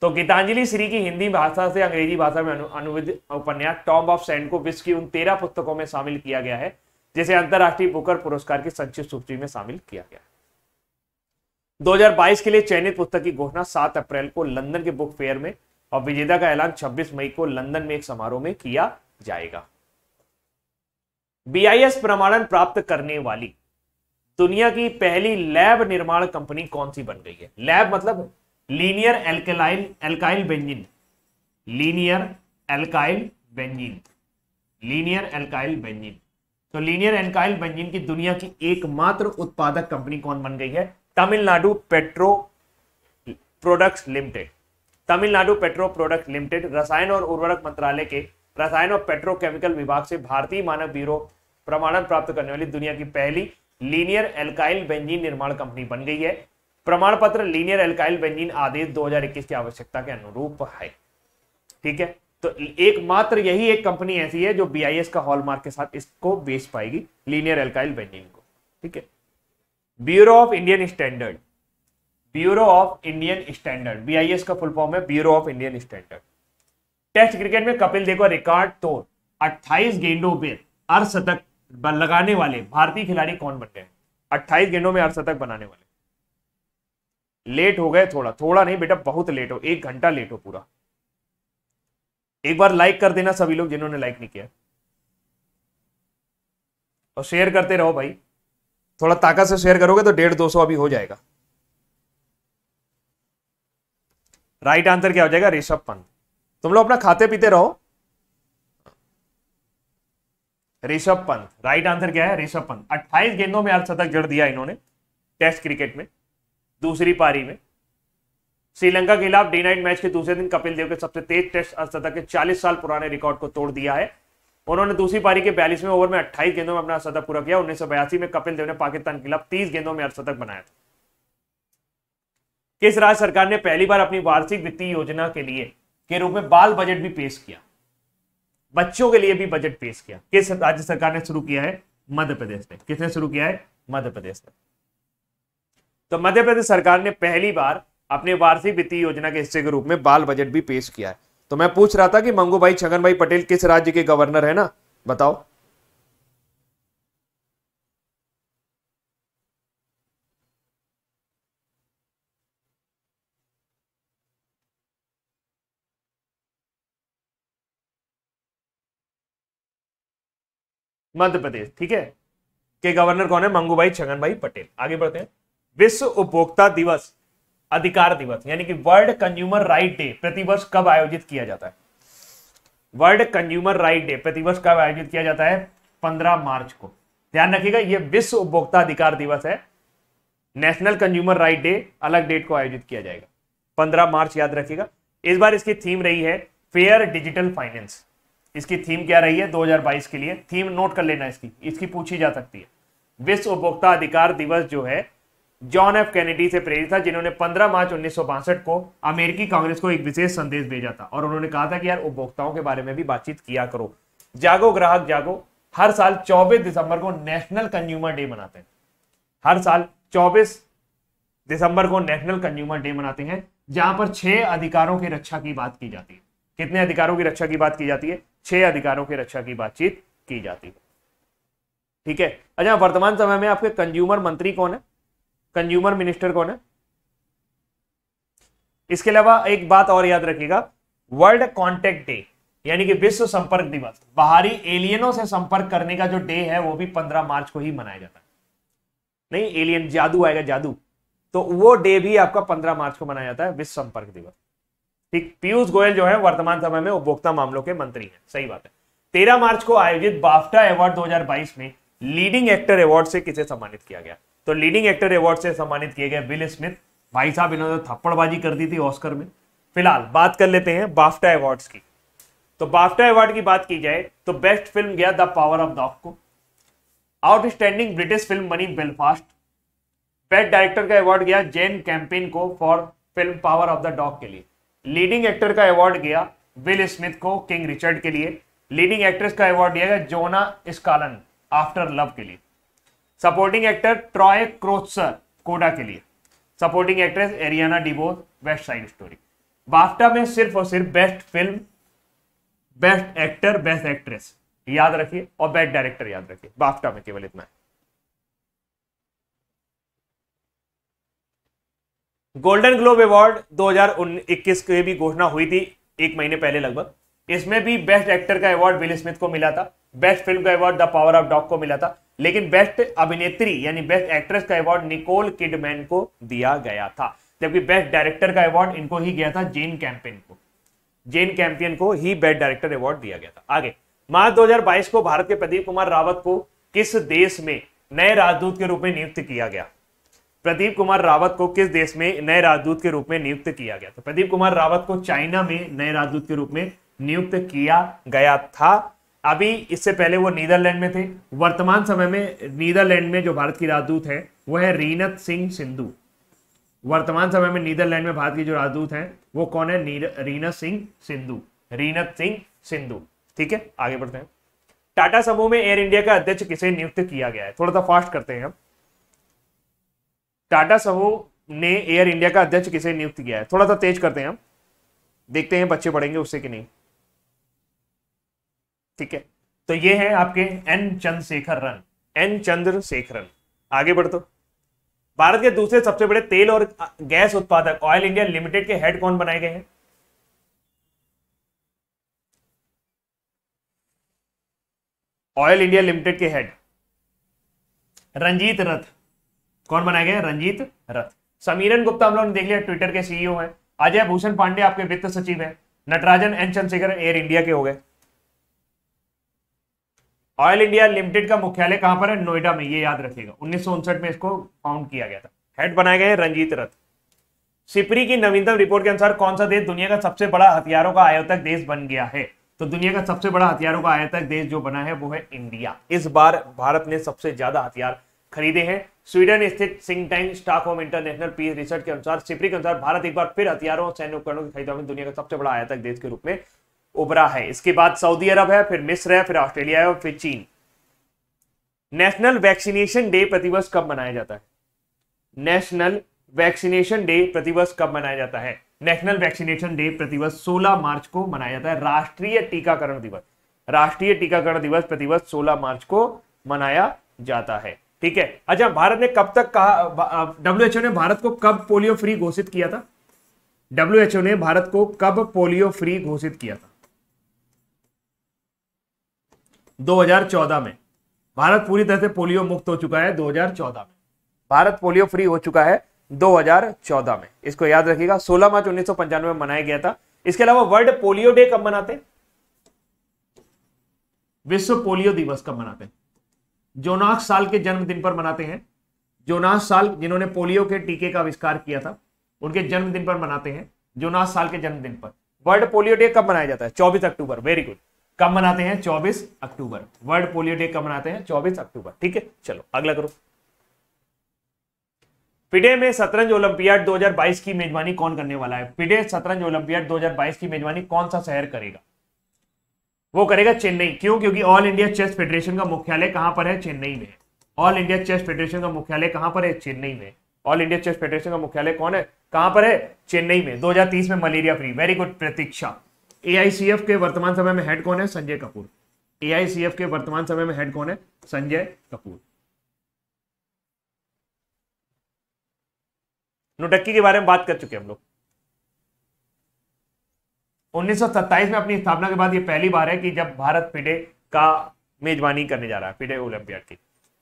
तो गीतांजलि श्री की हिंदी भाषा से अंग्रेजी भाषा में अनुवादित उपन्यास टॉम ऑफ सैंड को विश्व की उन तेरह पुस्तकों में शामिल किया गया है जिसे अंतरराष्ट्रीय बुकर पुरस्कार की संक्षिप्त सूची में शामिल किया गया 2022 के लिए चयनित पुस्तक की घोषणा 7 अप्रैल को लंदन के बुक फेयर में और विजेता का ऐलान 26 मई को लंदन में एक समारोह में किया जाएगा बीआईएस प्रमाणन प्राप्त करने वाली दुनिया की पहली लैब निर्माण कंपनी कौन सी बन गई है लैब मतलब linear alkaline alkyl benzene linear alkyl benzene linear alkyl benzene तो लीनियर एल्काइल बेंजिन की दुनिया की एकमात्र उत्पादक कंपनी कौन बन गई है Tamil Nadu Petro Products Limited Tamil Nadu Petro Product Limited रसायन और उर्वरक मंत्रालय के रसायन और पेट्रोकेमिकल विभाग से भारतीय मानव ब्यूरो प्रमाणन प्राप्त करने वाली दुनिया की पहली लीनियर एल्काइल बेंजीन निर्माण कंपनी बन गई है प्रमाण पत्र लीनियर एल्काइल बेंजीन आदेश 2021 की आवश्यकता के अनुरूप है ठीक है तो एकमात्र यही एक कंपनी ऐसी है जो बी का हॉलमार्क के साथ इसको बेच पाएगी लीनियर एल्काइल बेंजीन को ठीक है Bureau of Indian Standard Bureau of Indian Standard B का फुल फॉर्म है Bureau of Indian Standard test cricket में कपिल देव रिकॉर्ड तोड़ 28 गेंदों पर अर्धशतक लगाने वाले भारतीय खिलाड़ी कौन बन गए अट्ठाईस गेंदों में अर्धशतक बनाने वाले लेट हो गए थोड़ा थोड़ा नहीं बेटा बहुत लेट हो एक घंटा लेट हो पूरा एक बार लाइक कर देना सभी लोग जिन्होंने लाइक नहीं किया और शेयर करते रहो भाई थोड़ा ताकत से शेयर करोगे तो डेढ़ दो सौ अभी हो जाएगा राइट आंसर क्या हो जाएगा ऋषभ पंत तुम लोग अपना खाते पीते रहो ऋषभ पंत राइट आंसर क्या है ऋषभ पंत 28 गेंदों में अर्धशतक जड़ दिया इन्होंने टेस्ट क्रिकेट में दूसरी पारी में श्रीलंका के खिलाफ डे नाइट मैच के दूसरे दिन कपिल देव के सबसे तेज टेस्ट अर्धशतक के 40 साल पुराने रिकॉर्ड को तोड़ दिया है उन्होंने दूसरी पारी के बयालीसवें ओवर में अट्ठाईस गेंदों में अपना अर्धशतक पूरा किया उन्नीस में कपिल देव ने पाकिस्तान के खिलाफ तीस गेंदों में अर्धशतक बनाया था किस राज्य सरकार ने पहली बार अपनी वार्षिक वित्तीय योजना के लिए के रूप में बाल बजट भी पेश किया बच्चों के लिए भी बजट पेश किया किस राज्य सरकार ने शुरू किया है मध्य प्रदेश ने किसने शुरू किया है मध्य प्रदेश ने तो मध्य प्रदेश सरकार ने पहली बार अपने वार्षिक वित्तीय योजना के हिस्से के रूप में बाल बजट भी पेश किया है तो मैं पूछ रहा था कि मंगू भाई छगन भाई पटेल किस राज्य के गवर्नर है ना बताओ मध्य प्रदेश ठीक है के गवर्नर कौन है मंगू भाई छगन भाई पटेल आगे बढ़ते हैं विश्व उपभोक्ता दिवस अधिकार दिवस यानी कि वर्ल्ड कंज्यूमर राइट डे प्रतिवर्ष कब आयोजित किया जाता है वर्ल्ड कंज्यूमर राइट डे प्रतिवर्ष कब आयोजित किया जाता है पंद्रह मार्च को ध्यान रखिएगा यह विश्व उपभोक्ता अधिकार दिवस है नेशनल कंज्यूमर राइट डे अलग डेट को आयोजित किया जाएगा पंद्रह मार्च याद रखिएगा इस बार इसकी थीम रही है फेयर डिजिटल फाइनेंस इसकी थीम क्या रही है 2022 के लिए थीम नोट कर लेना इसकी इसकी पूछी जा सकती है विश्व उपभोक्ता अधिकार दिवस जो है जॉन एफ कैनेडी से प्रेरित था जिन्होंने 15 मार्च उन्नीस को अमेरिकी कांग्रेस को एक विशेष संदेश भेजा था और उन्होंने कहा था कि यार उपभोक्ताओं के बारे में भी बातचीत किया करो जागो ग्राहक जागो हर साल 24 दिसंबर को नेशनल कंज्यूमर डे मनाते हैं हर साल 24 दिसंबर को नेशनल कंज्यूमर डे मनाते हैं जहां पर छह अधिकारों की रक्षा की बात की जाती है कितने अधिकारों की रक्षा की बात की जाती है छह अधिकारों की रक्षा की बातचीत की जाती है ठीक है अच्छा वर्तमान समय में आपके कंज्यूमर मंत्री कौन है कंज्यूमर मिनिस्टर कौन है इसके अलावा एक बात और याद रखिएगा वर्ल्ड कॉन्टेक्ट डे यानी कि विश्व संपर्क दिवस बाहरी एलियनों से संपर्क करने का जो डे है वो भी पंद्रह मार्च को ही मनाया जाता है नहीं एलियन जादू आएगा जादू तो वो डे भी आपका पंद्रह मार्च को मनाया जाता है विश्व संपर्क दिवस ठीक पीयूष गोयल जो है वर्तमान समय में उपभोक्ता मामलों के मंत्री हैं सही बात है तेरह मार्च को आयोजित बाफ्टा अवार्ड 2022 में लीडिंग एक्टर अवार्ड से किसे सम्मानित किया गया तो लीडिंग एक्टर अवार्ड से सम्मानित किए गए विल स्मिथ भाई साहब इन्होंने तो थप्पड़बाजी कर दी थी ऑस्कर में फिलहाल बात कर लेते हैं बाफ्टा अवार्ड की तो बाफ्टा अवार्ड की बात की जाए तो बेस्ट फिल्म गया द पावर ऑफ डॉग को आउटस्टैंडिंग ब्रिटिश फिल्म बनी बेलफास्ट बेस्ट डायरेक्टर का अवार्ड गया जेन कैंपेन को for film Power of the Dog के लिए लीडिंग एक्टर का अवार्ड गया विल स्मिथ को किंग रिचर्ड के लिए लीडिंग एक्ट्रेस का अवार्ड दिया गया जोना स्कालन आफ्टर लव के लिए सपोर्टिंग एक्टर ट्रॉय क्रोत्सर कोडा के लिए supporting actress Ariana DeBose West Side Story BAFTA में सिर्फ और सिर्फ best film best actor best actress याद रखिए और बेस्ट डायरेक्टर याद रखिए बाफ्टा में केवल इतना है गोल्डन ग्लोब अवार्ड 2021 की भी घोषणा हुई थी एक महीने पहले लगभग इसमें भी बेस्ट एक्टर का अवार्ड विल स्मिथ को मिला था बेस्ट फिल्म का award The Power of Dog को मिला था लेकिन बेस्ट अभिनेत्री यानी बेस्ट एक्ट्रेस का अवार्ड निकोल किडमैन को दिया गया था जबकि बेस्ट डायरेक्टर का अवार्ड इनको ही गया था जेन कैंपियन को जेन कैंपियन को ही बेस्ट डायरेक्टर अवार्ड दिया गया था आगे मार्च दो को भारत के प्रदीप कुमार रावत को किस देश में नए राजदूत के रूप में नियुक्त किया गया प्रदीप कुमार रावत को किस देश में नए राजदूत के रूप में नियुक्त किया गया तो प्रदीप कुमार रावत को चाइना में नए राजदूत के रूप में नियुक्त किया गया था अभी इससे पहले वो नीदरलैंड में थे वर्तमान समय में नीदरलैंड में जो भारत की राजदूत है वह है रीनत सिंह सिंधु वर्तमान समय में नीदरलैंड में भारत की जो राजदूत हैं वो कौन है रीनत सिंह सिंधु रीनत सिंह सिंधु ठीक है आगे बढ़ते हैं टाटा समूह में एयर इंडिया का अध्यक्ष किसे नियुक्त किया गया है थोड़ा सा फास्ट करते हैं हम टाटा समूह ने एयर इंडिया का अध्यक्ष किसे नियुक्त किया है थोड़ा सा तेज करते हैं हम देखते हैं बच्चे पढ़ेंगे उससे कि नहीं ठीक है तो ये है आपके एन रन एन चंद्रशेखरन आगे बढ़ दो भारत के दूसरे सबसे बड़े तेल और गैस उत्पादक ऑयल इंडिया लिमिटेड के हेड कौन बनाए गए हैं ऑयल इंडिया लिमिटेड के हेड रंजीत रथ कौन बनाया गया रंजीत रथ समीरन गुप्ता हम लोगों ने देख लिया ट्विटर के सीईओ e हैं अजय भूषण पांडे आपके वित्त सचिव हैं Natarajan N Chandrashekhar Air India के हो गए ऑयल इंडिया लिमिटेड का मुख्यालय कहां पर है नोएडा में ये याद रखिएगा उन्नीस में इसको फाउंड किया गया था हेड बनाए गए रंजीत रथ सिपरी की नवीनतम रिपोर्ट के अनुसार कौन सा देश दुनिया का सबसे बड़ा हथियारों का आयोतक देश बन गया है तो दुनिया का सबसे बड़ा हथियारों का आयोतक देश जो बना है वो है इंडिया इस बार भारत ने सबसे ज्यादा हथियार खरीदे हैं स्वीडन स्थित सिंह टैंक होम इंटरनेशनल पीस रिसर्च के अनुसार सिपरी के अनुसार भारत एक बार फिर हथियारों और सैन्य उपकरणों की खरीदारी में दुनिया का सबसे बड़ा आयातक देश के रूप में उभरा है इसके बाद सऊदी अरब है फिर मिस्र है फिर ऑस्ट्रेलिया है और फिर चीन नेशनल वैक्सीनेशन डे प्रतिवर्ष कब मनाया जाता है नेशनल वैक्सीनेशन डे प्रतिवर्ष कब मनाया जाता है नेशनल वैक्सीनेशन डे प्रतिवर्ष 16 मार्च को मनाया जाता है राष्ट्रीय टीकाकरण दिवस राष्ट्रीय टीकाकरण दिवस प्रतिवर्ष 16 मार्च को मनाया जाता है ठीक है अच्छा भारत ने कब तक कहा ओ ने भारत को कब पोलियो फ्री घोषित किया था डब्ल्यू ओ ने भारत को कब पोलियो फ्री घोषित किया था 2014 में भारत पूरी तरह से पोलियो मुक्त हो चुका है 2014 में भारत पोलियो फ्री हो चुका है 2014 में इसको याद रखिएगा 16 मार्च उन्नीस में मनाया गया था इसके अलावा वर्ल्ड पोलियो डे कब मनाते विश्व पोलियो दिवस कब मनाते हैं जोनाक साल के जन्मदिन पर मनाते हैं जोनाक साल जिन्होंने पोलियो के टीके का आविष्कार किया था उनके जन्मदिन पर मनाते हैं जोनाक साल के जन्मदिन पर वर्ल्ड पोलियो डे कब मनाया जाता है चौबीस अक्टूबर वेरी गुड कब मनाते हैं चौबीस अक्टूबर वर्ल्ड पोलियो डे कब मनाते हैं चौबीस अक्टूबर ठीक है चलो अगला करो पिडे में शतरंज ओलंपियाड 2022 की मेजबानी कौन करने वाला है पिडे शतरंज ओलंपियाड 2022 की मेजबानी कौन सा शहर करेगा वो करेगा चेन्नई क्यों क्योंकि ऑल इंडिया चेस फेडरेशन का मुख्यालय कहां पर है चेन्नई में ऑल इंडिया चेस फेडरेशन का मुख्यालय कहां पर है चेन्नई में ऑल इंडिया चेस फेडरेशन का मुख्यालय कौन है कहां पर है चेन्नई में 2030 में malaria free very good Pratiksha AICF के वर्तमान समय में हेड कौन है संजय कपूर एआईसीएफ के वर्तमान समय में हेड कौन है संजय कपूर नोटक्की के बारे में बात कर चुके हम लोग उन्नीस में अपनी स्थापना के बाद ये पहली बार है कि जब भारत फिडे का मेजबानी करने जा रहा है फिडे ओलंपियाड की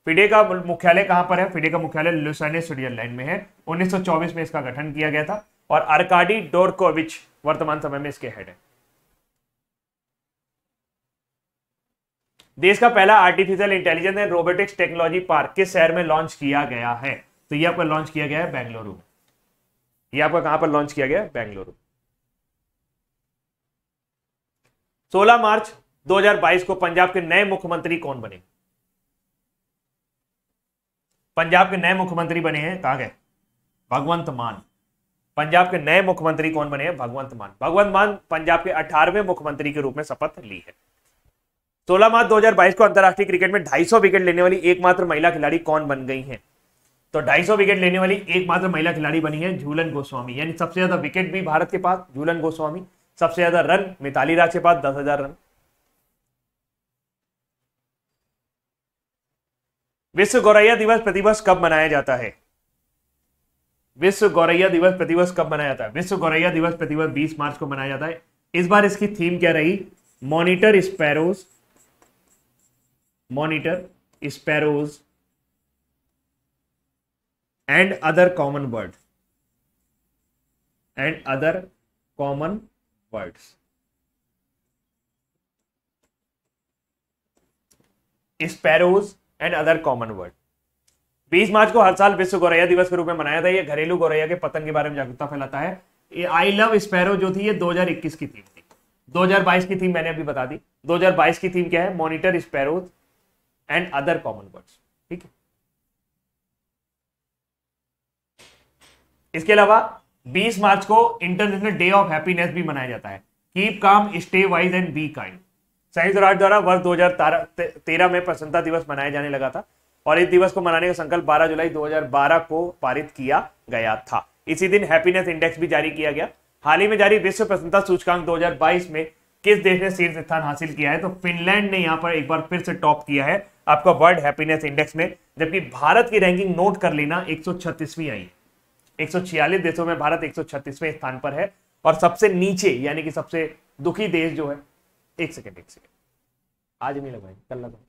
फिडे का मुख्यालय कहां पर है फिडे का मुख्यालय लुसाने स्विट्जरलैंड में है 1924 में इसका गठन किया गया था और अरकाडी डोरकोविच वर्तमान समय में इसके हेड है देश का पहला artificial intelligence and robotics technology park किस शहर में लॉन्च किया गया है तो ये आपका लॉन्च किया गया है बेंगलुरु में ये आपका कहां पर लॉन्च किया गया है बेंगलुरु 16 मार्च 2022 को पंजाब के नए मुख्यमंत्री कौन बने पंजाब के नए मुख्यमंत्री बने हैं कहा गए भगवंत मान पंजाब के नए मुख्यमंत्री कौन बने हैं भगवंत मान भगवंत मान पंजाब के 18वें मुख्यमंत्री के रूप में शपथ ली है 16 मार्च 2022 को अंतर्राष्ट्रीय क्रिकेट में 250 विकेट लेने वाली एकमात्र महिला खिलाड़ी कौन बन गई हैं तो 250 विकेट लेने वाली एकमात्र महिला खिलाड़ी बनी है झूलन गोस्वामी यानी सबसे ज्यादा विकेट भी भारत के पास झूलन गोस्वामी सबसे ज्यादा रन मिताली राज के पास दस हजार रन विश्व गौरैया दिवस प्रतिवर्ष कब मनाया जाता है विश्व गौरैया दिवस प्रतिवर्ष कब मनाया जाता है विश्व गौरैया दिवस प्रतिवर्ष बीस मार्च को मनाया जाता है इस बार इसकी थीम क्या रही monitor sparrows monitor sparrows and other common bird and other common words sparrows and other common word 20 मार्च को हर साल विश्व गौरैया दिवस के रूप में मनाया था यह घरेलू गौरैया के पतंग के बारे में जागरूकता फैलाता है आई लव स्पैरो जो थी ये 2021 की थीम थी 2022 की थीम मैंने अभी बता दी 2022 की थीम क्या है monitor sparrows and other common words ठीक है इसके अलावा 20 मार्च को इंटरनेशनल डे ऑफ हैप्पीनेस भी मनाया जाता है keep calm stay wise and be kind संयुक्त राष्ट्र द्वारा वर्ष 2013 में प्रसन्नता दिवस मनाया जाने लगा था और इस दिवस को मनाने का संकल्प 12 जुलाई 2012 को पारित किया गया था इसी दिन हैप्पीनेस इंडेक्स भी जारी किया गया हाल ही में जारी विश्व प्रसन्नता सूचकांक 2022 में किस देश ने शीर्ष स्थान हासिल किया है तो फिनलैंड ने यहां पर एक बार फिर से टॉप किया है आपका वर्ल्ड हैप्पीनेस इंडेक्स में जबकि भारत की रैंकिंग नोट कर लेना 136वीं आई एक देशों में भारत एक स्थान पर है और सबसे नीचे यानी कि सबसे दुखी देश जो है एक सेकेंड एक सेकेंड आज नहीं लगाए कल लगाए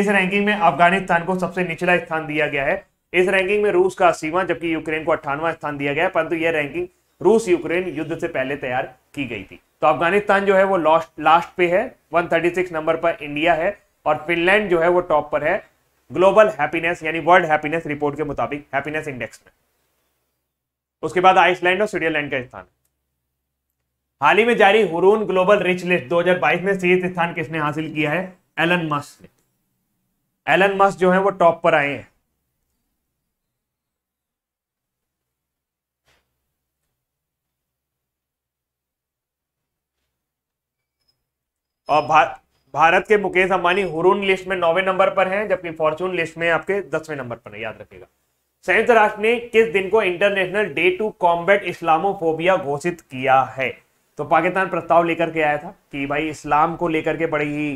इस रैंकिंग में अफगानिस्तान को सबसे निचला स्थान दिया गया है इस रैंकिंग में रूस का अस्सीवा जबकि यूक्रेन को अट्ठानवा स्थान दिया गया है परंतु यह रैंकिंग रूस यूक्रेन युद्ध से पहले तैयार की गई थी तो अफगानिस्तान जो है वो लास्ट पे है 136 नंबर पर इंडिया है और फिनलैंड जो है वो टॉप पर है ग्लोबल हैप्पीनेस यानी वर्ल्ड हैप्पीनेस रिपोर्ट के मुताबिक हैप्पीनेस इंडेक्स में उसके बाद आइसलैंड और स्विट्जरलैंड का स्थान हाल ही में जारी हुरून ग्लोबल रिच लिस्ट 2022 में शीर्ष स्थान किसने हासिल किया है एलन मस्क ने एलन मस्क जो है वो टॉप पर आए हैं और भारत भारत के मुकेश अंबानी हुरून लिस्ट में नौवे नंबर पर हैं जबकि फॉर्चून लिस्ट में आपके दसवें नंबर पर है याद रखेगा संयुक्त राष्ट्र ने किस दिन को International day to Combat Islamophobia घोषित किया है तो पाकिस्तान प्रस्ताव लेकर के आया था कि भाई इस्लाम को लेकर के बड़ी ही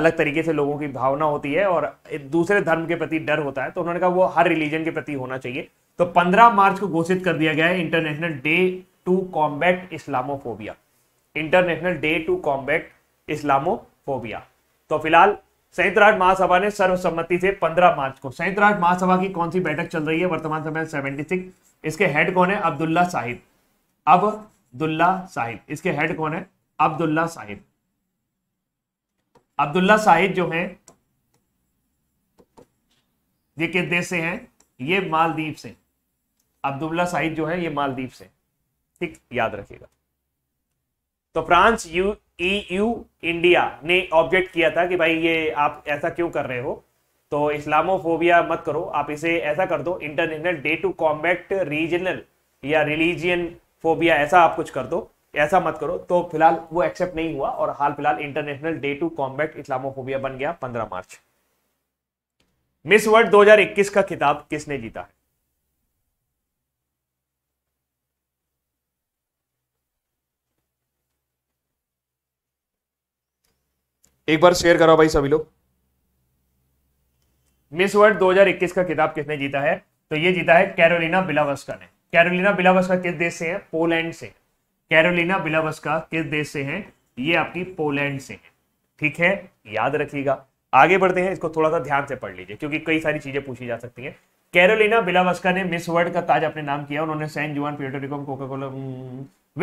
अलग तरीके से लोगों की भावना होती है और दूसरे धर्म के प्रति डर होता है तो उन्होंने कहा वो हर रिलीजन के प्रति होना चाहिए तो 15 मार्च को घोषित कर दिया गया है International day to Combat Islamophobia International day to Combat Islamophobia तो फिलहाल संयुक्त राष्ट्र महासभा ने सर्वसम्मति से 15 मार्च को संयुक्त राष्ट्र महासभा की कौन सी बैठक चल रही है वर्तमान समय 76 इसके हेड कौन है अब्दुल्ला साहिब अब्दुल्ला साहिब इसके हेड कौन है अब्दुल्ला साहिब अब्दुल्ला साहिब जो है ये किस देश से है ये मालदीव से अब्दुल्ला साहिब जो है ये मालदीव से ठीक याद रखिएगा तो France U EU e India ने ऑब्जेक्ट किया था कि भाई ये आप ऐसा क्यों कर रहे हो तो इस्लामोफोबिया मत करो आप इसे ऐसा कर दो international day to combat regional या रिलीजियन फोबिया ऐसा आप कुछ कर दो ऐसा मत करो तो फिलहाल वो एक्सेप्ट नहीं हुआ और हाल फिलहाल international day to combat islamophobia बन गया पंद्रह मार्च मिस वर्ल्ड 2021 का खिताब किसने जीता है एक बार शेयर करो भाई सभी लोग मिस वर्ल्ड 2021 का किताब किसने जीता है तो ये जीता है कैरोलिना बिलावस्का ने कैरोलिना बिलावस्का किस देश से है पोलैंड से कैरोलिना बिलावस्का किस देश से है ये आपकी पोलैंड से है ठीक है याद रखिएगा आगे बढ़ते हैं इसको थोड़ा सा ध्यान से पढ़ लीजिए क्योंकि कई सारी चीजें पूछी जा सकती है कैरोलिना बिलावस्का ने मिस वर्ल्ड का ताज अपने नाम किया उन्होंने सैन जुआन पियोटोरिकोम कोका कोला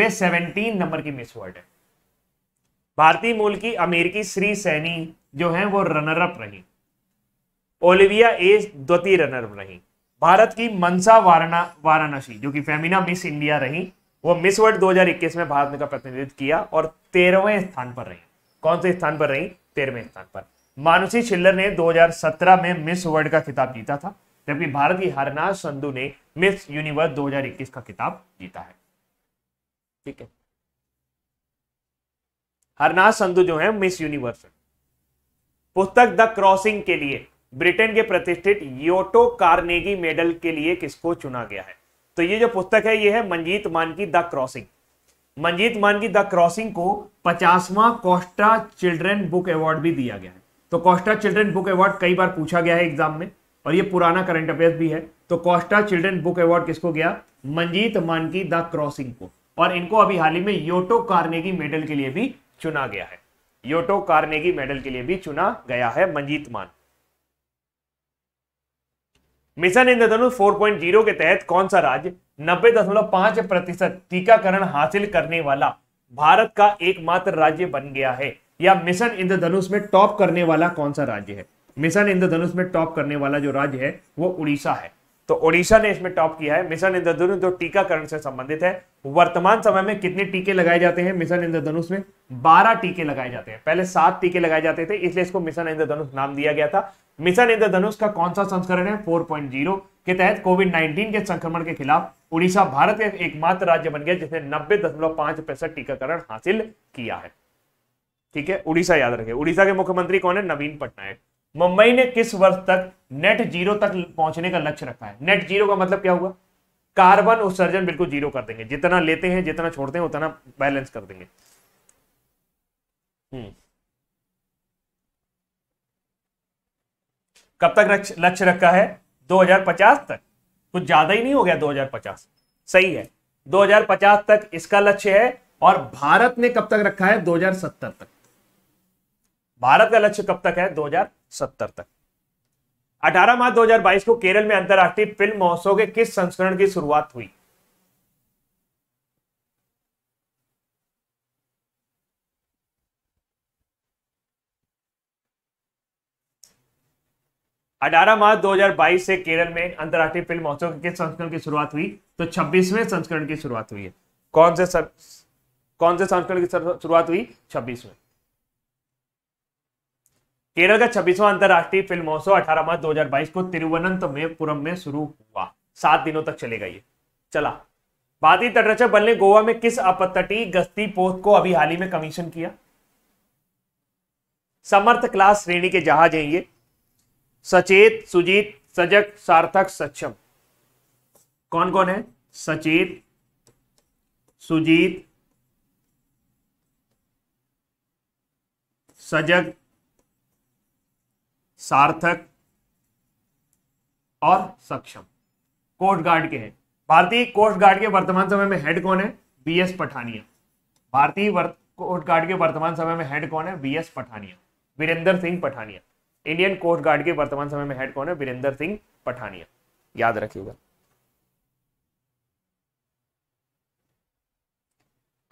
वे 17 नंबर की मिस वर्ल्ड है भारतीय मूल की अमेरिकी श्री सैनी जो हैं वो रनरअप रही ओलिविया ए द्वितीय रनरअप रही भारत की मनसा वाराणा वाराणसी जो कि फेमिना मिस इंडिया रही वो मिस वर्ल्ड 2021 में भारत ने का प्रतिनिधित्व किया और तेरहवें स्थान पर रही कौन से स्थान पर रही तेरहवें स्थान पर मानुषी छिल्लर ने 2017 में मिस वर्ल्ड का खिताब जीता था जबकि भारत की हरनाज संधु ने मिस यूनिवर्स 2021 का खिताब जीता है ठीक है हरनाज संधु जो है मिस यूनिवर्स पुस्तक द क्रॉसिंग के लिए ब्रिटेन के प्रतिष्ठित योटो कार्नेगी मेडल के लिए किसको चुना गया है तो ये जो पुस्तक है ये है मंजीत मान की द क्रॉसिंग मंजीत मान की द क्रॉसिंग को पचासवा कोस्टा चिल्ड्रन बुक अवार्ड भी दिया गया है तो कोस्टा चिल्ड्रन बुक अवार्ड कई बार पूछा गया है एग्जाम में और ये पुराना करंट अफेयर भी है तो कोस्टा चिल्ड्रन बुक अवार्ड किसको गया मंजीत मान की द क्रॉसिंग को और इनको अभी हाल ही में योटो कार्नेगी मेडल के लिए भी चुना गया है योटो कार्नेगी मेडल के लिए भी चुना गया है मंजीत मान मिशन इंद्रधनुष 4.0 के तहत कौन सा राज्य नब्बे दशमलव पांच प्रतिशत टीकाकरण हासिल करने वाला भारत का एकमात्र राज्य बन गया है या मिशन इंद्रधनुष में टॉप करने वाला कौन सा राज्य है मिशन इंद्रधनुष में टॉप करने वाला जो राज्य है वो उड़ीसा है तो ओडिशा ने इसमें टॉप किया है मिशन इंद्रधनुष जो टीकाकरण से संबंधित है वर्तमान समय में कितने टीके लगाए जाते हैं मिशन इंद्रधनुष में बारह टीके लगाए जाते हैं पहले सात टीके लगाए जाते थे इसलिए इसको मिशन इंद्रधनुष नाम दिया गया था मिशन इंद्रधनुष का कौन सा संस्करण है फोर के तहत कोविड नाइन्टीन के संक्रमण के खिलाफ उड़ीसा भारत का एकमात्र राज्य बन गया जिसने नब्बे दशमलव पांच प्रतिशत टीकाकरण हासिल किया है ठीक है उड़ीसा याद रखे उड़ीसा के मुख्यमंत्री कौन है नवीन पटनायक मुंबई ने किस वर्ष तक नेट जीरो तक पहुंचने का लक्ष्य रखा है नेट जीरो का मतलब क्या हुआ कार्बन उत्सर्जन बिल्कुल जीरो कर देंगे जितना लेते हैं जितना छोड़ते हैं उतना बैलेंस कर देंगे हम्म। कब तक लक्ष्य रखा है 2050 तक कुछ ज्यादा ही नहीं हो गया 2050 सही है 2050 तक इसका लक्ष्य है और भारत ने कब तक रखा है 2070 तक भारत का लक्ष्य कब तक है सत्तर तक 18 मार्च 2022 को केरल में अंतर्राष्ट्रीय फिल्म महोत्सव के किस संस्करण की शुरुआत हुई अठारह मार्च 2022 से केरल में अंतर्राष्ट्रीय फिल्म महोत्सव के किस संस्करण की शुरुआत हुई तो 26वें संस्करण की शुरुआत हुई है कौन से सर, कौन से संस्करण की शुरुआत हुई 26वें केरल का छब्बीसवा अंतर्राष्ट्रीय फिल्म महोत्सव अठारह मार्च बाईस को तिरुवनंतपुरम में शुरू हुआ सात दिनों तक चलेगा ये चला भारतीय तटरक्षक बल ने गोवा में किस अपतटी गश्ती पोत को अभी हाल ही में कमीशन किया समर्थ क्लास श्रेणी के जहाज हैं ये सचेत सुजीत सजग सार्थक सक्षम कौन कौन है सचेत सुजीत सजग सार्थक और सक्षम कोस्ट गार्ड के हैं भारतीय कोस्ट गार्ड के वर्तमान समय में हेड कौन है बी एस पठानिया भारतीय कोस्ट गार्ड के वर्तमान समय में हेड कौन है B S Pathania Virendra Singh Pathania Indian Coast Guard के वर्तमान समय में हेड कौन है वीरेंद्र सिंह पठानिया याद रखिएगा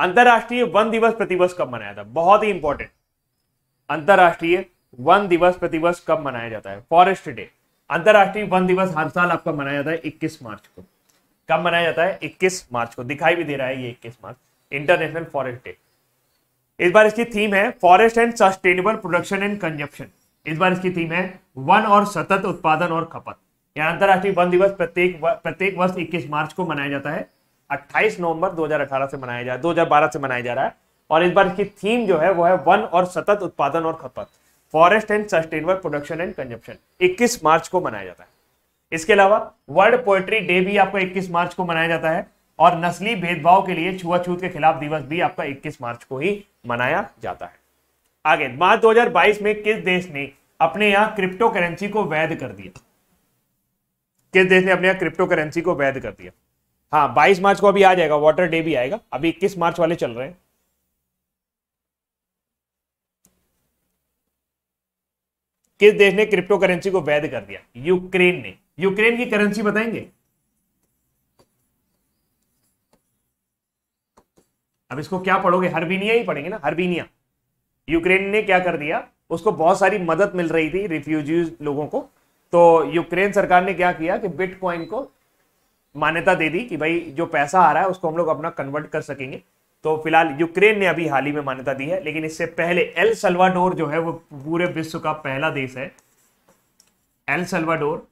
अंतर्राष्ट्रीय वन दिवस प्रतिवर्ष कब मनाया था बहुत ही इंपॉर्टेंट अंतर्राष्ट्रीय वन दिवस प्रतिवर्ष कब मनाया जाता है फॉरेस्ट डे अंतरराष्ट्रीय वन दिवस हर साल आपका मनाया जाता है 21 मार्च को कब मनाया जाता है 21 मार्च को दिखाई भी दे रहा है ये 21 मार्च इंटरनेशनल फॉरेस्ट डे इस बार इसकी थीम है forest and sustainable production and consumption इस बार इसकी थीम है वन और सतत उत्पादन और खपत यह अंतरराष्ट्रीय वन दिवस प्रत्येक प्रत्येक वर्ष इक्कीस मार्च को मनाया जाता है अट्ठाईस नवंबर 2018 से मनाया जा 2012 से मनाया जा रहा है और इस बार इसकी थीम जो है वो है वन और सतत उत्पादन और खपत forest and sustainable production and consumption 21 March को मनाया जाता है इसके अलावा वर्ल्ड पोएट्री डे भी आपको 21 मार्च को मनाया जाता है और नस्ली भेदभाव के लिए छुआछूत के खिलाफ दिवस भी आपका 21 मार्च को ही मनाया जाता है आगे मार्च 2022 में किस देश ने अपने यहां क्रिप्टो करेंसी को वैध कर दिया किस देश ने अपने यहां क्रिप्टो करेंसी को वैध कर दिया हाँ 22 मार्च को अभी आ जाएगा वाटर डे भी आएगा अभी 21 मार्च वाले चल रहे हैं किस देश ने क्रिप्टो करेंसी को वैध कर दिया यूक्रेन ने यूक्रेन की करेंसी बताएंगे अब इसको क्या पढ़ोगे हरबीनिया ही पढ़ेंगे ना हरबीनिया यूक्रेन ने क्या कर दिया उसको बहुत सारी मदद मिल रही थी रिफ्यूजी लोगों को तो यूक्रेन सरकार ने क्या किया कि बिटकॉइन को मान्यता दे दी कि भाई जो पैसा आ रहा है उसको हम लोग अपना कन्वर्ट कर सकेंगे तो फिलहाल यूक्रेन ने अभी हाल ही में मान्यता दी है लेकिन इससे पहले एल सल्वाडोर जो है वो पूरे विश्व का पहला देश है एल सल्वाडोर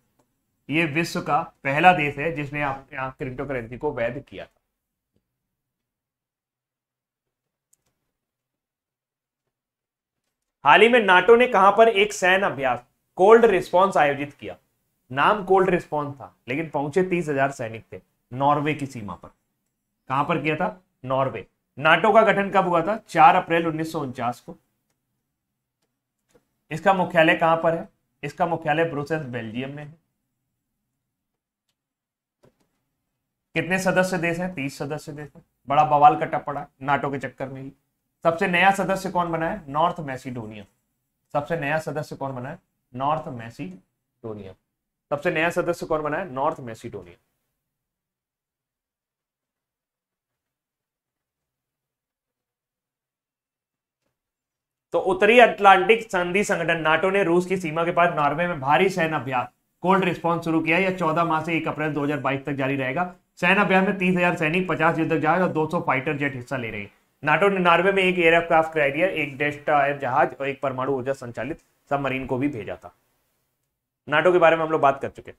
ये विश्व का पहला देश है जिसने क्रिप्टो करेंसी को वैध किया था हाल ही में नाटो ने कहां पर एक सैन्य अभ्यास कोल्ड रिस्पॉन्स आयोजित किया नाम कोल्ड रिस्पॉन्स था लेकिन पहुंचे तीस हजार सैनिक थे नॉर्वे की सीमा पर कहां पर किया था नॉर्वे नाटो का गठन कब हुआ था चार अप्रैल उन्नीस को इसका मुख्यालय कहां पर है इसका मुख्यालय ब्रुसेल्स बेल्जियम में है कितने सदस्य देश हैं तीस सदस्य देश हैं बड़ा बवाल कटा पड़ा नाटो के चक्कर में ही सबसे नया सदस्य कौन बना है नॉर्थ मैसिडोनिया सबसे नया सदस्य कौन बना है नॉर्थ मैसिडोनिया सबसे नया सदस्य कौन बना है नॉर्थ मैसिडोनिया तो उत्तरी अटलांटिक संधि संगठन नाटो ने रूस की सीमा के पास नॉर्वे में भारी सैन्य अभ्यास कोल्ड रिस्पॉन्स शुरू किया यह चौदह माह से एक अप्रैल 2022 तक जारी रहेगा सैन्य अभ्यास में तीस हजार सैनिक पचास युद्धक जहाज और 200 फाइटर जेट हिस्सा ले रहे हैं नाटो ने नॉर्वे में एक एयरक्राफ्ट कैरियर एक डेस्टायर जहाज और एक परमाणु ऊर्जा संचालित सबमरीन को भी भेजा था नाटो के बारे में हम लोग बात कर चुके हैं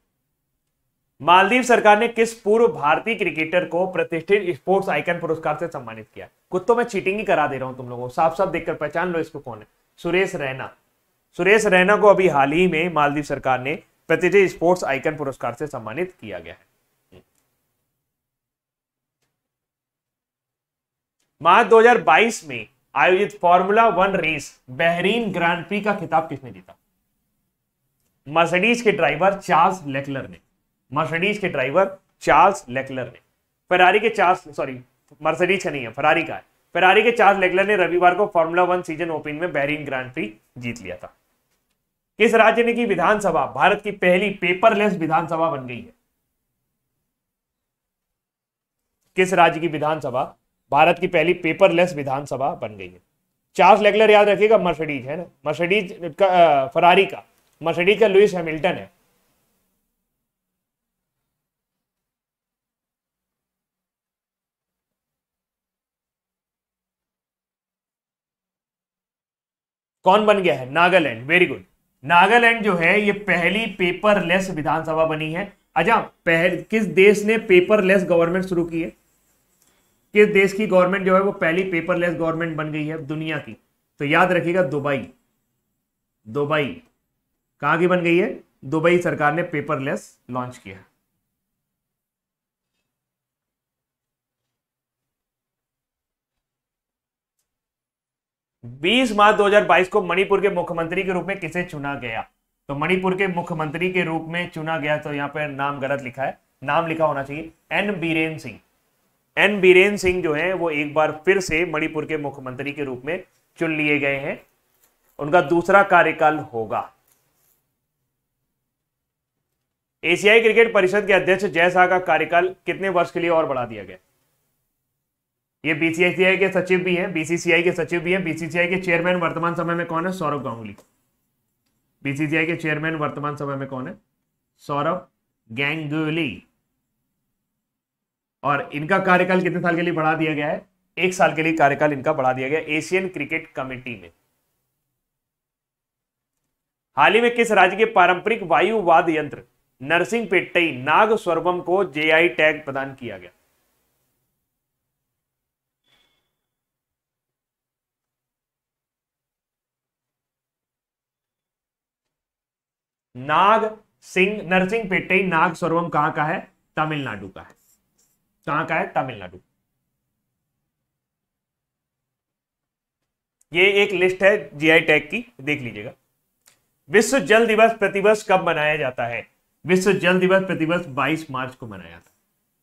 मालदीव सरकार ने किस पूर्व भारतीय क्रिकेटर को प्रतिष्ठित स्पोर्ट्स आइकन पुरस्कार से सम्मानित किया कुछ तो मैं चीटिंग ही करा दे रहा हूं तुम लोगों साफ साफ देखकर पहचान लो इसको कौन है सुरेश रैना सुरेश रैना को अभी हाल ही में मालदीव सरकार ने प्रतिष्ठित स्पोर्ट्स आइकन पुरस्कार से सम्मानित किया गया है मार्च दो में आयोजित Formula One race Bahrain Grand Prix का खिताब किसने जीता मर्सिडीज के ड्राइवर चार्ल्स लेकलर ने मर्सिडीज के ड्राइवर चार्ल्स लेकलर ने फरारी के चार्ल्स सॉरी मर्सिडीज का नहीं है फरारी का है फरारी के चार्ल्स लेकलर ने रविवार को फॉर्मूला वन सीजन ओपन में बहरीन ग्रांड प्री जीत लिया था किस राज्य ने की विधानसभा भारत की पहली पेपरलेस विधानसभा बन गई है किस राज्य की विधानसभा भारत की पहली पेपरलेस विधानसभा बन गई है चार्ल्स लेकलर याद रखिएगा मर्सिडीज है ना मर्सिडीज का फरारी का मर्सिडीज का लुइस हैमिल्टन है कौन बन गया है नागालैंड वेरी गुड नागालैंड जो है ये पहली पेपरलेस विधानसभा बनी है अच्छा पहल किस देश ने पेपरलेस गवर्नमेंट शुरू की है किस देश की गवर्नमेंट जो है वो पहली पेपरलेस गवर्नमेंट बन गई है दुनिया की तो याद रखिएगा दुबई दुबई कहाँ की बन गई है दुबई सरकार ने पेपरलेस लॉन्च किया 20 मार्च 2022 को मणिपुर के मुख्यमंत्री के रूप में किसे चुना गया तो मणिपुर के मुख्यमंत्री के रूप में चुना गया तो यहां पर नाम गलत लिखा है नाम लिखा होना चाहिए एन बीरेन सिंह एन बीरेन सिंह जो है वो एक बार फिर से मणिपुर के मुख्यमंत्री के रूप में चुन लिए गए हैं उनका दूसरा कार्यकाल होगा एशियाई क्रिकेट परिषद के अध्यक्ष जयशाह का कार्यकाल कितने वर्ष के लिए और बढ़ा दिया गया ये बीसीआई के सचिव भी हैं बीसीसीआई के सचिव भी हैं बीसीसीआई के चेयरमैन वर्तमान समय में कौन है सौरभ गांगुली बीसीसीआई के चेयरमैन वर्तमान समय में कौन है सौरभ गैंगुली और इनका कार्यकाल कितने साल के लिए बढ़ा दिया गया है एक साल के लिए कार्यकाल इनका बढ़ा दिया गया एशियन क्रिकेट कमेटी में हाल ही में किस राज्य के पारंपरिक वायुवाद यंत्र नरसिंह पेट्टई नाग स्वरबम को जेआई टैग प्रदान किया गया नाग सिंह नरसिंह पेट्टई नाग स्वरवम कहां का है तमिलनाडु का है कहां का है तमिलनाडु ये एक लिस्ट है जीआई टैग की देख लीजिएगा विश्व जल दिवस प्रतिवर्ष कब मनाया जाता है विश्व जल दिवस प्रतिवर्ष 22 मार्च को मनाया जाता है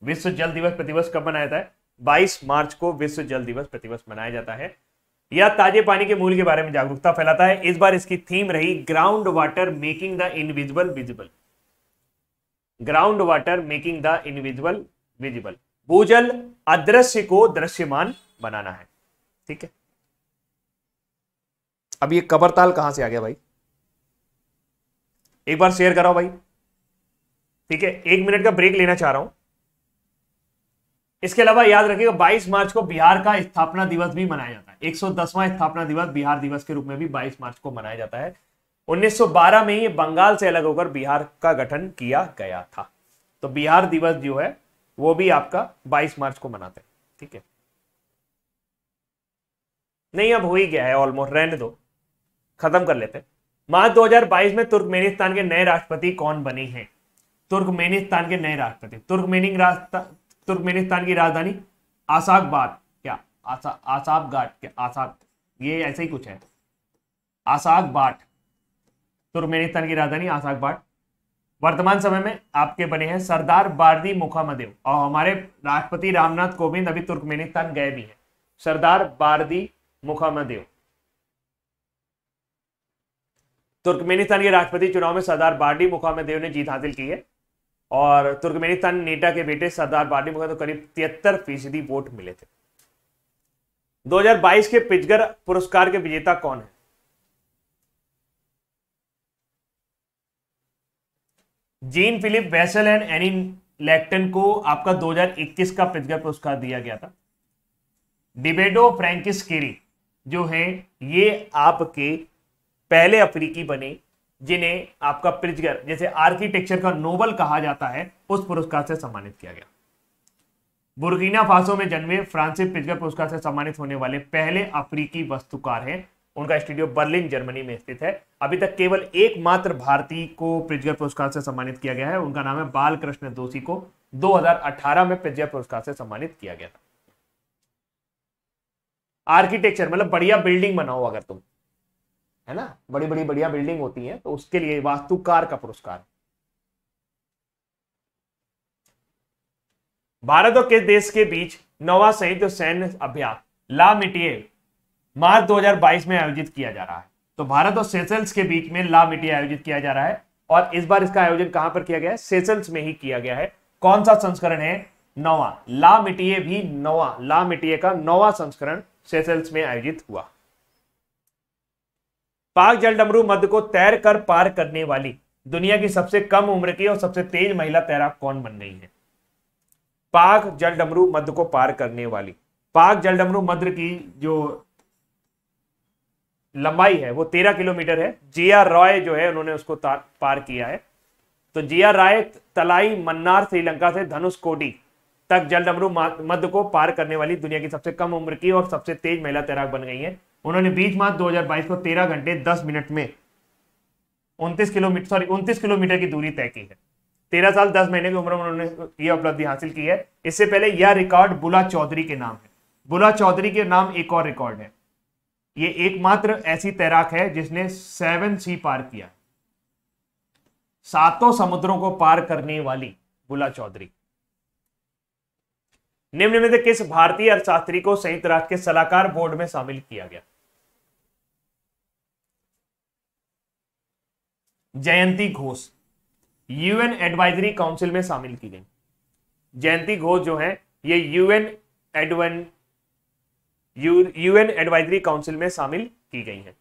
विश्व जल दिवस प्रतिवर्ष कब मनाया जाता है 22 मार्च को विश्व जल दिवस प्रतिवर्ष मनाया जाता है या ताजे पानी के मूल के बारे में जागरूकता फैलाता है इस बार इसकी थीम रही ground water making the invisible visible ground water making the invisible visible भूजल अदृश्य को दृश्यमान बनाना है ठीक है अब ये कबरताल कहां से आ गया भाई एक बार शेयर कराओ भाई ठीक है एक मिनट का ब्रेक लेना चाह रहा हूं इसके अलावा याद रखिएगा 22 मार्च को बिहार का स्थापना दिवस भी मनाया जाता है 110वां स्थापना दिवस बिहार दिवस के रूप में भी 22 मार्च को मनाया जाता है 1912 में ही बंगाल से अलग होकर बिहार का गठन किया गया था तो बिहार दिवस जो है वो भी आपका 22 मार्च को मनाते हैं ठीक है नहीं अब हो ही गया है ऑलमोस्ट रहने दो खत्म कर लेते दो मार्च बाईस में तुर्कमेनिस्तान के नए राष्ट्रपति कौन बने हैं तुर्कमेनिस्तान के नए राष्ट्रपति तुर्कमेनिंग राष्ट्र तुर्कमेनिस्तान की राजधानी आसाकबाद क्या आसा आसाब क्या आसाक ये ऐसे ही कुछ है आसाक बाट तुर्कमेनिस्तान की राजधानी आसाक बाट वर्तमान समय में आपके बने हैं सरदार बारदी मुखामदेव और हमारे राष्ट्रपति रामनाथ कोविंद अभी तुर्कमेनिस्तान गए भी हैं सरदार बारदी मुखामदेव तुर्कमेनिस्तान के राष्ट्रपति चुनाव में सरदार बारदी मुखामदेव ने जीत हासिल की है और तुर्कमेनिस्तान नेटा के बेटे सरदार बाडी को तो करीब तिहत्तर फीसदी वोट मिले थे 2022 के पिचगर पुरस्कार के विजेता कौन है Jean Philippe Vessel and Annie Lacton को आपका 2021 का पिचगर पुरस्कार दिया गया था डिबेडो फ्रेंकिस केरी जो है ये आपके पहले अफ्रीकी बने जिन्हें आपका प्रिजगर जैसे आर्किटेक्चर का नोबल कहा जाता है उस पुरस्कार से सम्मानित किया गया बुर्गिना फासो में जन्मे फ्रांसिस पिजगर पुरस्कार से सम्मानित होने वाले पहले अफ्रीकी वस्तुकार हैं उनका स्टूडियो बर्लिन जर्मनी में स्थित है अभी तक केवल एकमात्र भारतीय को प्रिजगर पुरस्कार से सम्मानित किया गया है उनका नाम है बालकृष्ण दोषी को 2018 में प्रिजगर पुरस्कार से सम्मानित किया गया था आर्किटेक्चर मतलब बढ़िया बिल्डिंग बनाओ अगर तुम है ना बड़ी बड़ी बढ़िया बिल्डिंग होती है तो उसके लिए वास्तुकार का पुरस्कार भारत और किस देश के बीच नवा संयुक्त सैन्य अभ्यास ला मिटिए मार्च 2022 में आयोजित किया जा रहा है तो भारत और सेसल्स के बीच में ला मिटिए आयोजित किया जा रहा है और इस बार इसका आयोजन कहां पर किया गया है सेसल्स में ही किया गया है कौन सा संस्करण है नवा ला मिटिए भी नवा ला मिटिए का नवा संस्करण सेसल्स में आयोजित हुआ पाक जल डमरू मध्य को तैर कर पार करने वाली दुनिया की सबसे कम उम्र की और सबसे तेज महिला तैराक कौन बन गई है पाक जल डमरू मध्य को पार करने वाली पाक जल डमरू मध्य की जो लंबाई है वो तेरह किलोमीटर है जे आर रॉय जो है उन्होंने उसको पार किया है तो J R Roy Talaimannar Sri Lanka से धनुष कोटी तक जल डमरू मध्य को पार करने वाली दुनिया की सबसे कम उम्र की और सबसे तेज महिला तैराक बन गई है उन्होंने 20 मार्च 2022 को 13 घंटे 10 मिनट में 29 किलोमीटर सॉरी 29 किलोमीटर की दूरी तय की है 13 साल 10 महीने की उम्र में उन्होंने यह उपलब्धि हासिल की है इससे पहले यह रिकॉर्ड बुला चौधरी के नाम है बुला चौधरी के नाम एक और रिकॉर्ड है ये एकमात्र ऐसी तैराक है जिसने सेवन सी पार किया सातों समुद्रों को पार करने वाली बुला चौधरी निम्न में से किस भारतीय अर्थशास्त्री को संयुक्त राष्ट्र के सलाहकार बोर्ड में शामिल किया गया Jayanti Ghosh UN advisory council में शामिल की गई जयंती घोष जो है ये यूएन एडवन यूएन एडवाइजरी काउंसिल में शामिल की गई है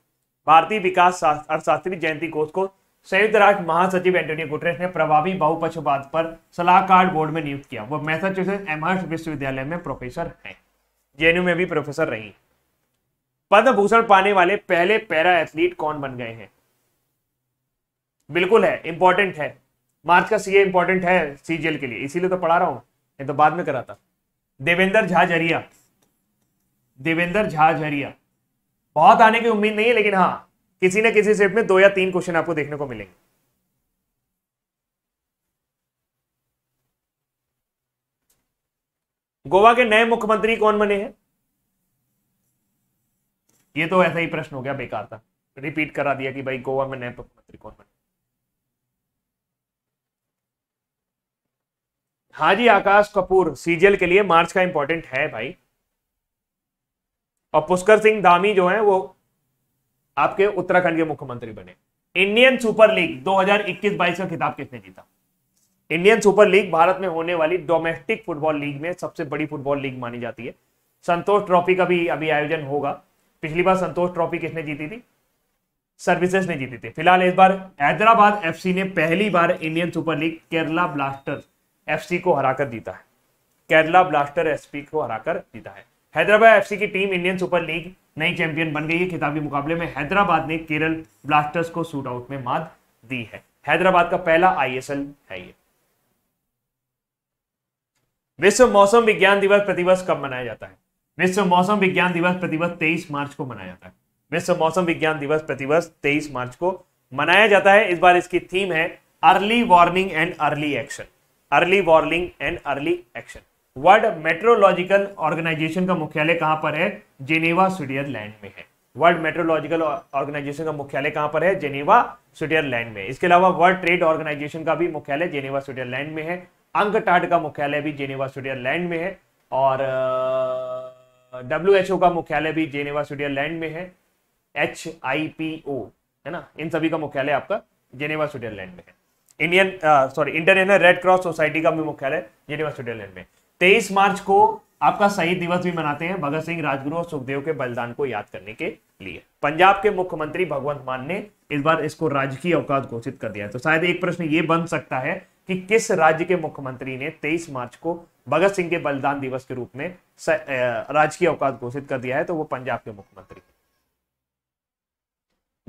भारतीय विकास अर्थशास्त्री जयंती घोष को संयुक्त राष्ट्र महासचिव एंटोनियो गुटरेस ने प्रभावी बहुपक्षवाद पर सलाहकार बोर्ड में नियुक्त किया वो मैसाच्यूसेट्स एमहर्स्ट विश्वविद्यालय में प्रोफेसर हैं जेएनयू में भी प्रोफेसर रही पद्म भूषण पाने वाले पहले पैरा एथलीट कौन बन गए हैं बिल्कुल है इंपॉर्टेंट है मार्च का सीए इंपॉर्टेंट है सीजीएल के लिए इसीलिए तो पढ़ा रहा हूं ये तो बाद में कराता देवेंद्र झा देवेंद्र झा बहुत आने की उम्मीद नहीं है लेकिन हाँ किसी ना किसी सेट में दो या तीन क्वेश्चन आपको देखने को मिलेंगे गोवा के नए मुख्यमंत्री कौन बने हैं ये तो ऐसा ही प्रश्न हो गया बेकार था रिपीट करा दिया कि भाई गोवा में नए मुख्यमंत्री कौन बने हाँ जी आकाश कपूर सीजीएल के लिए मार्च का इंपॉर्टेंट है भाई और पुष्कर सिंह धामी जो है वो आपके उत्तराखंड के मुख्यमंत्री बने इंडियन सुपर लीग 2021-22 का खिताब किसने जीता इंडियन सुपर लीग भारत में होने वाली डोमेस्टिक फुटबॉल लीग में सबसे बड़ी फुटबॉल लीग मानी जाती है संतोष ट्रॉफी का भी अभी आयोजन होगा पिछली बार संतोष ट्रॉफी किसने जीती थी सर्विसेज ने जीती थी फिलहाल इस बार हैदराबाद एफसी ने पहली बार Indian Super League Kerala Blaster FC को हराकर जीता है केरला ब्लास्टर एफ को हराकर जीता है हैदराबाद एफसी की टीम इंडियन सुपर लीग नई चैंपियन बन गई है खिताबी मुकाबले में हैदराबाद ने केरल ब्लास्टर्स को सूट आउट में मात दी है हैदराबाद का पहला आईएसएल है ये विश्व मौसम विज्ञान दिवस प्रतिवर्ष कब मनाया जाता है विश्व मौसम विज्ञान दिवस प्रतिवर्ष तेईस मार्च को मनाया जाता है विश्व मौसम विज्ञान दिवस प्रतिवर्ष तेईस मार्च को मनाया जाता है इस बार इसकी थीम है early warning and early action early warning and early action World Meteorological Organization का मुख्यालय कहां पर है जेनेवा स्विट्जरलैंड में है वर्ल्ड मेट्रोलॉजिकल ऑर्गेनाइजेशन का मुख्यालय कहां पर है जेनेवा स्विट्जरलैंड में इसके अलावा वर्ल्ड ट्रेड ऑर्गेनाइजेशन का भी मुख्यालय जेनेवा स्विट्जरलैंड में है अंक का मुख्यालय भी जेनेवा स्विट्जरलैंड में है और डब्ल्यू uh, का मुख्यालय भी जेनेवा स्विट्जरलैंड में है एच है ना इन सभी का मुख्यालय आपका जेनेवा स्विट्जरलैंड में है Indian sorry International Red Cross Society का भी मुख्यालय जेनेवा स्विट्जरलैंड में है तेईस मार्च को आपका शहीद दिवस भी मनाते हैं भगत सिंह राजगुरु और सुखदेव के बलिदान को याद करने के लिए पंजाब के मुख्यमंत्री भगवंत मान ने इस बार इसको राजकीय अवकाश घोषित कर दिया है तो शायद एक प्रश्न ये बन सकता है कि किस राज्य के मुख्यमंत्री ने 23 मार्च को भगत सिंह के बलिदान दिवस के रूप में राजकीय अवकाश घोषित कर दिया है तो वो पंजाब के मुख्यमंत्री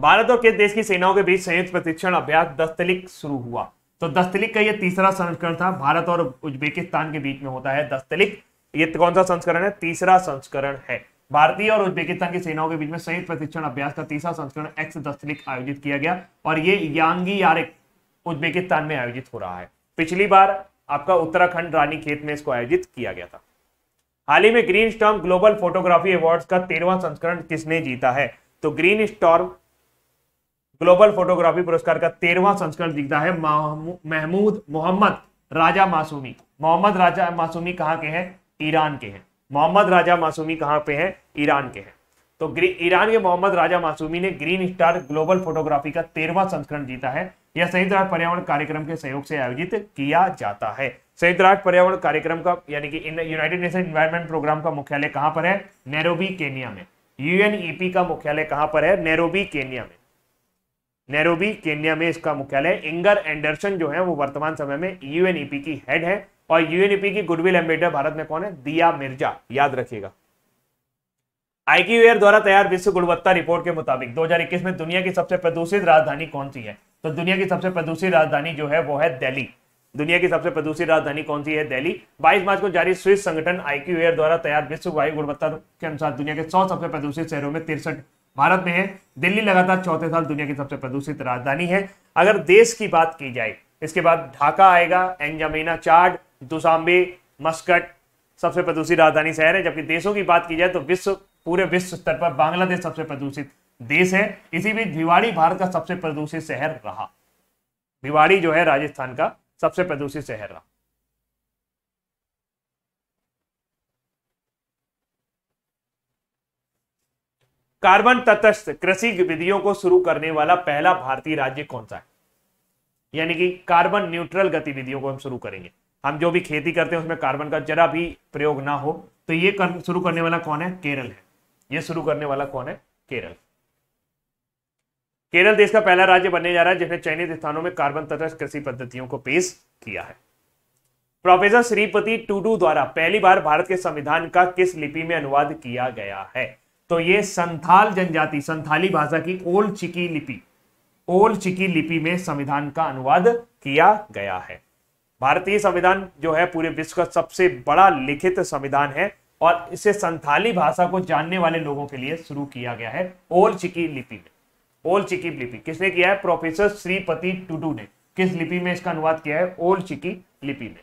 भारत और किस देश की सेनाओं के बीच संयुक्त प्रशिक्षण अभ्यास दस्तलिक शुरू हुआ तो दस्तलिक का ये तीसरा संस्करण था भारत और उज्बेकिस्तान के बीच में होता है दस्तलिक ये कौन सा संस्करण है तीसरा संस्करण है भारतीय और उज्बेकिस्तान की सेनाओं के बीच में संयुक्त प्रशिक्षण अभ्यास का तीसरा संस्करण एक्स दस्तलिक आयोजित किया गया और ये यांगी यारिक उज्बेकिस्तान में आयोजित हो रहा है पिछली बार आपका उत्तराखंड रानी खेत में इसको आयोजित किया गया था हाल ही में green storm global photography award का तेरवा संस्करण किसने जीता है तो ग्रीन स्टॉर्म ग्लोबल फोटोग्राफी पुरस्कार का तेरहवा संस्करण जीता है महमूद मोहम्मद राजा मासूमी मोहम्मद राजा मासूमी कहाँ के हैं ईरान के हैं मोहम्मद राजा मासूमी कहाँ पे हैं ईरान के हैं तो ईरान के मोहम्मद राजा मासूमी ने ग्रीन स्टार ग्लोबल फोटोग्राफी का तेरहवा संस्करण जीता है यह संयुक्त राष्ट्र पर्यावरण कार्यक्रम के सहयोग से आयोजित किया जाता है संयुक्त राष्ट्र पर्यावरण कार्यक्रम का यानी कि यूनाइटेड नेशन इन्वायरमेंट प्रोग्राम का मुख्यालय कहाँ पर है नेरोबी केनिया में यूएनईपी e का मुख्यालय कहाँ पर है नेरोबी केनिया में नैरोबी केन्या में इसका मुख्यालय इंगर एंडरसन जो है वो वर्तमान समय में यूएनईपी की हेड है और यूएनईपी की गुडविल एम्बेडर भारत में कौन है दिया मिर्जा याद रखिएगा आईक्यूएयर द्वारा तैयार विश्व गुणवत्ता रिपोर्ट के मुताबिक 2021 में दुनिया की सबसे प्रदूषित राजधानी कौन सी है तो दुनिया की सबसे प्रदूषित राजधानी जो है वो है दिल्ली दुनिया की सबसे प्रदूषित राजधानी कौन सी है दिल्ली 22 मार्च को जारी स्विस संगठन आईक्यूएयर द्वारा तैयार विश्व वायु गुणवत्ता के अनुसार दुनिया के सौ सबसे प्रदूषित शहरों में तिरसठ भारत में है दिल्ली लगातार चौथे साल दुनिया की सबसे प्रदूषित राजधानी है अगर देश की बात की जाए इसके बाद ढाका आएगा एंजामेना चार्ड दुसाम्बे मस्कट सबसे प्रदूषित राजधानी शहर है जबकि देशों की बात की जाए तो विश्व पूरे विश्व स्तर पर बांग्लादेश सबसे प्रदूषित देश है इसी बीच भिवाड़ी भारत का सबसे प्रदूषित शहर रहा भिवाड़ी जो है राजस्थान का सबसे प्रदूषित शहर रहा कार्बन तटस्थ कृषि विधियों को शुरू करने वाला पहला भारतीय राज्य कौन सा है यानी कि कार्बन न्यूट्रल गतिविधियों को हम शुरू करेंगे हम जो भी खेती करते हैं उसमें कार्बन का जरा भी प्रयोग ना हो तो ये कर, शुरू करने वाला कौन है केरल है ये शुरू करने वाला कौन है केरल केरल देश का पहला राज्य बनने जा रहा है जिसने चयनित स्थानों में कार्बन तटस्थ कृषि पद्धतियों को पेश किया है प्रोफेसर श्रीपति टूडू द्वारा पहली बार भारत के संविधान का किस लिपि में अनुवाद किया गया है तो ये संथाल जनजाति संथाली भाषा की ओल चिकी लिपि ओल चिकी लिपि में संविधान का अनुवाद किया गया है भारतीय संविधान जो है पूरे विश्व का सबसे बड़ा लिखित संविधान है और इसे संथाली भाषा को जानने वाले लोगों के लिए शुरू किया गया है ओल चिकी लिपि में ओल चिकी लिपि किसने किया है प्रोफेसर श्रीपति टुडू ने किस लिपि में इसका अनुवाद किया है ओल चिकी लिपि में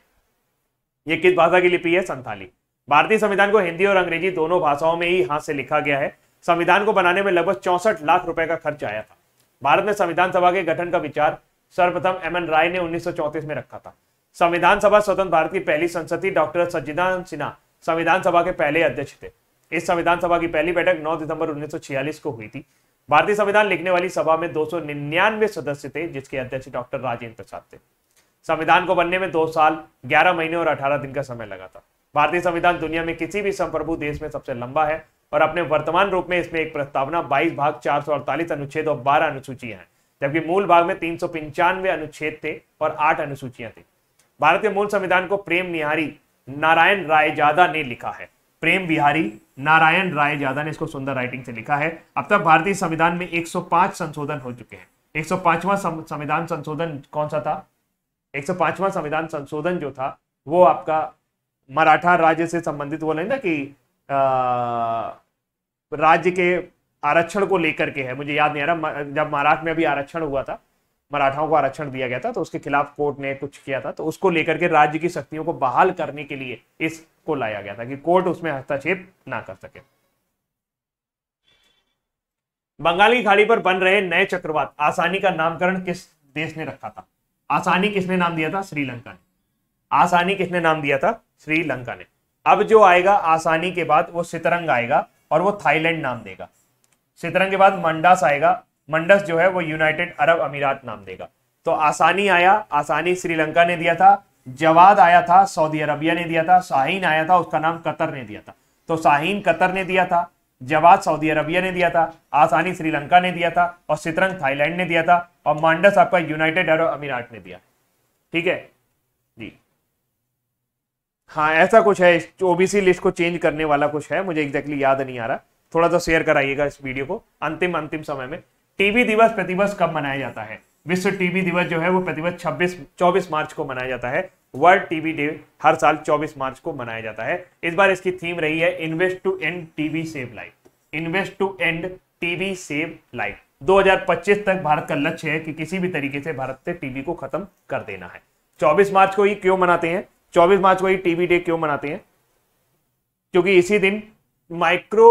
यह किस भाषा की लिपि है संथाली भारतीय संविधान को हिंदी और अंग्रेजी दोनों भाषाओं में ही हाथ से लिखा गया है संविधान को बनाने में लगभग चौसठ लाख रुपए का खर्च आया था भारत में संविधान सभा के गठन का विचार सर्वप्रथम एम एन राय ने उन्नीस में रखा था संविधान सभा स्वतंत्र भारत की पहली संसदी डॉक्टर सज्जिदान सिन्हा संविधान सभा के पहले अध्यक्ष थे इस संविधान सभा की पहली बैठक 9 दिसंबर 1946 को हुई थी भारतीय संविधान लिखने वाली सभा में दो सौ सदस्य थे जिसके अध्यक्ष डॉक्टर राजेंद्र प्रसाद थे संविधान को बनने में दो साल ग्यारह महीने और अठारह दिन का समय लगा था भारतीय संविधान दुनिया में किसी भी संप्रभु देश में सबसे लंबा है और अपने वर्तमान रूप में इसमें एक प्रस्तावना बाईस भाग 448 अनुच्छेद और बारह अनुसूचियां हैं जबकि मूल भाग में तीन अनुच्छेद थे और आठ अनुसूचियां थी भारत के मूल संविधान को प्रेम निहारी नारायण रायजादा ने लिखा है प्रेम बिहारी नारायण राय जादा ने इसको सुंदर राइटिंग से लिखा है अब तक भारतीय संविधान में 105 संशोधन हो चुके हैं 105वां संविधान संशोधन कौन सा था 105वां संविधान संशोधन जो था वो आपका मराठा राज्य से संबंधित बोले ना कि राज्य के आरक्षण को लेकर के है मुझे याद नहीं आ रहा जब महाराष्ट्र में अभी आरक्षण हुआ था मराठाओं को आरक्षण दिया गया था तो उसके खिलाफ कोर्ट ने कुछ किया था तो उसको लेकर के राज्य की शक्तियों को बहाल करने के लिए इसको लाया गया था कि कोर्ट उसमें हस्तक्षेप ना कर सके बंगाल की खाड़ी पर बन रहे नए चक्रवात आसानी का नामकरण किस देश ने रखा था आसानी किसने नाम दिया था श्रीलंका ने आसानी किसने नाम दिया था श्रीलंका ने अब जो आएगा आसानी के बाद वो सितरंग आएगा और वो थाईलैंड नाम देगा सितरंग के बाद मंडास आएगा मंडस जो है वो यूनाइटेड अरब अमीरात नाम देगा तो आसानी आया आसानी श्रीलंका ने दिया था जवाद आया था सऊदी अरबिया ने दिया था शाहीन आया था उसका नाम कतर ने दिया था तो शाहीन कतर ने दिया था जवाद सऊदी अरबिया ने दिया था आसानी श्रीलंका ने दिया था और सितरंग थाईलैंड ने दिया था और मांडस आपका यूनाइटेड अरब अमीरात ने दिया ठीक है हाँ ऐसा कुछ है ओबीसी लिस्ट को चेंज करने वाला कुछ है मुझे एग्जैक्टली याद नहीं आ रहा थोड़ा सा शेयर कराइएगा इस वीडियो को अंतिम अंतिम समय में टीवी दिवस प्रतिवर्ष कब मनाया जाता है विश्व टीवी दिवस जो है वो प्रतिवर्ष छब्बीस चौबीस मार्च को मनाया जाता है वर्ल्ड टीबी डे हर साल 24 मार्च को मनाया जाता है इस बार इसकी थीम रही है invest to end TB save life invest to end TB save life 2025 तक भारत का लक्ष्य है कि किसी भी तरीके से भारत से टीवी को खत्म कर देना है 24 मार्च को ही क्यों मनाते हैं 24 मार्च को ही टीबी डे क्यों मनाते हैं क्योंकि इसी दिन माइक्रो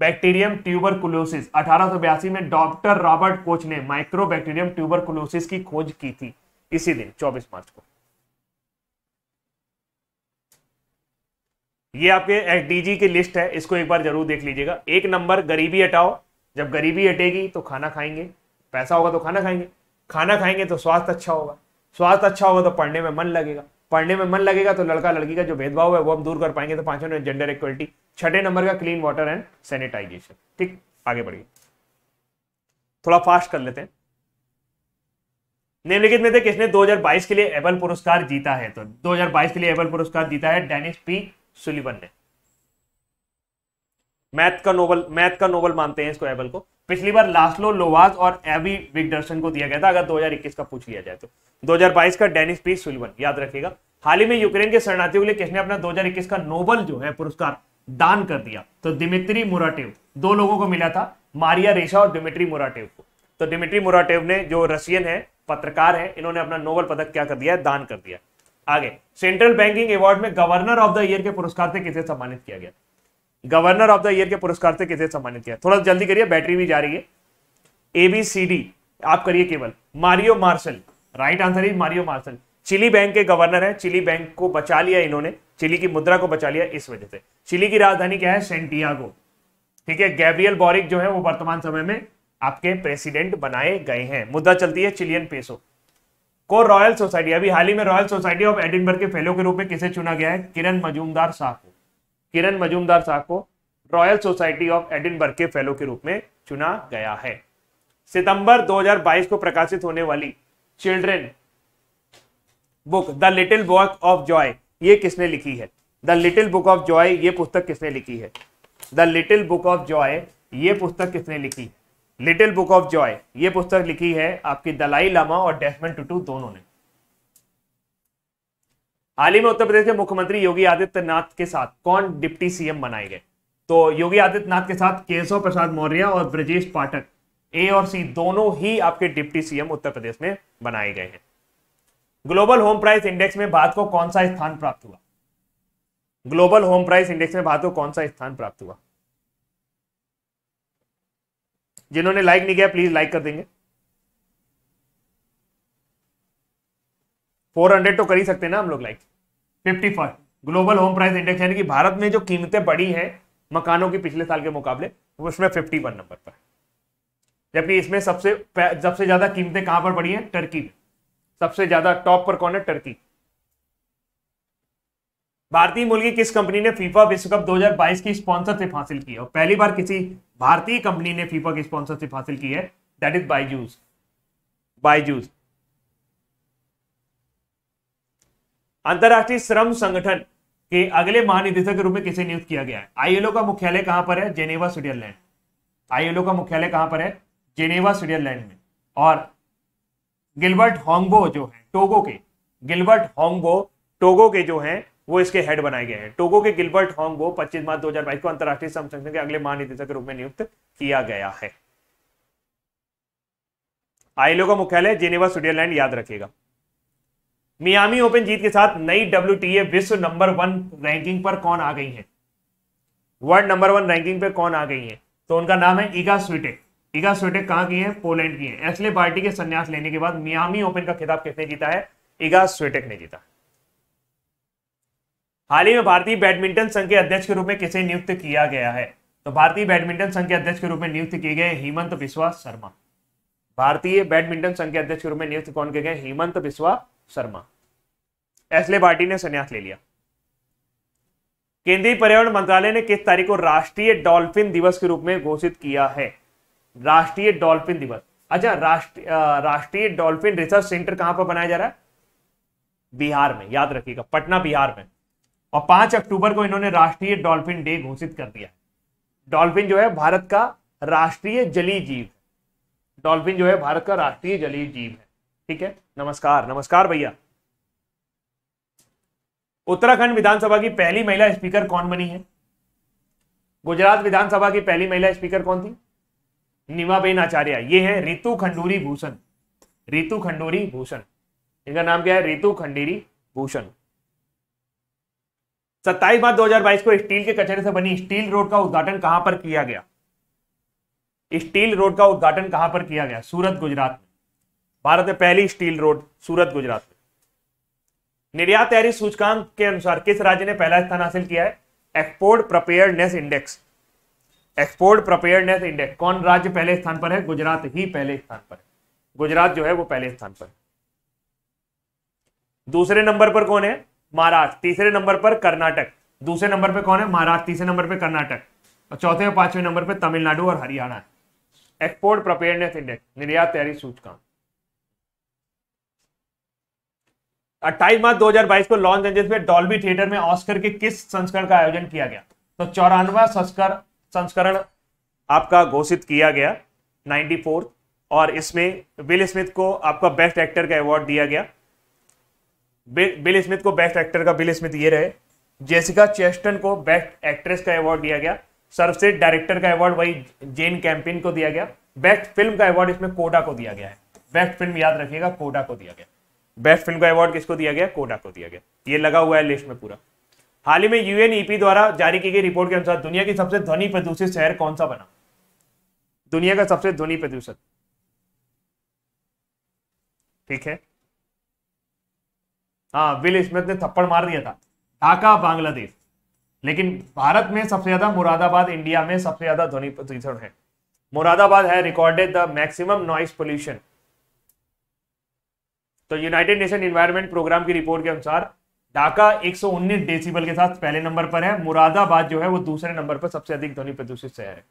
बैक्टीरियम ट्यूबरकुलोसिस अठारह में डॉक्टर रॉबर्ट कोच ने माइक्रो बैक्टीरियम ट्यूबर कुलोसिस की खोज की थी इसी दिन 24 मार्च को ये आपके एसडीजी की लिस्ट है इसको एक बार जरूर देख लीजिएगा एक नंबर गरीबी हटाओ जब गरीबी हटेगी तो खाना खाएंगे पैसा होगा तो खाना खाएंगे खाना खाएंगे तो स्वास्थ्य अच्छा होगा स्वास्थ्य अच्छा होगा तो पढ़ने में मन लगेगा पढ़ने में मन लगेगा तो लड़का लड़की का जो भेदभाव है वो हम दूर कर पाएंगे तो पांचों जेंडर इक्वलिटी छठे नंबर का क्लीन वाटर एंड सैनिटाइजेशन ठीक आगे बढ़िए थोड़ा फास्ट कर लेते हैं निम्नलिखित में से किसने 2022 के लिए एबल पुरस्कार जीता है तो 2022 के लिए एबल पुरस्कार जीता है डेनिस पी सुलिवन ने मैथ का नोबल मैथ का नोबल मानते हैं इसको एबल को पिछली बार लास्लो लोवाज और एवी विगडर्सन को दिया गया था अगर 2021 का पूछ लिया जाए तो 2022 का डेनिस पी सुलवन याद रखिएगा हाल ही में यूक्रेन के शरणार्थियों के लिए किसने अपना 2021 का नोबल जो है पुरस्कार दान कर दिया तो दिमित्री मुराटेव दो लोगों को मिला था मारिया रेशा और दिमित्री मुराटेव को तो दिमित्री मुराटेव ने जो रशियन है पत्रकार है इन्होंने अपना नोबल पदक क्या कर दिया है दान कर दिया आगे सेंट्रल बैंकिंग अवार्ड में गवर्नर ऑफ द ईयर के पुरस्कार से किसे सम्मानित किया गया गवर्नर ऑफ द ईयर के पुरस्कार से किसे सम्मानित किया थोड़ा जल्दी करिए बैटरी भी जा रही है ए बी सी डी आप करिए केवल Mario Marshall right answer is Mario Marshall Chile bank के गवर्नर है चिली बैंक को बचा लिया इन्होंने चिली की मुद्रा को बचा लिया इस वजह से चिली की राजधानी क्या है सेंटियागो ठीक है गैब्रियल बोरिक जो है वो वर्तमान समय में आपके प्रेसिडेंट बनाए गए हैं मुद्दा चलती है चिलियन पेसो को रॉयल सोसाइटी अभी हाल ही में रॉयल सोसाइटी ऑफ एडिनबर्ग के फेलो के रूप में किसे चुना गया है किरण मजूमदार शाह को किरण मजूमदार साहब को रॉयल सोसाइटी ऑफ एडिनबर्ग के फेलो के रूप में चुना गया है सितंबर 2022 को प्रकाशित होने वाली children book the little book of joy ये किसने लिखी है the little book of joy ये पुस्तक किसने लिखी है the little book of joy ये पुस्तक किसने लिखी लिटिल बुक ऑफ जॉय ये पुस्तक लिखी है आपकी दलाई लामा और डेस्मन टूटू दोनों ने हाल ही में उत्तर प्रदेश के मुख्यमंत्री योगी आदित्यनाथ के साथ कौन डिप्टी सीएम बनाए गए तो योगी आदित्यनाथ के साथ केशव प्रसाद मौर्य और ब्रजेश पाठक ए और सी दोनों ही आपके डिप्टी सीएम उत्तर प्रदेश में बनाए गए हैं ग्लोबल होम प्राइस इंडेक्स में भारत को कौन सा स्थान प्राप्त हुआ ग्लोबल होम प्राइस इंडेक्स में भारत को कौन सा स्थान प्राप्त हुआ जिन्होंने लाइक नहीं किया प्लीज लाइक कर देंगे फोर हंड्रेड तो कर ही सकते हैं ना हम लोग like fifty five global home price index यानी कि भारत में जो कीमतें बढ़ी हैं मकानों की पिछले साल के मुकाबले वो इसमें फिफ्टी वन नंबर पर जबकि इसमें सबसे सबसे ज्यादा कीमतें कहां पर बढ़ी हैं टर्की में सबसे ज्यादा टॉप पर कौन है टर्की भारतीय मूल की किस कंपनी ने फीफा विश्व कप 2022 की स्पॉन्सरशिप हासिल की है और पहली बार किसी भारतीय कंपनी ने फीफा की स्पॉन्सरशिप हासिल की है दैट इज बायजूस बाईजूस अंतर्राष्ट्रीय श्रम संगठन के अगले महानिदेशक के रूप में किसे नियुक्त किया गया है आईएलओ का मुख्यालय कहां पर है जेनेवा स्विट्जरलैंड आईएलओ का मुख्यालय कहां पर है जेनेवा स्विट्जरलैंड में और गिलबर्ट होंगबो जो है टोगो के गिलबर्ट होंगबो टोगो के जो है वो इसके हेड बनाए गए हैं टोगो के गिलबर्ट होंगबो पच्चीस मार्च दो को अंतर्राष्ट्रीय श्रम संगठन के अगले महानिदेशक के रूप में नियुक्त किया गया है आईएलओ का मुख्यालय जेनेवा स्विट्जरलैंड याद रखेगा मियामी ओपन जीत के साथ नई डब्ल्यू विश्व नंबर वन रैंकिंग पर कौन आ गई है वर्ल्ड नंबर वन रैंकिंग पर कौन आ गई है तो उनका नाम है ईगा स्वीटेक ईगा स्वीटेक कहां की है पोलैंड की है एसले पार्टी के संन्यास लेने के बाद मियामी ओपन का खिताब किसने जीता है ईगा स्वीटेक ने जीता हाल ही में भारतीय बैडमिंटन संघ के अध्यक्ष के रूप में किसे नियुक्त किया गया है तो भारतीय बैडमिंटन संघ के अध्यक्ष के रूप में नियुक्त किए गए हेमंत बिस्वा शर्मा भारतीय बैडमिंटन संघ के अध्यक्ष के रूप में नियुक्त कौन किए गए हेमंत बिस्वा शर्मा एसले पार्टी ने संन्यास ले लिया केंद्रीय पर्यावरण मंत्रालय ने किस तारीख को राष्ट्रीय डॉल्फिन दिवस के रूप में घोषित किया है राष्ट्रीय डॉल्फिन दिवस अच्छा राष्ट्रीय राष्ट्रीय डॉल्फिन रिसर्च सेंटर कहां पर बनाया जा रहा है बिहार में याद रखिएगा पटना बिहार में और पांच अक्टूबर को इन्होंने राष्ट्रीय डॉल्फिन डे घोषित कर दिया डॉल्फिन जो है भारत का राष्ट्रीय जलीय जीव डॉल्फिन जो है भारत का राष्ट्रीय जलीय जीव है ठीक है नमस्कार नमस्कार भैया उत्तराखंड विधानसभा की पहली महिला स्पीकर कौन बनी है गुजरात विधानसभा की पहली महिला स्पीकर कौन थी नीमाबेन आचार्य ये है रितु खंडूरी भूषण रितु खंडूरी भूषण इनका नाम क्या है रितु खंडेरी भूषण सत्ताईस मार्च 2022 को स्टील के कचरे से बनी स्टील रोड का उद्घाटन कहां पर किया गया स्टील रोड का उद्घाटन कहां पर किया गया सूरत गुजरात में भारत में पहली स्टील रोड सूरत गुजरात में निर्यात तैयारी सूचकांक के अनुसार किस राज्य ने पहला स्थान हासिल किया है export preparedness index export preparedness index कौन राज्य पहले स्थान पर है गुजरात ही पहले स्थान पर है गुजरात जो है वो पहले स्थान पर दूसरे नंबर पर कौन है महाराष्ट्र तीसरे नंबर पर कर्नाटक दूसरे नंबर पर कौन है महाराष्ट्र तीसरे नंबर पर कर्नाटक और चौथे और पांचवें नंबर पर तमिलनाडु और हरियाणा एक्सपोर्ट प्रपेयरनेस इंडेक्स निर्यात तैयारी सूचकांक अट्ठाईस मार्च 2022 को लॉन्च एंजेस में डॉल्बी थिएटर में ऑस्कर के किस संस्करण का आयोजन किया गया तो चौरानवा संस्कर संस्करण आपका घोषित किया गया नाइन्टी और इसमें बिल स्मिथ को आपका बेस्ट एक्टर का अवार्ड दिया गया बिल स्मिथ को बेस्ट एक्टर का बिल स्मिथ ये रहे जेसिका चेस्टन को बेस्ट एक्ट्रेस का अवार्ड दिया गया सर्वश्रेष्ठ डायरेक्टर का अवार्ड वही जेन कैंपिन को दिया गया बेस्ट फिल्म का अवार्ड इसमें कोडा को दिया गया है बेस्ट फिल्म याद रखिएगा कोडा को दिया गया बेस्ट फिल्म का अवार्ड किसको दिया गया कोडा को दिया गया ये लगा हुआ है लिस्ट में पूरा हाल ही में यूएनईपी द्वारा जारी की गई रिपोर्ट के अनुसार दुनिया की सबसे ध्वनि प्रदूषित शहर कौन सा बना दुनिया का सबसे ध्वनि प्रदूषित ठीक है हाँ विल स्मिथ ने थप्पड़ मार दिया था ढाका बांग्लादेश लेकिन भारत में सबसे ज्यादा मुरादाबाद इंडिया में सबसे ज्यादा ध्वनि प्रदूषण है मुरादाबाद है recorded the maximum noise pollution तो यूनाइटेड नेशन इन्वायरमेंट प्रोग्राम की रिपोर्ट के अनुसार ढाका 119 डेसिबल के साथ पहले नंबर पर है मुरादाबाद जो है वो दूसरे नंबर पर सबसे अधिक ध्वनि प्रदूषित शहर है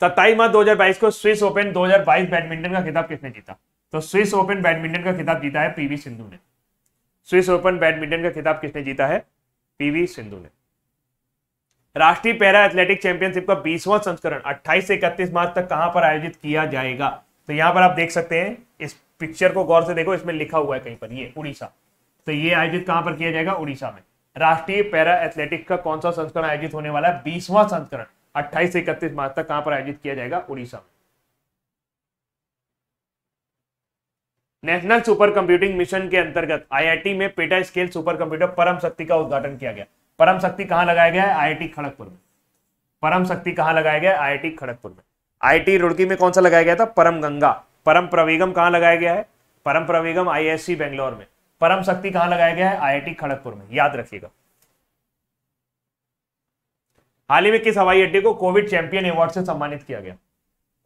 सत्ताईस मार्च दो को स्विस ओपन 2022 बैडमिंटन का खिताब किसने जीता तो स्विस ओपन बैडमिंटन का खिताब जीता है पीवी सिंधु ने स्विस ओपन बैडमिंटन का खिताब किसने जीता है पीवी सिंधु ने राष्ट्रीय पैरा एथलेटिक चैंपियनशिप का बीसवां संस्करण 28 से 31 मार्च तक कहां पर आयोजित किया जाएगा तो यहां पर आप देख सकते हैं इस पिक्चर को गौर से देखो इसमें लिखा हुआ है कहीं पर ये उड़ीसा तो ये आयोजित कहां पर किया जाएगा उड़ीसा में राष्ट्रीय पैरा एथलेटिक का कौन सा संस्करण आयोजित होने वाला है बीसवां संस्करण अट्ठाईस से इकतीस मार्च तक कहां पर आयोजित किया जाएगा उड़ीसा में नेशनल सुपर कंप्यूटिंग मिशन के अंतर्गत आईआईटी में पेटा स्केल सुपर कंप्यूटर परम शक्ति का उद्घाटन किया गया परम शक्ति कहां लगाया गया है आईआईटी खड़गपुर में परम शक्ति कहां लगाया गया है आईआईटी खड़गपुर में आईटी रुड़की में कौन सा लगाया गया था परम गंगा परम प्रवेगम कहाँ लगाया गया है परम प्रवेगम आईएससी बेंगलोर में परम शक्ति कहां लगाया गया है आईआईटी खड़गपुर में याद रखिएगा हाल ही में किस हवाई अड्डे को कोविड चैंपियन अवार्ड से सम्मानित किया गया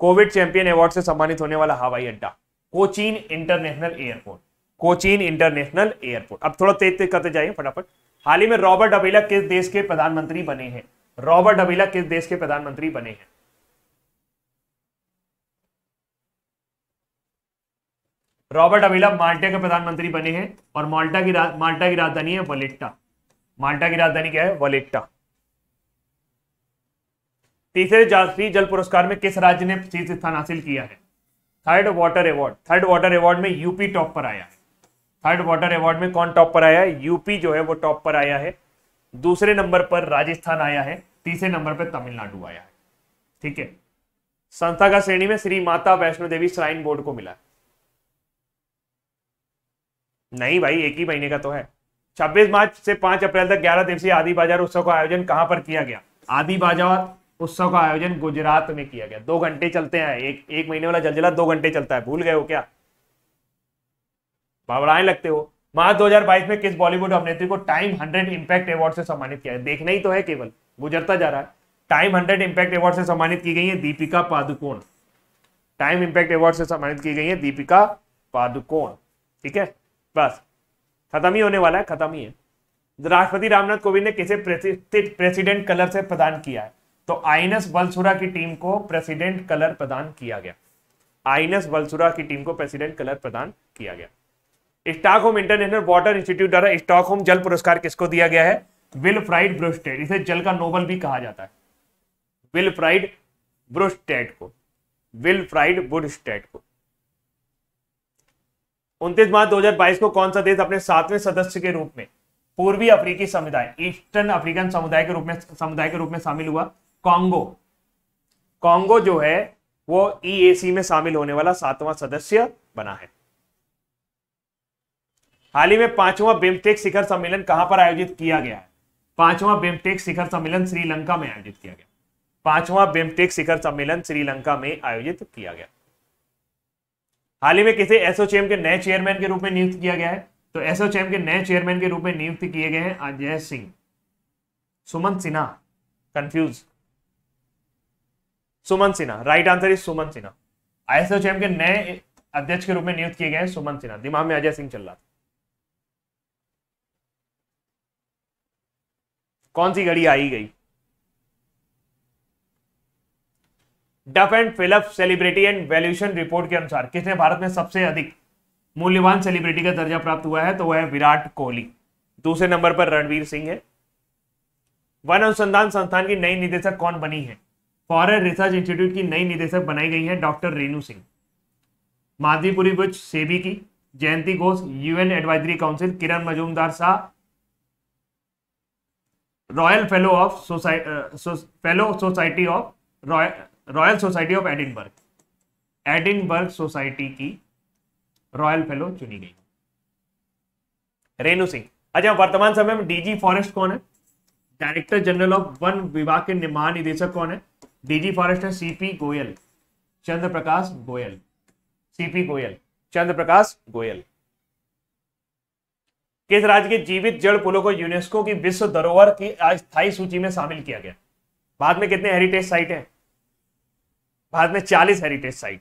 कोविड चैंपियन अवार्ड से सम्मानित होने वाला हवाई अड्डा Cochin International Airport Cochin International Airport अब थोड़ा तेज तेज करते जाइए फटाफट हाल ही में रॉबर्ट अबेला किस देश के प्रधानमंत्री बने हैं रॉबर्ट अबेला किस देश के प्रधानमंत्री बने हैं रॉबर्ट अविला माल्टा के प्रधानमंत्री बने हैं और माल्टा की माल्टा की राजधानी है वलेट्टा माल्टा की राजधानी क्या है वलेट्टा तीसरे राष्ट्रीय जल पुरस्कार में किस राज्य ने शीर्ष स्थान हासिल किया है third water award third water award में यूपी टॉप पर आया है थर्ड वाटर अवार्ड में कौन टॉप पर आया है यूपी जो है वो टॉप पर आया है दूसरे नंबर पर राजस्थान आया है तीसरे नंबर पर तमिलनाडु आया है ठीक है संस्था का श्रेणी में श्री माता वैष्णो देवी श्राइन बोर्ड को मिला है नहीं भाई एक ही महीने का तो है 26 मार्च से 5 अप्रैल तक 11 दिवसीय आदि बाजार उत्सव का आयोजन कहां पर किया गया आदि बाजार उत्सव का आयोजन गुजरात में किया गया दो घंटे चलते हैं एक एक महीने वाला जलजला दो घंटे चलता है भूल गए हो क्या बाबड़ाएं लगते हो मार्च 2022 में किस बॉलीवुड अभिनेत्री को टाइम हंड्रेड इंपैक्ट अवार्ड से सम्मानित किया गया देखना ही तो है केवल गुजरता जा रहा है टाइम हंड्रेड इंपैक्ट अवार्ड से सम्मानित की गई है Deepika Padukone Time Impact Award से सम्मानित की गई है दीपिका पादुकोण ठीक है बस खत्म ही होने वाला है खत्म ही है राष्ट्रपति रामनाथ कोविंद ने किसे प्रतिष्ठित प्रेसिडेंट कलर से प्रदान किया है तो आईएनएस बलसुरा की टीम को प्रेसिडेंट कलर प्रदान किया गया आईएनएस बलसुरा की टीम को प्रेसिडेंट कलर प्रदान किया गया Stockholm International Water Institute द्वारा स्टॉक होम जल पुरस्कार किसको दिया गया है विल फ्राइड ब्रुस्टेड इसे जल का नोबल भी कहा जाता है विल फ्राइड ब्रुस्टेड को विल फ्राइड बुडस्टेड को उनतीस मार्च दो को कौन सा देश अपने सातवें सदस्य के रूप में पूर्वी अफ्रीकी समुदाय ईस्टर्न अफ्रीकन समुदाय के रूप में समुदाय के रूप में शामिल हुआ कांगो कांगो जो है वो ईएसी e में शामिल होने वाला सातवां सदस्य बना है हाल ही में पांचवा बिम्टेक शिखर सम्मेलन कहां पर आयोजित किया गया है पांचवा बिम्टेक शिखर सम्मेलन श्रीलंका में आयोजित किया गया पांचवा बिम्टेक शिखर सम्मेलन श्रीलंका में आयोजित किया गया हाल ही में किसे एसोचैम के नए चेयरमैन के रूप में नियुक्त किया गया है तो एसोचैम के नए चेयरमैन के रूप में नियुक्त किए गए हैं Ajay Singh Suman Sinha confuse Suman Sinha right answer is Suman Sinha ASSOCHAM के नए अध्यक्ष के रूप में नियुक्त किए गए हैं सुमन सिन्हा दिमाग में अजय सिंह चल रहा था कौन सी घड़ी आई गई Duff and Phelps celebrity and valuation report के अनुसार किसने भारत में सबसे अधिक मूल्यवान सेलिब्रिटी का दर्जा प्राप्त हुआ है तो वह है विराट कोहली दूसरे नंबर पर रणवीर सिंह है वन अनुसंधान संस्थान की नई निदेशक कौन बनी है फॉरन रिसर्च इंस्टीट्यूट की नई निदेशक बनाई गई है डॉक्टर रेणु सिंह माधवीपुरी बुच सेबी की Jayanti Ghosh UN advisory council Kiran Majumdar Shaw Royal fellow of Society fellow Society of Royal Society of Edinburgh Edinburgh Society की रॉयल फेलो चुनी गई रेनू सिंह अच्छा वर्तमान समय में डीजी फॉरेस्ट कौन है डायरेक्टर जनरल ऑफ वन विभाग के महानिदेशक कौन है डीजी फॉरेस्ट है सीपी गोयल चंद्र प्रकाश गोयल सीपी गोयल चंद्र प्रकाश गोयल किस राज्य के जीवित जड़ पुलों को यूनेस्को की विश्व धरोहर की अस्थायी सूची में शामिल किया गया बाद में कितने हेरिटेज साइट हैं भारत में चालीस हेरिटेज साइट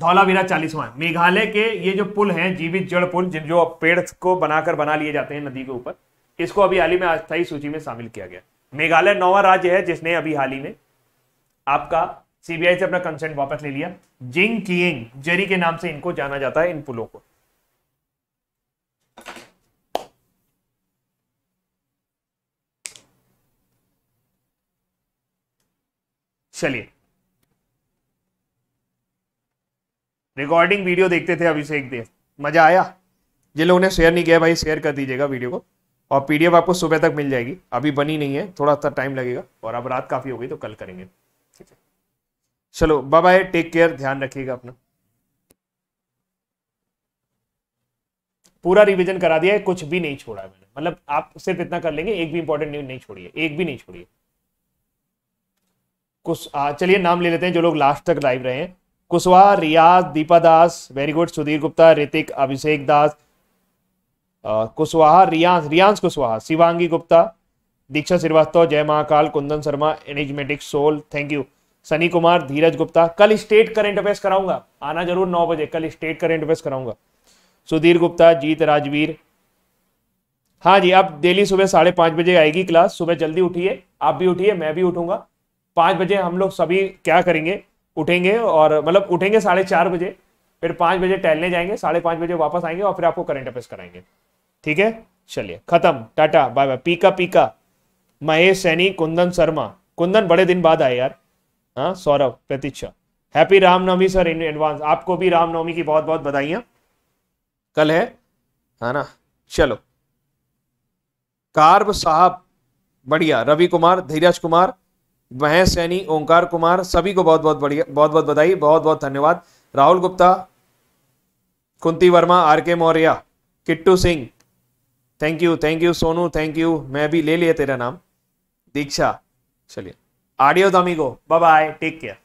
धौलावीरा चालीसवा मेघालय के ये जो पुल हैं जीवित जड़ पुल जिन जो पेड़ को बनाकर बना लिए जाते हैं नदी के ऊपर इसको अभी हाल ही में अस्थायी सूची में शामिल किया गया मेघालय नौवा राज्य है जिसने अभी हाल ही में आपका सीबीआई से अपना कंसेंट वापस ले लिया जिंग किंग जेरी के नाम से इनको जाना जाता है इन पुलों को चलिए रिकॉर्डिंग वीडियो देखते थे अभी से एक देर मजा आया जिन लोगों ने शेयर नहीं किया भाई शेयर कर दीजिएगा वीडियो को और पीडीएफ आपको सुबह तक मिल जाएगी अभी बनी नहीं है थोड़ा सा टाइम लगेगा और अब रात काफ़ी हो गई तो कल करेंगे ठीक है चलो बाय बाय टेक केयर ध्यान रखिएगा अपना पूरा रिवीजन करा दिया है कुछ भी नहीं छोड़ा है मैंने मतलब आप सिर्फ इतना कर लेंगे एक भी इंपॉर्टेंट न्यूज नहीं छोड़िए एक भी नहीं छोड़िए कुछ चलिए नाम ले लेते हैं जो लोग लास्ट तक लाइव रहे हैं कुशवाहा रियाज दीपा दास वेरी गुड सुधीर गुप्ता ऋतिक अभिषेक दास कुशवाहा रियांश रियांश कुशवाहा शिवांगी गुप्ता दीक्षा श्रीवास्तव जय Mahakal Kundan Sharma enigmatic soul thank you Sunny Kumar Dheeraj Gupta कल स्टेट करेंट अफेयर्स कराऊंगा आना जरूर नौ बजे कल स्टेट करेंट अफेयर्स कराऊंगा सुधीर गुप्ता जीत राजवीर हाँ जी आप डेली सुबह साढ़े पांच बजे आएगी क्लास सुबह जल्दी उठिए आप भी उठिए मैं भी उठूंगा पांच बजे हम लोग सभी क्या करेंगे उठेंगे और मतलब उठेंगे साढ़े चार बजे फिर पांच बजे टहलने जाएंगे साढ़े पांच बजे वापस आएंगे और फिर आपको करंट अफेयर्स कराएंगे ठीक है चलिए खत्म टाटा बाय बाय पीका पीका महेश सैनी कुंदन शर्मा कुंदन बड़े दिन बाद आए यार हाँ Saurabh Pratiksha happy Ramnavami sir in advance आपको भी रामनवमी की बहुत बहुत बधाई कल है है ना चलो कार्ब साहब बढ़िया रवि कुमार धीरज कुमार महेश सैनी ओंकार कुमार सभी को बहुत बहुत बढ़िया बहुत बहुत बधाई बहुत बहुत धन्यवाद Rahul Gupta Kunti Verma R K Maurya Kittu Singh thank you thank you Sonu thank you मैं भी ले लिया तेरा नाम दीक्षा चलिए आडियो दामी को बाय बाय टेक केयर